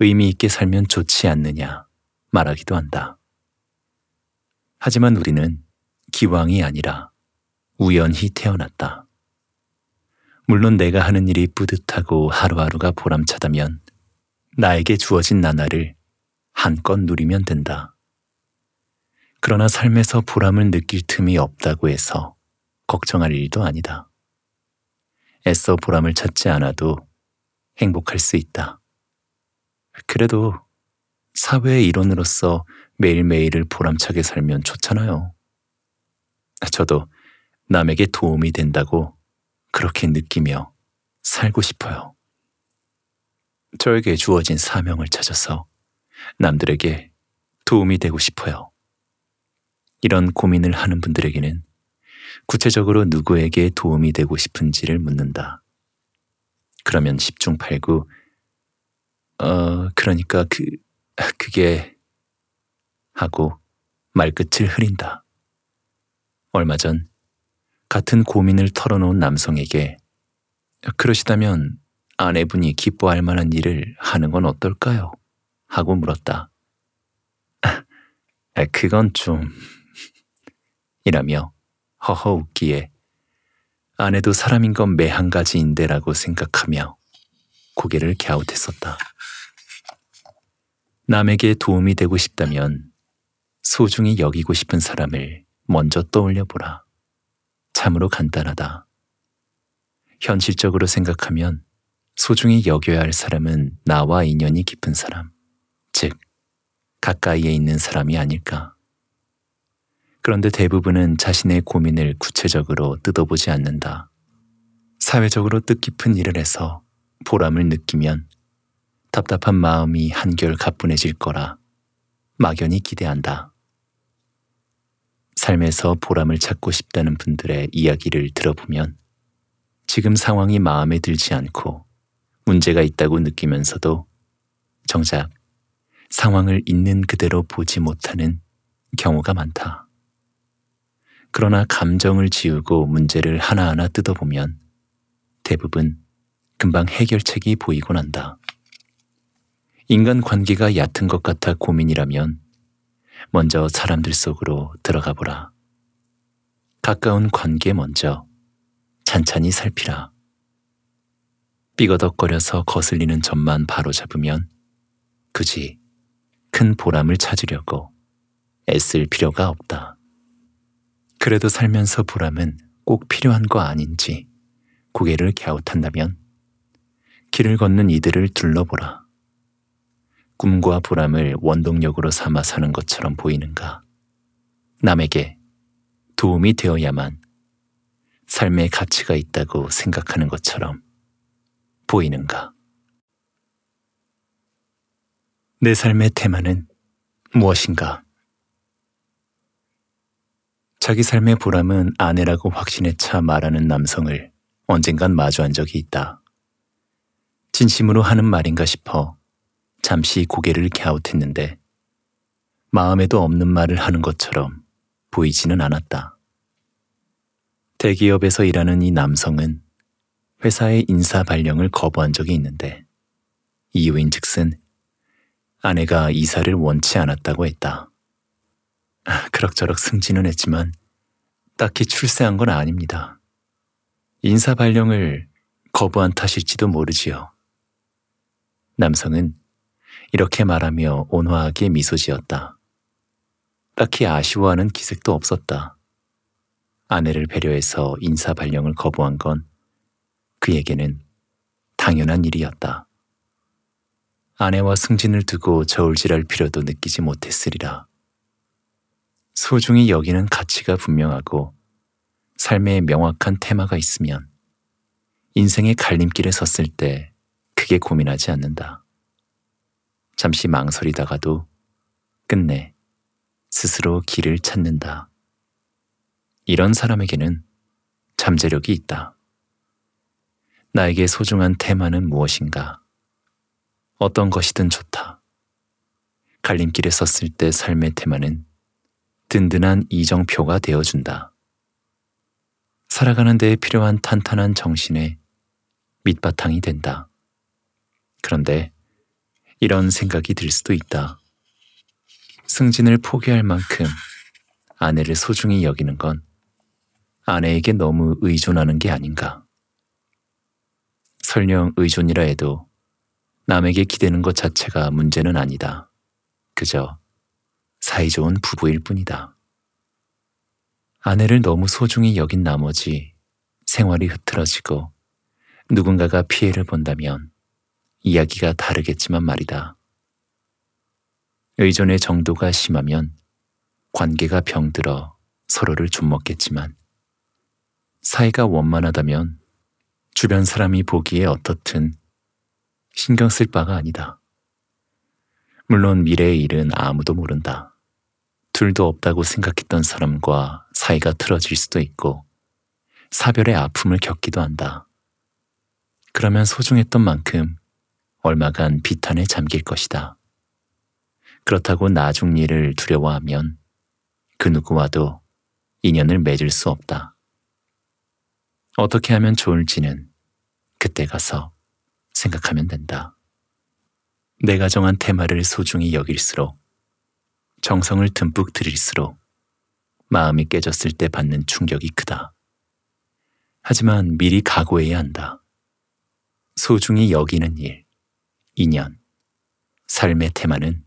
의미 있게 살면 좋지 않느냐 말하기도 한다. 하지만 우리는 기왕이 아니라 우연히 태어났다. 물론 내가 하는 일이 뿌듯하고 하루하루가 보람차다면 나에게 주어진 나날을 한껏 누리면 된다. 그러나 삶에서 보람을 느낄 틈이 없다고 해서 걱정할 일도 아니다. 애써 보람을 찾지 않아도 행복할 수 있다. 그래도 사회의 일원으로서 매일매일을 보람차게 살면 좋잖아요. 저도 남에게 도움이 된다고 그렇게 느끼며 살고 싶어요. 저에게 주어진 사명을 찾아서 남들에게 도움이 되고 싶어요. 이런 고민을 하는 분들에게는 구체적으로 누구에게 도움이 되고 싶은지를 묻는다. 그러면 10중 8구, 어, 그러니까 그, 그게 하고 말끝을 흐린다. 얼마 전 같은 고민을 털어놓은 남성에게 그러시다면 아내분이 기뻐할 만한 일을 하는 건 어떨까요? 하고 물었다. 아, 그건 좀... 이라며 허허 웃기에 아내도 사람인 건 매 한가지인데라고 생각하며 고개를 갸웃했었다. 남에게 도움이 되고 싶다면 소중히 여기고 싶은 사람을 먼저 떠올려 보라. 참으로 간단하다. 현실적으로 생각하면 소중히 여겨야 할 사람은 나와 인연이 깊은 사람, 즉, 가까이에 있는 사람이 아닐까. 그런데 대부분은 자신의 고민을 구체적으로 뜯어보지 않는다. 사회적으로 뜻깊은 일을 해서 보람을 느끼면 답답한 마음이 한결 가뿐해질 거라 막연히 기대한다. 삶에서 보람을 찾고 싶다는 분들의 이야기를 들어보면 지금 상황이 마음에 들지 않고 문제가 있다고 느끼면서도 정작 상황을 있는 그대로 보지 못하는 경우가 많다. 그러나 감정을 지우고 문제를 하나하나 뜯어보면 대부분 금방 해결책이 보이곤 한다. 인간 관계가 얕은 것 같아 고민이라면 먼저 사람들 속으로 들어가 보라. 가까운 관계 먼저 찬찬히 살피라. 삐거덕거려서 거슬리는 점만 바로잡으면 굳이 큰 보람을 찾으려고 애쓸 필요가 없다. 그래도 살면서 보람은 꼭 필요한 거 아닌지 고개를 갸웃한다면 길을 걷는 이들을 둘러보라. 꿈과 보람을 원동력으로 삼아 사는 것처럼 보이는가? 남에게 도움이 되어야만 삶의 가치가 있다고 생각하는 것처럼 보이는가? 내 삶의 테마는 무엇인가? 자기 삶의 보람은 아내라고 확신에 차 말하는 남성을 언젠간 마주한 적이 있다. 진심으로 하는 말인가 싶어 잠시 고개를 갸웃했는데 마음에도 없는 말을 하는 것처럼 보이지는 않았다. 대기업에서 일하는 이 남성은 회사의 인사 발령을 거부한 적이 있는데 이유인 즉슨 아내가 이사를 원치 않았다고 했다. 그럭저럭 승진은 했지만 딱히 출세한 건 아닙니다. 인사 발령을 거부한 탓일지도 모르지요. 남성은 이렇게 말하며 온화하게 미소 지었다. 딱히 아쉬워하는 기색도 없었다. 아내를 배려해서 인사 발령을 거부한 건 그에게는 당연한 일이었다. 아내와 승진을 두고 저울질할 필요도 느끼지 못했으리라. 소중히 여기는 가치가 분명하고 삶에 명확한 테마가 있으면 인생의 갈림길에 섰을 때 크게 고민하지 않는다. 잠시 망설이다가도 끝내 스스로 길을 찾는다. 이런 사람에게는 잠재력이 있다. 나에게 소중한 테마는 무엇인가? 어떤 것이든 좋다. 갈림길에 섰을 때 삶의 테마는 든든한 이정표가 되어준다. 살아가는 데에 필요한 탄탄한 정신의 밑바탕이 된다. 그런데 이런 생각이 들 수도 있다. 승진을 포기할 만큼 아내를 소중히 여기는 건 아내에게 너무 의존하는 게 아닌가. 설령 의존이라 해도 남에게 기대는 것 자체가 문제는 아니다. 그저 사이좋은 부부일 뿐이다. 아내를 너무 소중히 여긴 나머지 생활이 흐트러지고 누군가가 피해를 본다면 이야기가 다르겠지만 말이다. 의존의 정도가 심하면 관계가 병들어 서로를 좀먹겠지만 사이가 원만하다면 주변 사람이 보기에 어떻든 신경 쓸 바가 아니다. 물론 미래의 일은 아무도 모른다. 둘도 없다고 생각했던 사람과 사이가 틀어질 수도 있고 사별의 아픔을 겪기도 한다. 그러면 소중했던 만큼 얼마간 비탄에 잠길 것이다. 그렇다고 나중 일을 두려워하면 그 누구와도 인연을 맺을 수 없다. 어떻게 하면 좋을지는 그때 가서 생각하면 된다. 내가 정한 테마를 소중히 여길수록 정성을 듬뿍 들일수록 마음이 깨졌을 때 받는 충격이 크다. 하지만 미리 각오해야 한다. 소중히 여기는 일. 인연, 삶의 테마는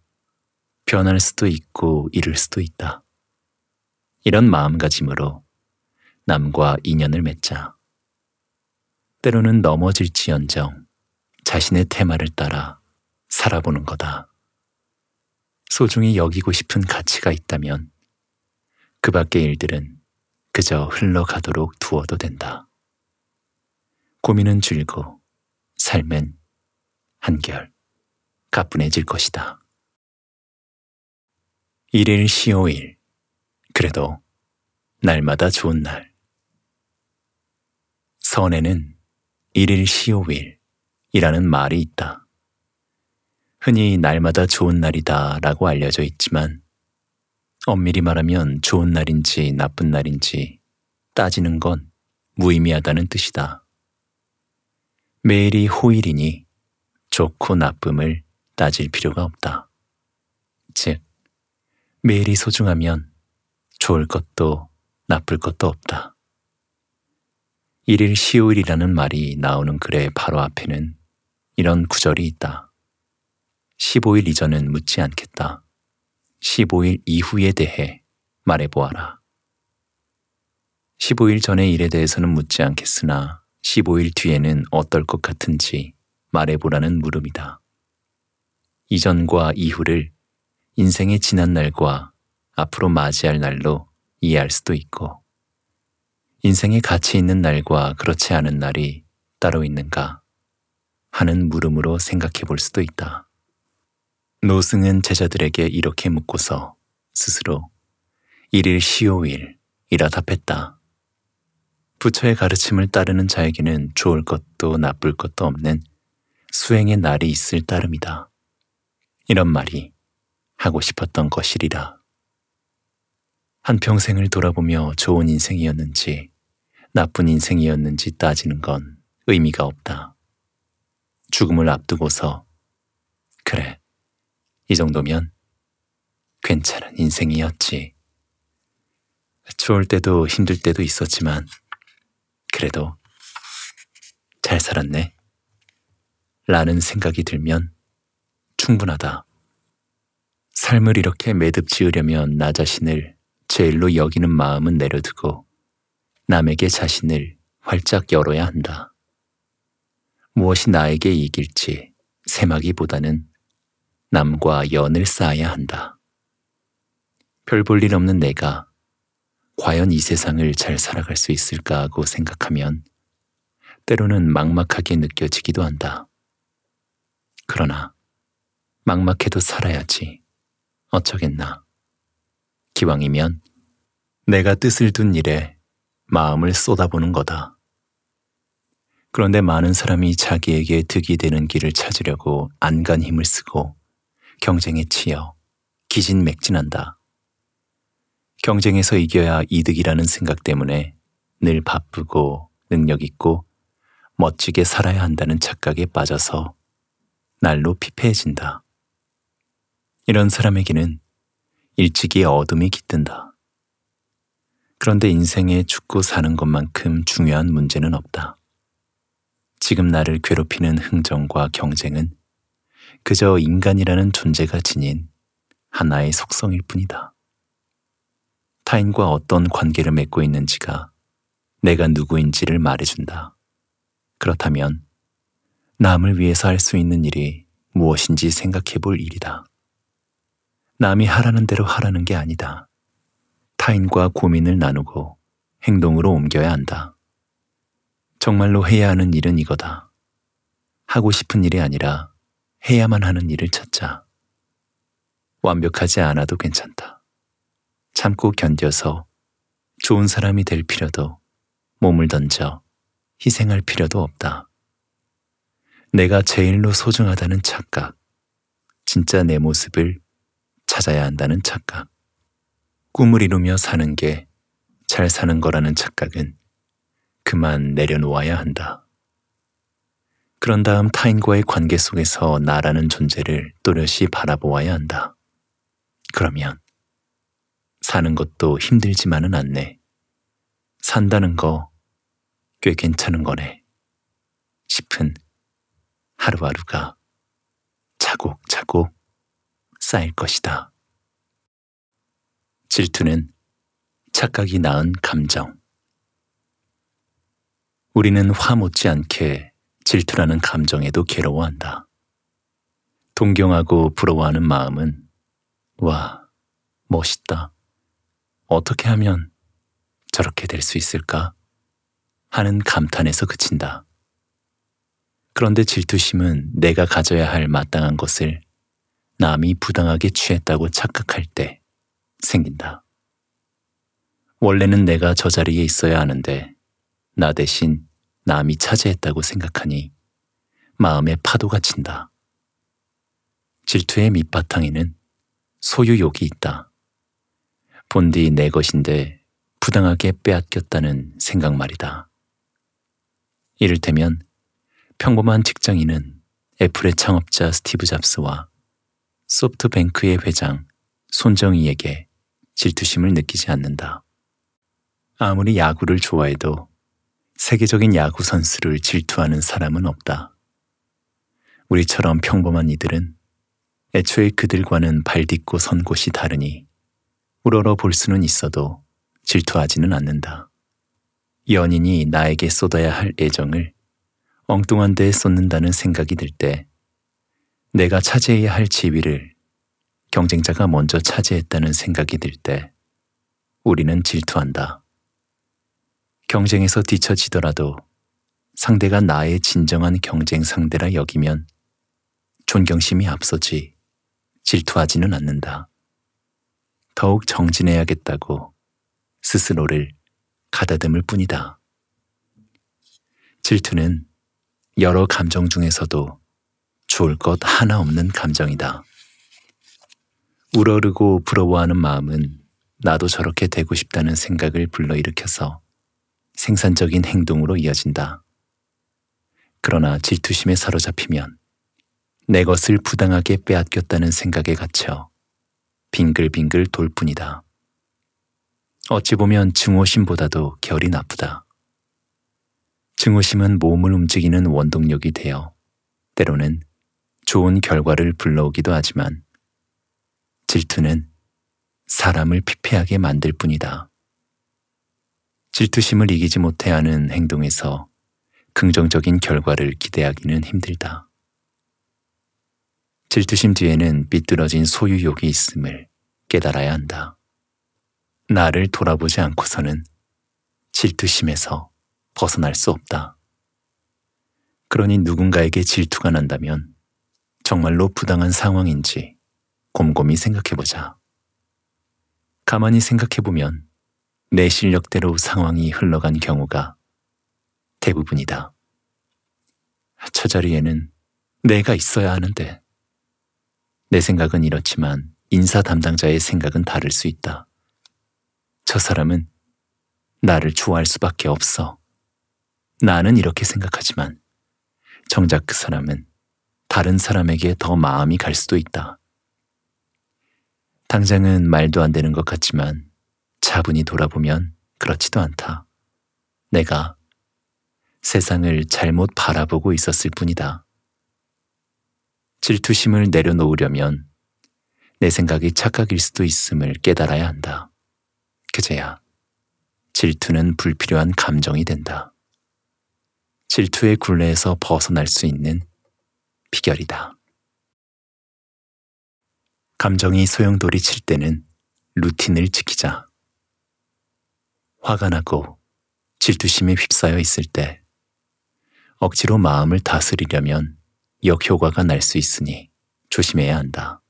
변할 수도 있고 잃을 수도 있다. 이런 마음가짐으로 남과 인연을 맺자. 때로는 넘어질지언정 자신의 테마를 따라 살아보는 거다. 소중히 여기고 싶은 가치가 있다면 그 밖의 일들은 그저 흘러가도록 두어도 된다. 고민은 줄고 삶은 한결 가뿐해질 것이다. 일일 시오일 그래도 날마다 좋은 날 선에는 일일 시오일이라는 말이 있다. 흔히 날마다 좋은 날이다 라고 알려져 있지만 엄밀히 말하면 좋은 날인지 나쁜 날인지 따지는 건 무의미하다는 뜻이다. 매일이 호일이니 좋고 나쁨을 따질 필요가 없다. 즉, 매일이 소중하면 좋을 것도 나쁠 것도 없다. 일일 시오일이라는 말이 나오는 글의 바로 앞에는 이런 구절이 있다. 15일 이전은 묻지 않겠다. 15일 이후에 대해 말해보아라. 15일 전의 일에 대해서는 묻지 않겠으나 15일 뒤에는 어떨 것 같은지 말해보라는 물음이다. 이전과 이후를 인생의 지난 날과 앞으로 맞이할 날로 이해할 수도 있고, 인생의 가치 있는 날과 그렇지 않은 날이 따로 있는가 하는 물음으로 생각해 볼 수도 있다. 노승은 제자들에게 이렇게 묻고서 스스로 일일 시오일이라 답했다. 부처의 가르침을 따르는 자에게는 좋을 것도 나쁠 것도 없는 수행의 날이 있을 따름이다. 이런 말이 하고 싶었던 것이리라. 한평생을 돌아보며 좋은 인생이었는지 나쁜 인생이었는지 따지는 건 의미가 없다. 죽음을 앞두고서 그래, 이 정도면 괜찮은 인생이었지. 좋을 때도 힘들 때도 있었지만 그래도 잘 살았네. 라는 생각이 들면 충분하다. 삶을 이렇게 매듭 지으려면 나 자신을 제일로 여기는 마음은 내려두고 남에게 자신을 활짝 열어야 한다. 무엇이 나에게 이길지 세마기보다는 남과 연을 쌓아야 한다. 별 볼 일 없는 내가 과연 이 세상을 잘 살아갈 수 있을까 하고 생각하면 때로는 막막하게 느껴지기도 한다. 그러나 막막해도 살아야지 어쩌겠나. 기왕이면 내가 뜻을 둔 일에 마음을 쏟아보는 거다. 그런데 많은 사람이 자기에게 득이 되는 길을 찾으려고 안간 힘을 쓰고 경쟁에 치여 기진맥진한다. 경쟁에서 이겨야 이득이라는 생각 때문에 늘 바쁘고 능력 있고 멋지게 살아야 한다는 착각에 빠져서 날로 피폐해진다. 이런 사람에게는 일찍이 어둠이 깃든다. 그런데 인생에 죽고 사는 것만큼 중요한 문제는 없다. 지금 나를 괴롭히는 흥정과 경쟁은 그저 인간이라는 존재가 지닌 하나의 속성일 뿐이다. 타인과 어떤 관계를 맺고 있는지가 내가 누구인지를 말해준다. 그렇다면 남을 위해서 할 수 있는 일이 무엇인지 생각해 볼 일이다. 남이 하라는 대로 하라는 게 아니다. 타인과 고민을 나누고 행동으로 옮겨야 한다. 정말로 해야 하는 일은 이거다. 하고 싶은 일이 아니라 해야만 하는 일을 찾자. 완벽하지 않아도 괜찮다. 참고 견뎌서 좋은 사람이 될 필요도 몸을 던져 희생할 필요도 없다. 내가 제일로 소중하다는 착각, 진짜 내 모습을 찾아야 한다는 착각, 꿈을 이루며 사는 게 잘 사는 거라는 착각은 그만 내려놓아야 한다. 그런 다음 타인과의 관계 속에서 나라는 존재를 또렷이 바라보아야 한다. 그러면 사는 것도 힘들지만은 않네. 산다는 거 꽤 괜찮은 거네. 싶은 하루하루가 차곡차곡 쌓일 것이다. 질투는 착각이 낳은 감정. 우리는 화 못지않게 질투라는 감정에도 괴로워한다. 동경하고 부러워하는 마음은 와, 멋있다. 어떻게 하면 저렇게 될 수 있을까? 하는 감탄에서 그친다. 그런데 질투심은 내가 가져야 할 마땅한 것을 남이 부당하게 취했다고 착각할 때 생긴다. 원래는 내가 저 자리에 있어야 하는데 나 대신 남이 차지했다고 생각하니 마음에 파도가 친다. 질투의 밑바탕에는 소유욕이 있다. 본디 내 것인데 부당하게 빼앗겼다는 생각 말이다. 이를테면 평범한 직장인은 애플의 창업자 스티브 잡스와 소프트뱅크의 회장 손정희에게 질투심을 느끼지 않는다. 아무리 야구를 좋아해도 세계적인 야구 선수를 질투하는 사람은 없다. 우리처럼 평범한 이들은 애초에 그들과는 발 딛고 선 곳이 다르니 우러러 볼 수는 있어도 질투하지는 않는다. 연인이 나에게 쏟아야 할 애정을 엉뚱한 데에 쏟는다는 생각이 들 때 내가 차지해야 할 지위를 경쟁자가 먼저 차지했다는 생각이 들 때 우리는 질투한다. 경쟁에서 뒤처지더라도 상대가 나의 진정한 경쟁 상대라 여기면 존경심이 앞서지 질투하지는 않는다. 더욱 정진해야겠다고 스스로를 가다듬을 뿐이다. 질투는 여러 감정 중에서도 좋을 것 하나 없는 감정이다. 우러르고 부러워하는 마음은 나도 저렇게 되고 싶다는 생각을 불러일으켜서 생산적인 행동으로 이어진다. 그러나 질투심에 사로잡히면 내 것을 부당하게 빼앗겼다는 생각에 갇혀 빙글빙글 돌 뿐이다. 어찌 보면 증오심보다도 결이 나쁘다. 증오심은 몸을 움직이는 원동력이 되어 때로는 좋은 결과를 불러오기도 하지만 질투는 사람을 피폐하게 만들 뿐이다. 질투심을 이기지 못해 하는 행동에서 긍정적인 결과를 기대하기는 힘들다. 질투심 뒤에는 삐뚤어진 소유욕이 있음을 깨달아야 한다. 나를 돌아보지 않고서는 질투심에서 벗어날 수 없다. 그러니 누군가에게 질투가 난다면 정말로 부당한 상황인지 곰곰이 생각해보자. 가만히 생각해보면 내 실력대로 상황이 흘러간 경우가 대부분이다. 저 자리에는 내가 있어야 하는데 내 생각은 이렇지만 인사 담당자의 생각은 다를 수 있다. 저 사람은 나를 좋아할 수밖에 없어. 나는 이렇게 생각하지만 정작 그 사람은 다른 사람에게 더 마음이 갈 수도 있다. 당장은 말도 안 되는 것 같지만 차분히 돌아보면 그렇지도 않다. 내가 세상을 잘못 바라보고 있었을 뿐이다. 질투심을 내려놓으려면 내 생각이 착각일 수도 있음을 깨달아야 한다. 그제야 질투는 불필요한 감정이 된다. 질투의 굴레에서 벗어날 수 있는 비결이다. 감정이 소용돌이 칠 때는 루틴을 지키자. 화가 나고 질투심에 휩싸여 있을 때 억지로 마음을 다스리려면 역효과가 날 수 있으니 조심해야 한다.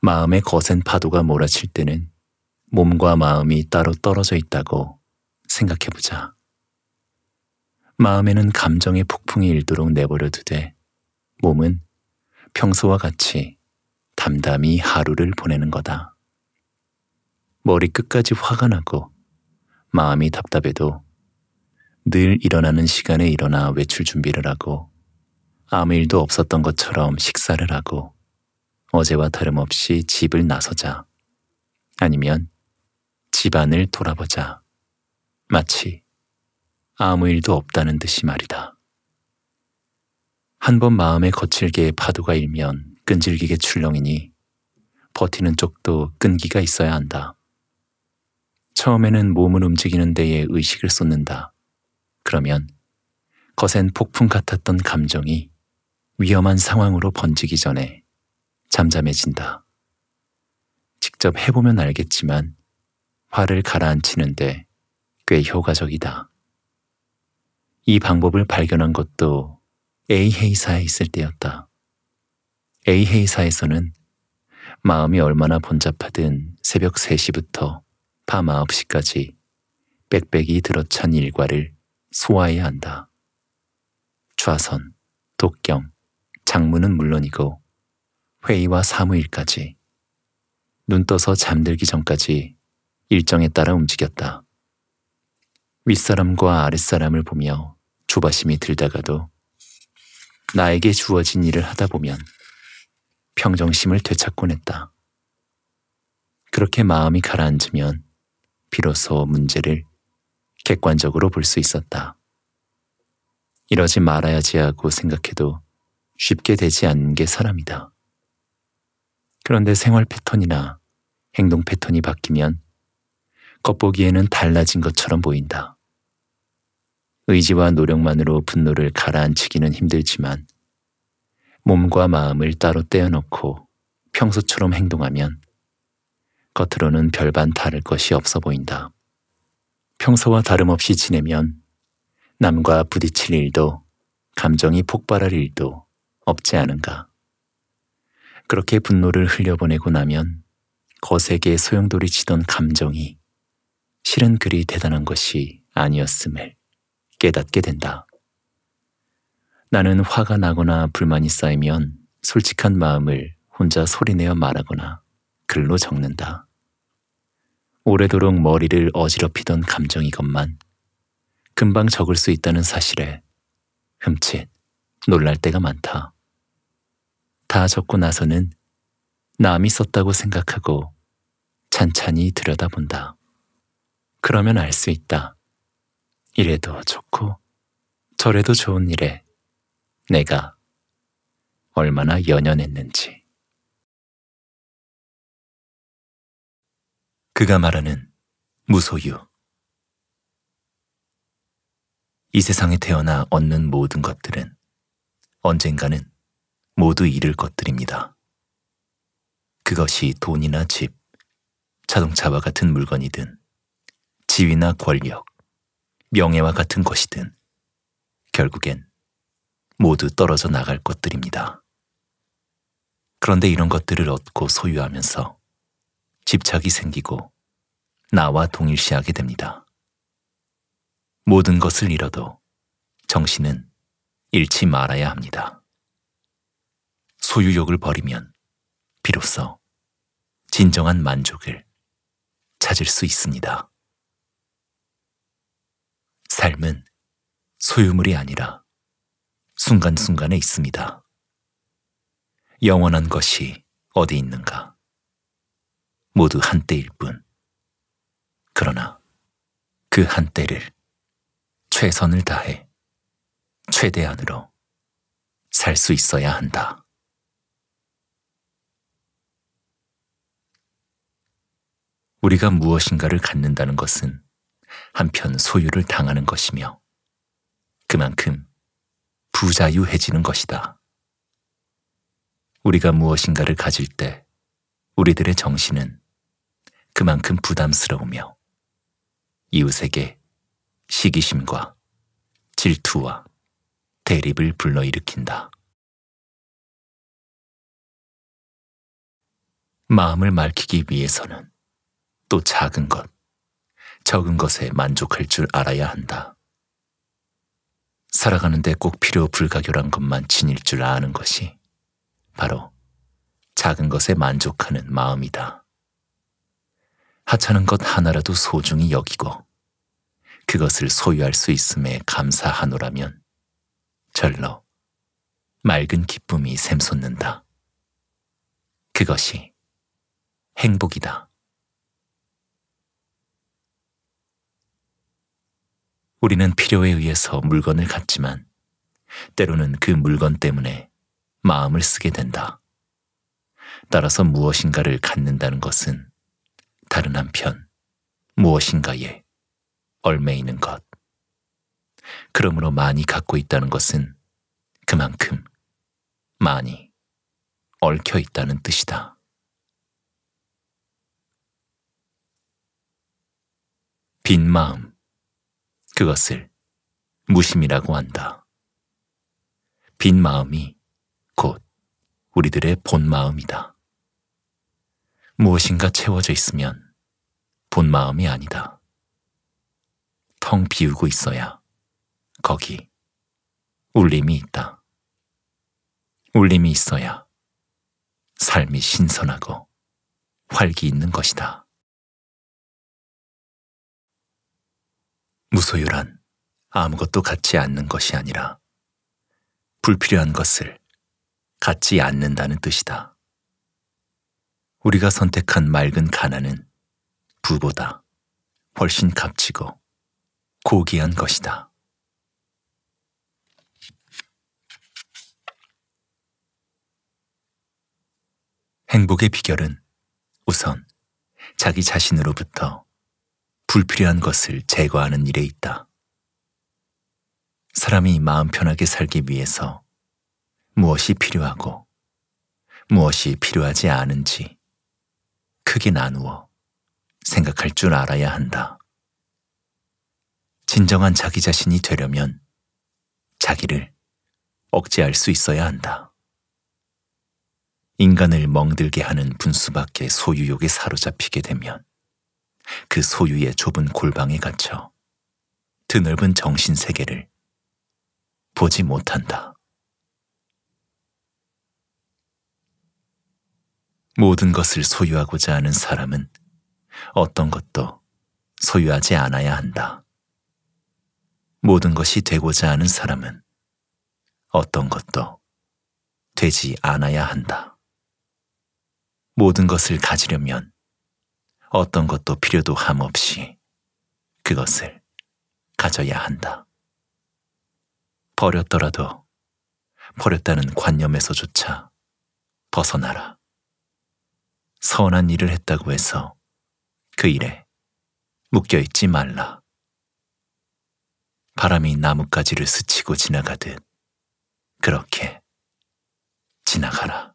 마음의 거센 파도가 몰아칠 때는 몸과 마음이 따로 떨어져 있다고 생각해보자. 마음에는 감정의 폭풍이 일도록 내버려 두되 몸은 평소와 같이 담담히 하루를 보내는 거다. 머리 끝까지 화가 나고 마음이 답답해도 늘 일어나는 시간에 일어나 외출 준비를 하고 아무 일도 없었던 것처럼 식사를 하고 어제와 다름없이 집을 나서자 아니면 집안을 돌아보자 마치 아무 일도 없다는 듯이 말이다. 한 번 마음에 거칠게 파도가 일면 끈질기게 출렁이니 버티는 쪽도 끈기가 있어야 한다. 처음에는 몸을 움직이는 데에 의식을 쏟는다. 그러면 거센 폭풍 같았던 감정이 위험한 상황으로 번지기 전에 잠잠해진다. 직접 해보면 알겠지만 화를 가라앉히는데 꽤 효과적이다. 이 방법을 발견한 것도 A 회사에 의 있을 때였다. A 회사에서는 의 마음이 얼마나 번잡하든 새벽 3시부터 밤 9시까지 빽빽이 들어찬 일과를 소화해야 한다. 좌선, 독경, 장문은 물론이고 회의와 사무일까지 눈 떠서 잠들기 전까지 일정에 따라 움직였다. 윗사람과 아랫사람을 보며 조바심이 들다가도 나에게 주어진 일을 하다 보면 평정심을 되찾곤 했다. 그렇게 마음이 가라앉으면 비로소 문제를 객관적으로 볼 수 있었다. 이러지 말아야지 하고 생각해도 쉽게 되지 않는 게 사람이다. 그런데 생활 패턴이나 행동 패턴이 바뀌면 겉보기에는 달라진 것처럼 보인다. 의지와 노력만으로 분노를 가라앉히기는 힘들지만 몸과 마음을 따로 떼어놓고 평소처럼 행동하면 겉으로는 별반 다를 것이 없어 보인다. 평소와 다름없이 지내면 남과 부딪힐 일도 감정이 폭발할 일도 없지 않은가. 그렇게 분노를 흘려보내고 나면 거세게 소용돌이 치던 감정이 실은 그리 대단한 것이 아니었음을. 깨닫게 된다. 나는 화가 나거나 불만이 쌓이면 솔직한 마음을 혼자 소리내어 말하거나 글로 적는다. 오래도록 머리를 어지럽히던 감정이건만 금방 적을 수 있다는 사실에 흠칫 놀랄 때가 많다. 다 적고 나서는 남이 썼다고 생각하고 찬찬히 들여다본다. 그러면 알 수 있다. 이래도 좋고 저래도 좋은 일에 내가 얼마나 연연했는지. 그가 말하는 무소유. 이 세상에 태어나 얻는 모든 것들은 언젠가는 모두 잃을 것들입니다. 그것이 돈이나 집, 자동차와 같은 물건이든 지위나 권력, 명예와 같은 것이든 결국엔 모두 떨어져 나갈 것들입니다. 그런데 이런 것들을 얻고 소유하면서 집착이 생기고 나와 동일시하게 됩니다. 모든 것을 잃어도 정신은 잃지 말아야 합니다. 소유욕을 버리면 비로소 진정한 만족을 찾을 수 있습니다. 삶은 소유물이 아니라 순간순간에 있습니다. 영원한 것이 어디 있는가? 모두 한때일 뿐. 그러나 그 한때를 최선을 다해 최대한으로 살 수 있어야 한다. 우리가 무엇인가를 갖는다는 것은 한편 소유를 당하는 것이며 그만큼 부자유해지는 것이다. 우리가 무엇인가를 가질 때 우리들의 정신은 그만큼 부담스러우며 이웃에게 시기심과 질투와 대립을 불러일으킨다. 마음을 맑히기 위해서는 또 작은 것, 적은 것에 만족할 줄 알아야 한다. 살아가는데 꼭 필요 불가결한 것만 지닐 줄 아는 것이 바로 작은 것에 만족하는 마음이다. 하찮은 것 하나라도 소중히 여기고 그것을 소유할 수 있음에 감사하노라면 절로 맑은 기쁨이 샘솟는다. 그것이 행복이다. 우리는 필요에 의해서 물건을 갖지만 때로는 그 물건 때문에 마음을 쓰게 된다. 따라서 무엇인가를 갖는다는 것은 다른 한편 무엇인가에 얼매이는 것. 그러므로 많이 갖고 있다는 것은 그만큼 많이 얽혀 있다는 뜻이다. 빈 마음 그것을 무심이라고 한다. 빈 마음이 곧 우리들의 본 마음이다. 무엇인가 채워져 있으면 본 마음이 아니다. 텅 비우고 있어야 거기 울림이 있다. 울림이 있어야 삶이 신선하고 활기 있는 것이다. 무소유란 아무것도 갖지 않는 것이 아니라 불필요한 것을 갖지 않는다는 뜻이다. 우리가 선택한 맑은 가난은 부보다 훨씬 값지고 고귀한 것이다. 행복의 비결은 우선 자기 자신으로부터 불필요한 것을 제거하는 일에 있다. 사람이 마음 편하게 살기 위해서 무엇이 필요하고 무엇이 필요하지 않은지 크게 나누어 생각할 줄 알아야 한다. 진정한 자기 자신이 되려면 자기를 억제할 수 있어야 한다. 인간을 멍들게 하는 분수밖에 소유욕에 사로잡히게 되면 그 소유의 좁은 골방에 갇혀 드넓은 정신 세계를 보지 못한다. 모든 것을 소유하고자 하는 사람은 어떤 것도 소유하지 않아야 한다. 모든 것이 되고자 하는 사람은 어떤 것도 되지 않아야 한다. 모든 것을 가지려면 어떤 것도 필요도 함 없이 그것을 가져야 한다. 버렸더라도 버렸다는 관념에서조차 벗어나라. 선한 일을 했다고 해서 그 일에 묶여있지 말라. 바람이 나뭇가지를 스치고 지나가듯 그렇게 지나가라.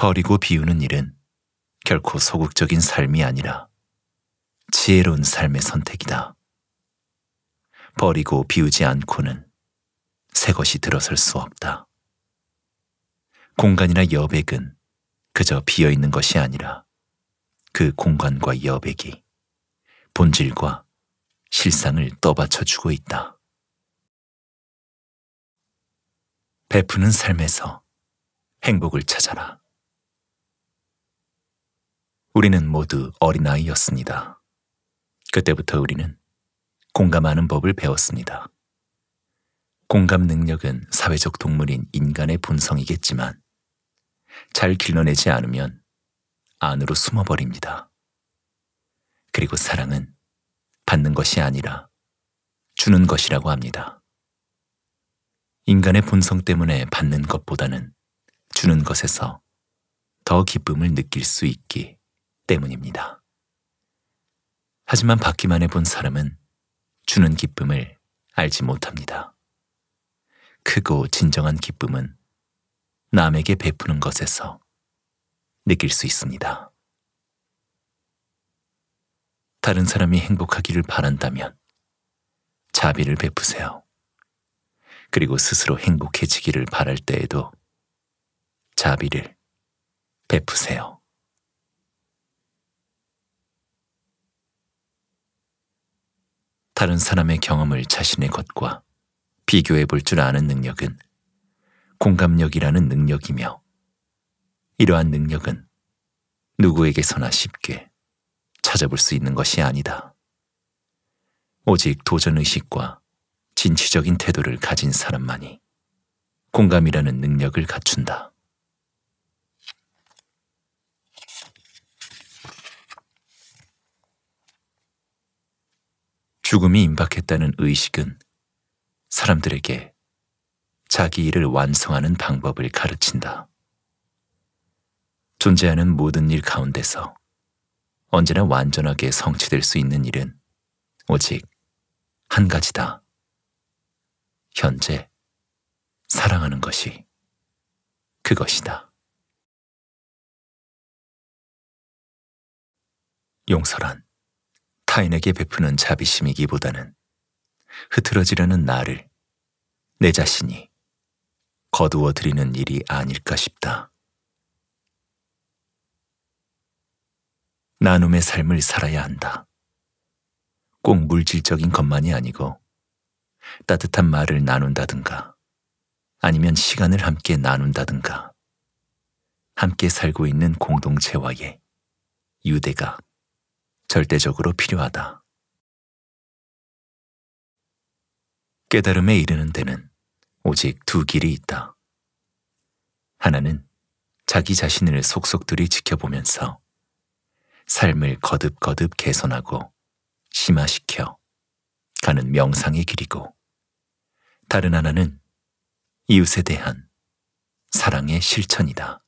버리고 비우는 일은 결코 소극적인 삶이 아니라 지혜로운 삶의 선택이다. 버리고 비우지 않고는 새 것이 들어설 수 없다. 공간이나 여백은 그저 비어 있는 것이 아니라 그 공간과 여백이 본질과 실상을 떠받쳐 주고 있다. 베푸는 삶에서 행복을 찾아라. 우리는 모두 어린아이였습니다. 그때부터 우리는 공감하는 법을 배웠습니다. 공감 능력은 사회적 동물인 인간의 본성이겠지만 잘 길러내지 않으면 안으로 숨어버립니다. 그리고 사랑은 받는 것이 아니라 주는 것이라고 합니다. 인간의 본성 때문에 받는 것보다는 주는 것에서 더 기쁨을 느낄 수 있기 때문입니다. 하지만 받기만 해본 사람은 주는 기쁨을 알지 못합니다. 크고 진정한 기쁨은 남에게 베푸는 것에서 느낄 수 있습니다. 다른 사람이 행복하기를 바란다면 자비를 베푸세요. 그리고 스스로 행복해지기를 바랄 때에도 자비를 베푸세요. 다른 사람의 경험을 자신의 것과 비교해 볼 줄 아는 능력은 공감력이라는 능력이며 이러한 능력은 누구에게서나 쉽게 찾아볼 수 있는 것이 아니다. 오직 도전의식과 진취적인 태도를 가진 사람만이 공감이라는 능력을 갖춘다. 죽음이 임박했다는 의식은 사람들에게 자기 일을 완성하는 방법을 가르친다. 존재하는 모든 일 가운데서 언제나 완전하게 성취될 수 있는 일은 오직 한 가지다. 현재 사랑하는 것이 그것이다. 용서란 타인에게 베푸는 자비심이기보다는 흐트러지려는 나를 내 자신이 거두어 드리는 일이 아닐까 싶다. 나눔의 삶을 살아야 한다. 꼭 물질적인 것만이 아니고 따뜻한 말을 나눈다든가 아니면 시간을 함께 나눈다든가 함께 살고 있는 공동체와의 유대가 절대적으로 필요하다. 깨달음에 이르는 데는 오직 두 길이 있다. 하나는 자기 자신을 속속들이 지켜보면서 삶을 거듭거듭 개선하고 심화시켜 가는 명상의 길이고 다른 하나는 이웃에 대한 사랑의 실천이다.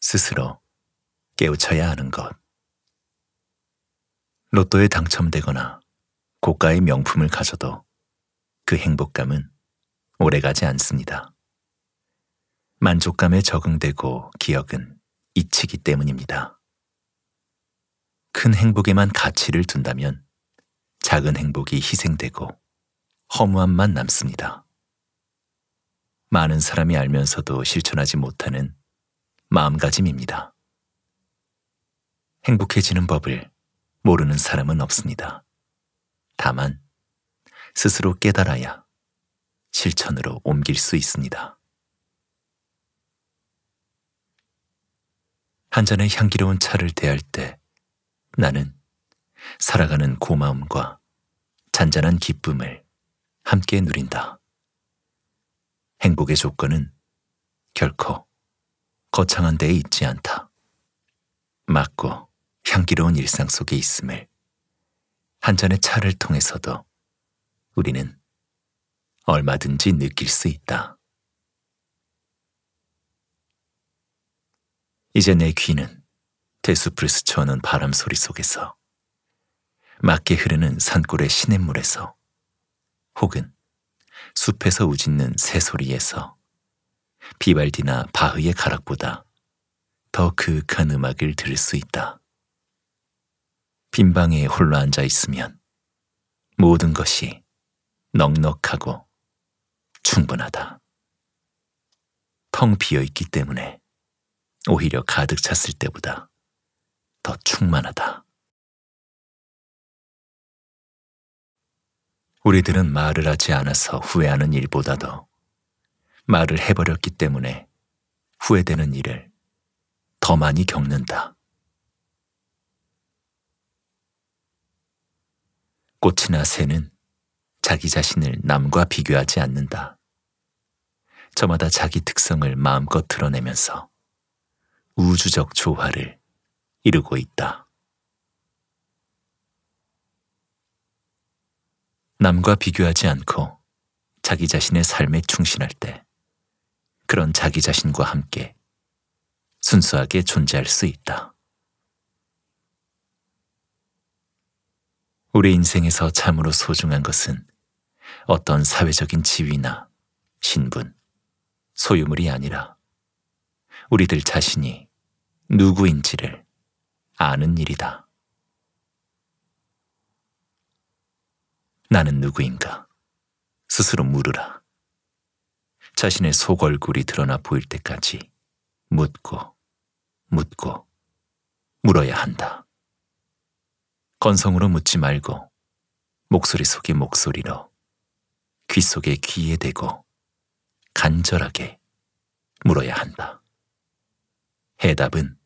스스로 깨우쳐야 하는 것. 로또에 당첨되거나 고가의 명품을 가져도 그 행복감은 오래가지 않습니다. 만족감에 적응되고 기억은 잊히기 때문입니다. 큰 행복에만 가치를 둔다면 작은 행복이 희생되고 허무함만 남습니다. 많은 사람이 알면서도 실천하지 못하는 마음가짐입니다. 행복해지는 법을 모르는 사람은 없습니다. 다만 스스로 깨달아야 실천으로 옮길 수 있습니다. 한 잔의 향기로운 차를 대할 때 나는 살아가는 고마움과 잔잔한 기쁨을 함께 누린다. 행복의 조건은 결코 거창한 데에 있지 않다. 맞고 향기로운 일상 속에 있음을 한 잔의 차를 통해서도 우리는 얼마든지 느낄 수 있다. 이제 내 귀는 대숲을 스쳐오는 바람 소리 속에서 맑게 흐르는 산골의 시냇물에서 혹은 숲에서 우짖는 새소리에서 비발디나 바흐의 가락보다 더 그윽한 음악을 들을 수 있다. 빈방에 홀로 앉아 있으면 모든 것이 넉넉하고 충분하다. 텅 비어 있기 때문에 오히려 가득 찼을 때보다 더 충만하다. 우리들은 말을 하지 않아서 후회하는 일보다도 말을 해버렸기 때문에 후회되는 일을 더 많이 겪는다. 꽃이나 새는 자기 자신을 남과 비교하지 않는다. 저마다 자기 특성을 마음껏 드러내면서 우주적 조화를 이루고 있다. 남과 비교하지 않고 자기 자신의 삶에 충신할 때 그런 자기 자신과 함께 순수하게 존재할 수 있다. 우리 인생에서 참으로 소중한 것은 어떤 사회적인 지위나 신분, 소유물이 아니라 우리들 자신이 누구인지를 아는 일이다. 나는 누구인가? 스스로 물으라. 자신의 속얼굴이 드러나 보일 때까지 묻고, 묻고, 물어야 한다. 건성으로 묻지 말고 목소리 속의 목소리로 귀 속의 귀에 대고 간절하게 물어야 한다. 해답은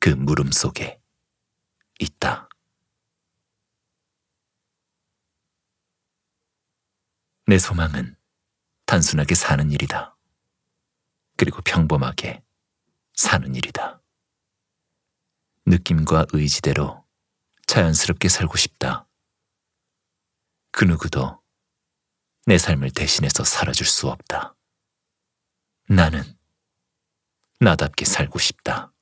그 물음 속에 있다. 내 소망은 단순하게 사는 일이다. 그리고 평범하게 사는 일이다. 느낌과 의지대로 자연스럽게 살고 싶다. 그 누구도 내 삶을 대신해서 살아줄 수 없다. 나는 나답게 살고 싶다.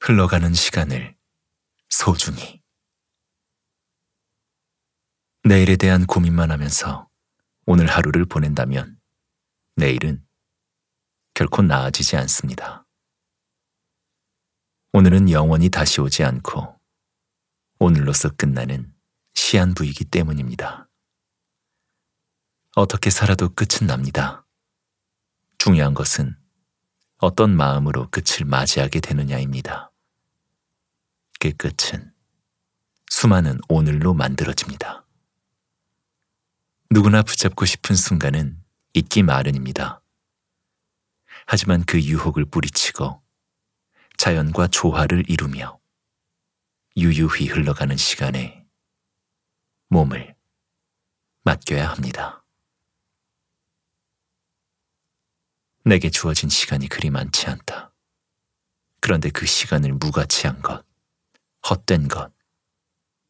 흘러가는 시간을 소중히. 내일에 대한 고민만 하면서 오늘 하루를 보낸다면 내일은 결코 나아지지 않습니다. 오늘은 영원히 다시 오지 않고 오늘로서 끝나는 시한부이기 때문입니다. 어떻게 살아도 끝은 납니다. 중요한 것은 어떤 마음으로 끝을 맞이하게 되느냐입니다. 그 끝은 수많은 오늘로 만들어집니다. 누구나 붙잡고 싶은 순간은 잊기 마련입니다. 하지만 그 유혹을 뿌리치고 자연과 조화를 이루며 유유히 흘러가는 시간에 몸을 맡겨야 합니다. 내게 주어진 시간이 그리 많지 않다. 그런데 그 시간을 무가치한 것, 헛된 것,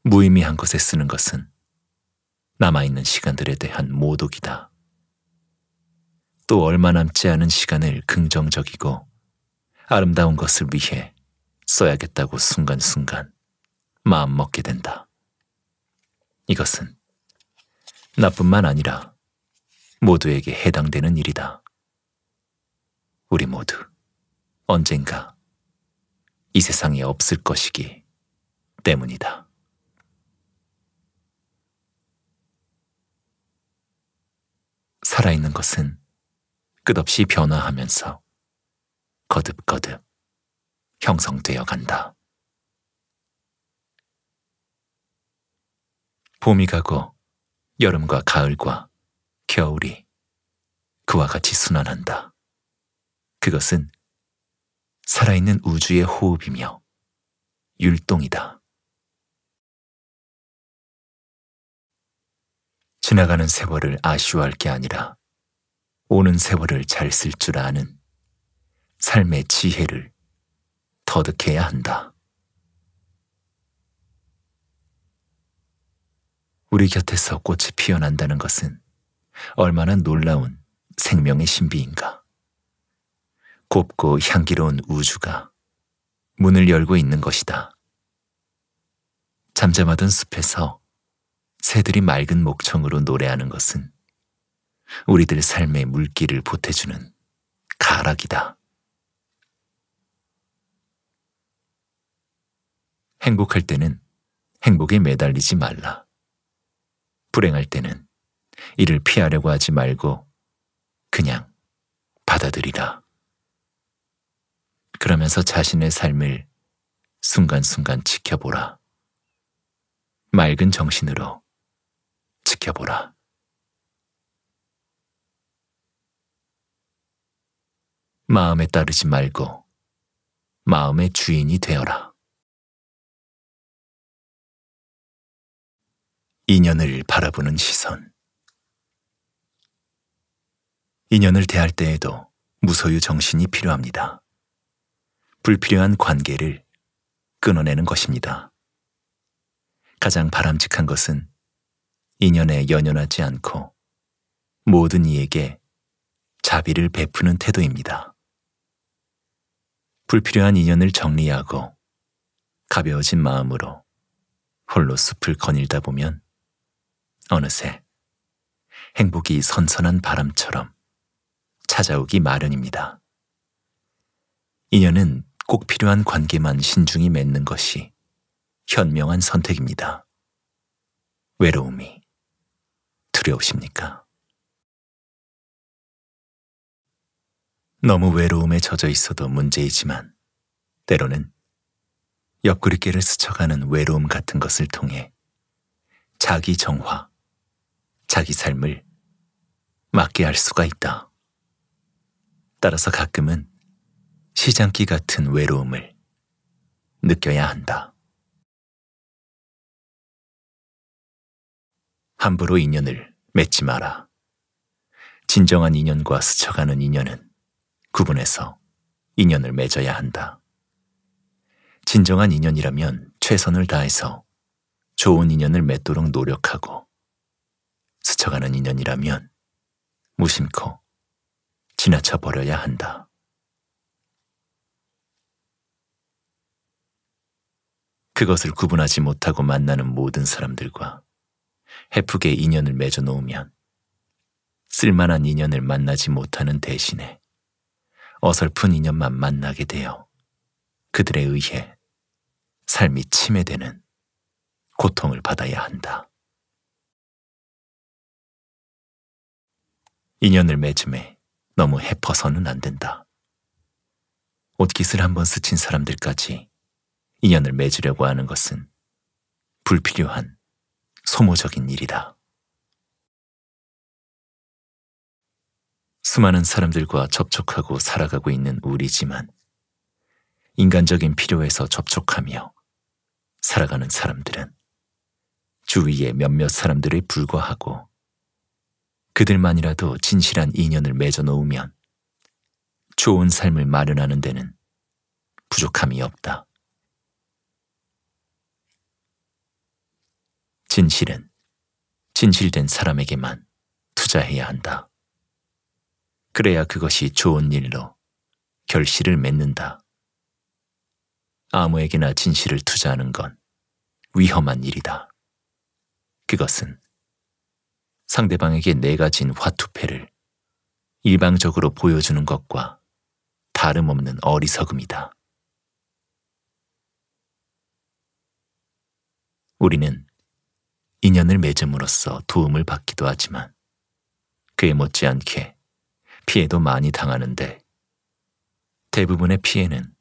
무의미한 것에 쓰는 것은 남아있는 시간들에 대한 모독이다. 또 얼마 남지 않은 시간을 긍정적이고 아름다운 것을 위해 써야겠다고 순간순간 마음 먹게 된다. 이것은 나뿐만 아니라 모두에게 해당되는 일이다. 우리 모두 언젠가 이 세상에 없을 것이기 때문이다. 살아있는 것은 끝없이 변화하면서 거듭거듭 형성되어 간다. 봄이 가고 여름과 가을과 겨울이 그와 같이 순환한다. 그것은 살아있는 우주의 호흡이며 율동이다. 지나가는 세월을 아쉬워할 게 아니라 오는 세월을 잘 쓸 줄 아는 삶의 지혜를 터득해야 한다. 우리 곁에서 꽃이 피어난다는 것은 얼마나 놀라운 생명의 신비인가. 곱고 향기로운 우주가 문을 열고 있는 것이다. 잠잠하던 숲에서 새들이 맑은 목청으로 노래하는 것은 우리들 삶의 물길을 보태주는 가락이다. 행복할 때는 행복에 매달리지 말라. 불행할 때는 이를 피하려고 하지 말고 그냥 받아들이라. 그러면서 자신의 삶을 순간순간 지켜보라. 맑은 정신으로 지켜보라. 마음에 따르지 말고 마음의 주인이 되어라. 인연을 바라보는 시선. 인연을 대할 때에도 무소유 정신이 필요합니다. 불필요한 관계를 끊어내는 것입니다. 가장 바람직한 것은 인연에 연연하지 않고 모든 이에게 자비를 베푸는 태도입니다. 불필요한 인연을 정리하고 가벼워진 마음으로 홀로 숲을 거닐다 보면 어느새 행복이 선선한 바람처럼 찾아오기 마련입니다. 인연은 꼭 필요한 관계만 신중히 맺는 것이 현명한 선택입니다. 외로움이 두려우십니까? 너무 외로움에 젖어 있어도 문제이지만 때로는 옆구리끼를 스쳐가는 외로움 같은 것을 통해 자기 정화, 자기 삶을 맞게 할 수가 있다. 따라서 가끔은 시장기 같은 외로움을 느껴야 한다. 함부로 인연을 맺지 마라. 진정한 인연과 스쳐가는 인연은 구분해서 인연을 맺어야 한다. 진정한 인연이라면 최선을 다해서 좋은 인연을 맺도록 노력하고 스쳐가는 인연이라면 무심코 지나쳐 버려야 한다. 그것을 구분하지 못하고 만나는 모든 사람들과 해프게 인연을 맺어 놓으면 쓸만한 인연을 만나지 못하는 대신에 어설픈 인연만 만나게 되어 그들에 의해 삶이 침해되는 고통을 받아야 한다. 인연을 맺음에 너무 헤퍼서는 안 된다. 옷깃을 한번 스친 사람들까지 인연을 맺으려고 하는 것은 불필요한 소모적인 일이다. 수많은 사람들과 접촉하고 살아가고 있는 우리지만 인간적인 필요에서 접촉하며 살아가는 사람들은 주위의 몇몇 사람들에 불과하고 그들만이라도 진실한 인연을 맺어놓으면 좋은 삶을 마련하는 데는 부족함이 없다. 진실은 진실된 사람에게만 투자해야 한다. 그래야 그것이 좋은 일로 결실을 맺는다. 아무에게나 진실을 투자하는 건 위험한 일이다. 그것은 상대방에게 내가 진 화투패를 일방적으로 보여주는 것과 다름없는 어리석음이다. 우리는 인연을 맺음으로써 도움을 받기도 하지만 그에 못지않게 피해도 많이 당하는데 대부분의 피해는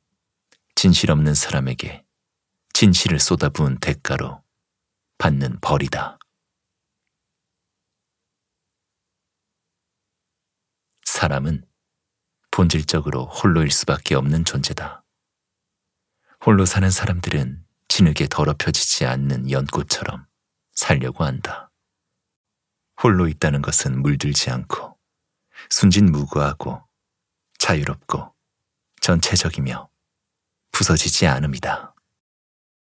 진실 없는 사람에게 진실을 쏟아부은 대가로 받는 벌이다. 사람은 본질적으로 홀로일 수밖에 없는 존재다. 홀로 사는 사람들은 진흙에 더럽혀지지 않는 연꽃처럼 살려고 한다. 홀로 있다는 것은 물들지 않고 순진무구하고 자유롭고 전체적이며 부서지지 않음이다.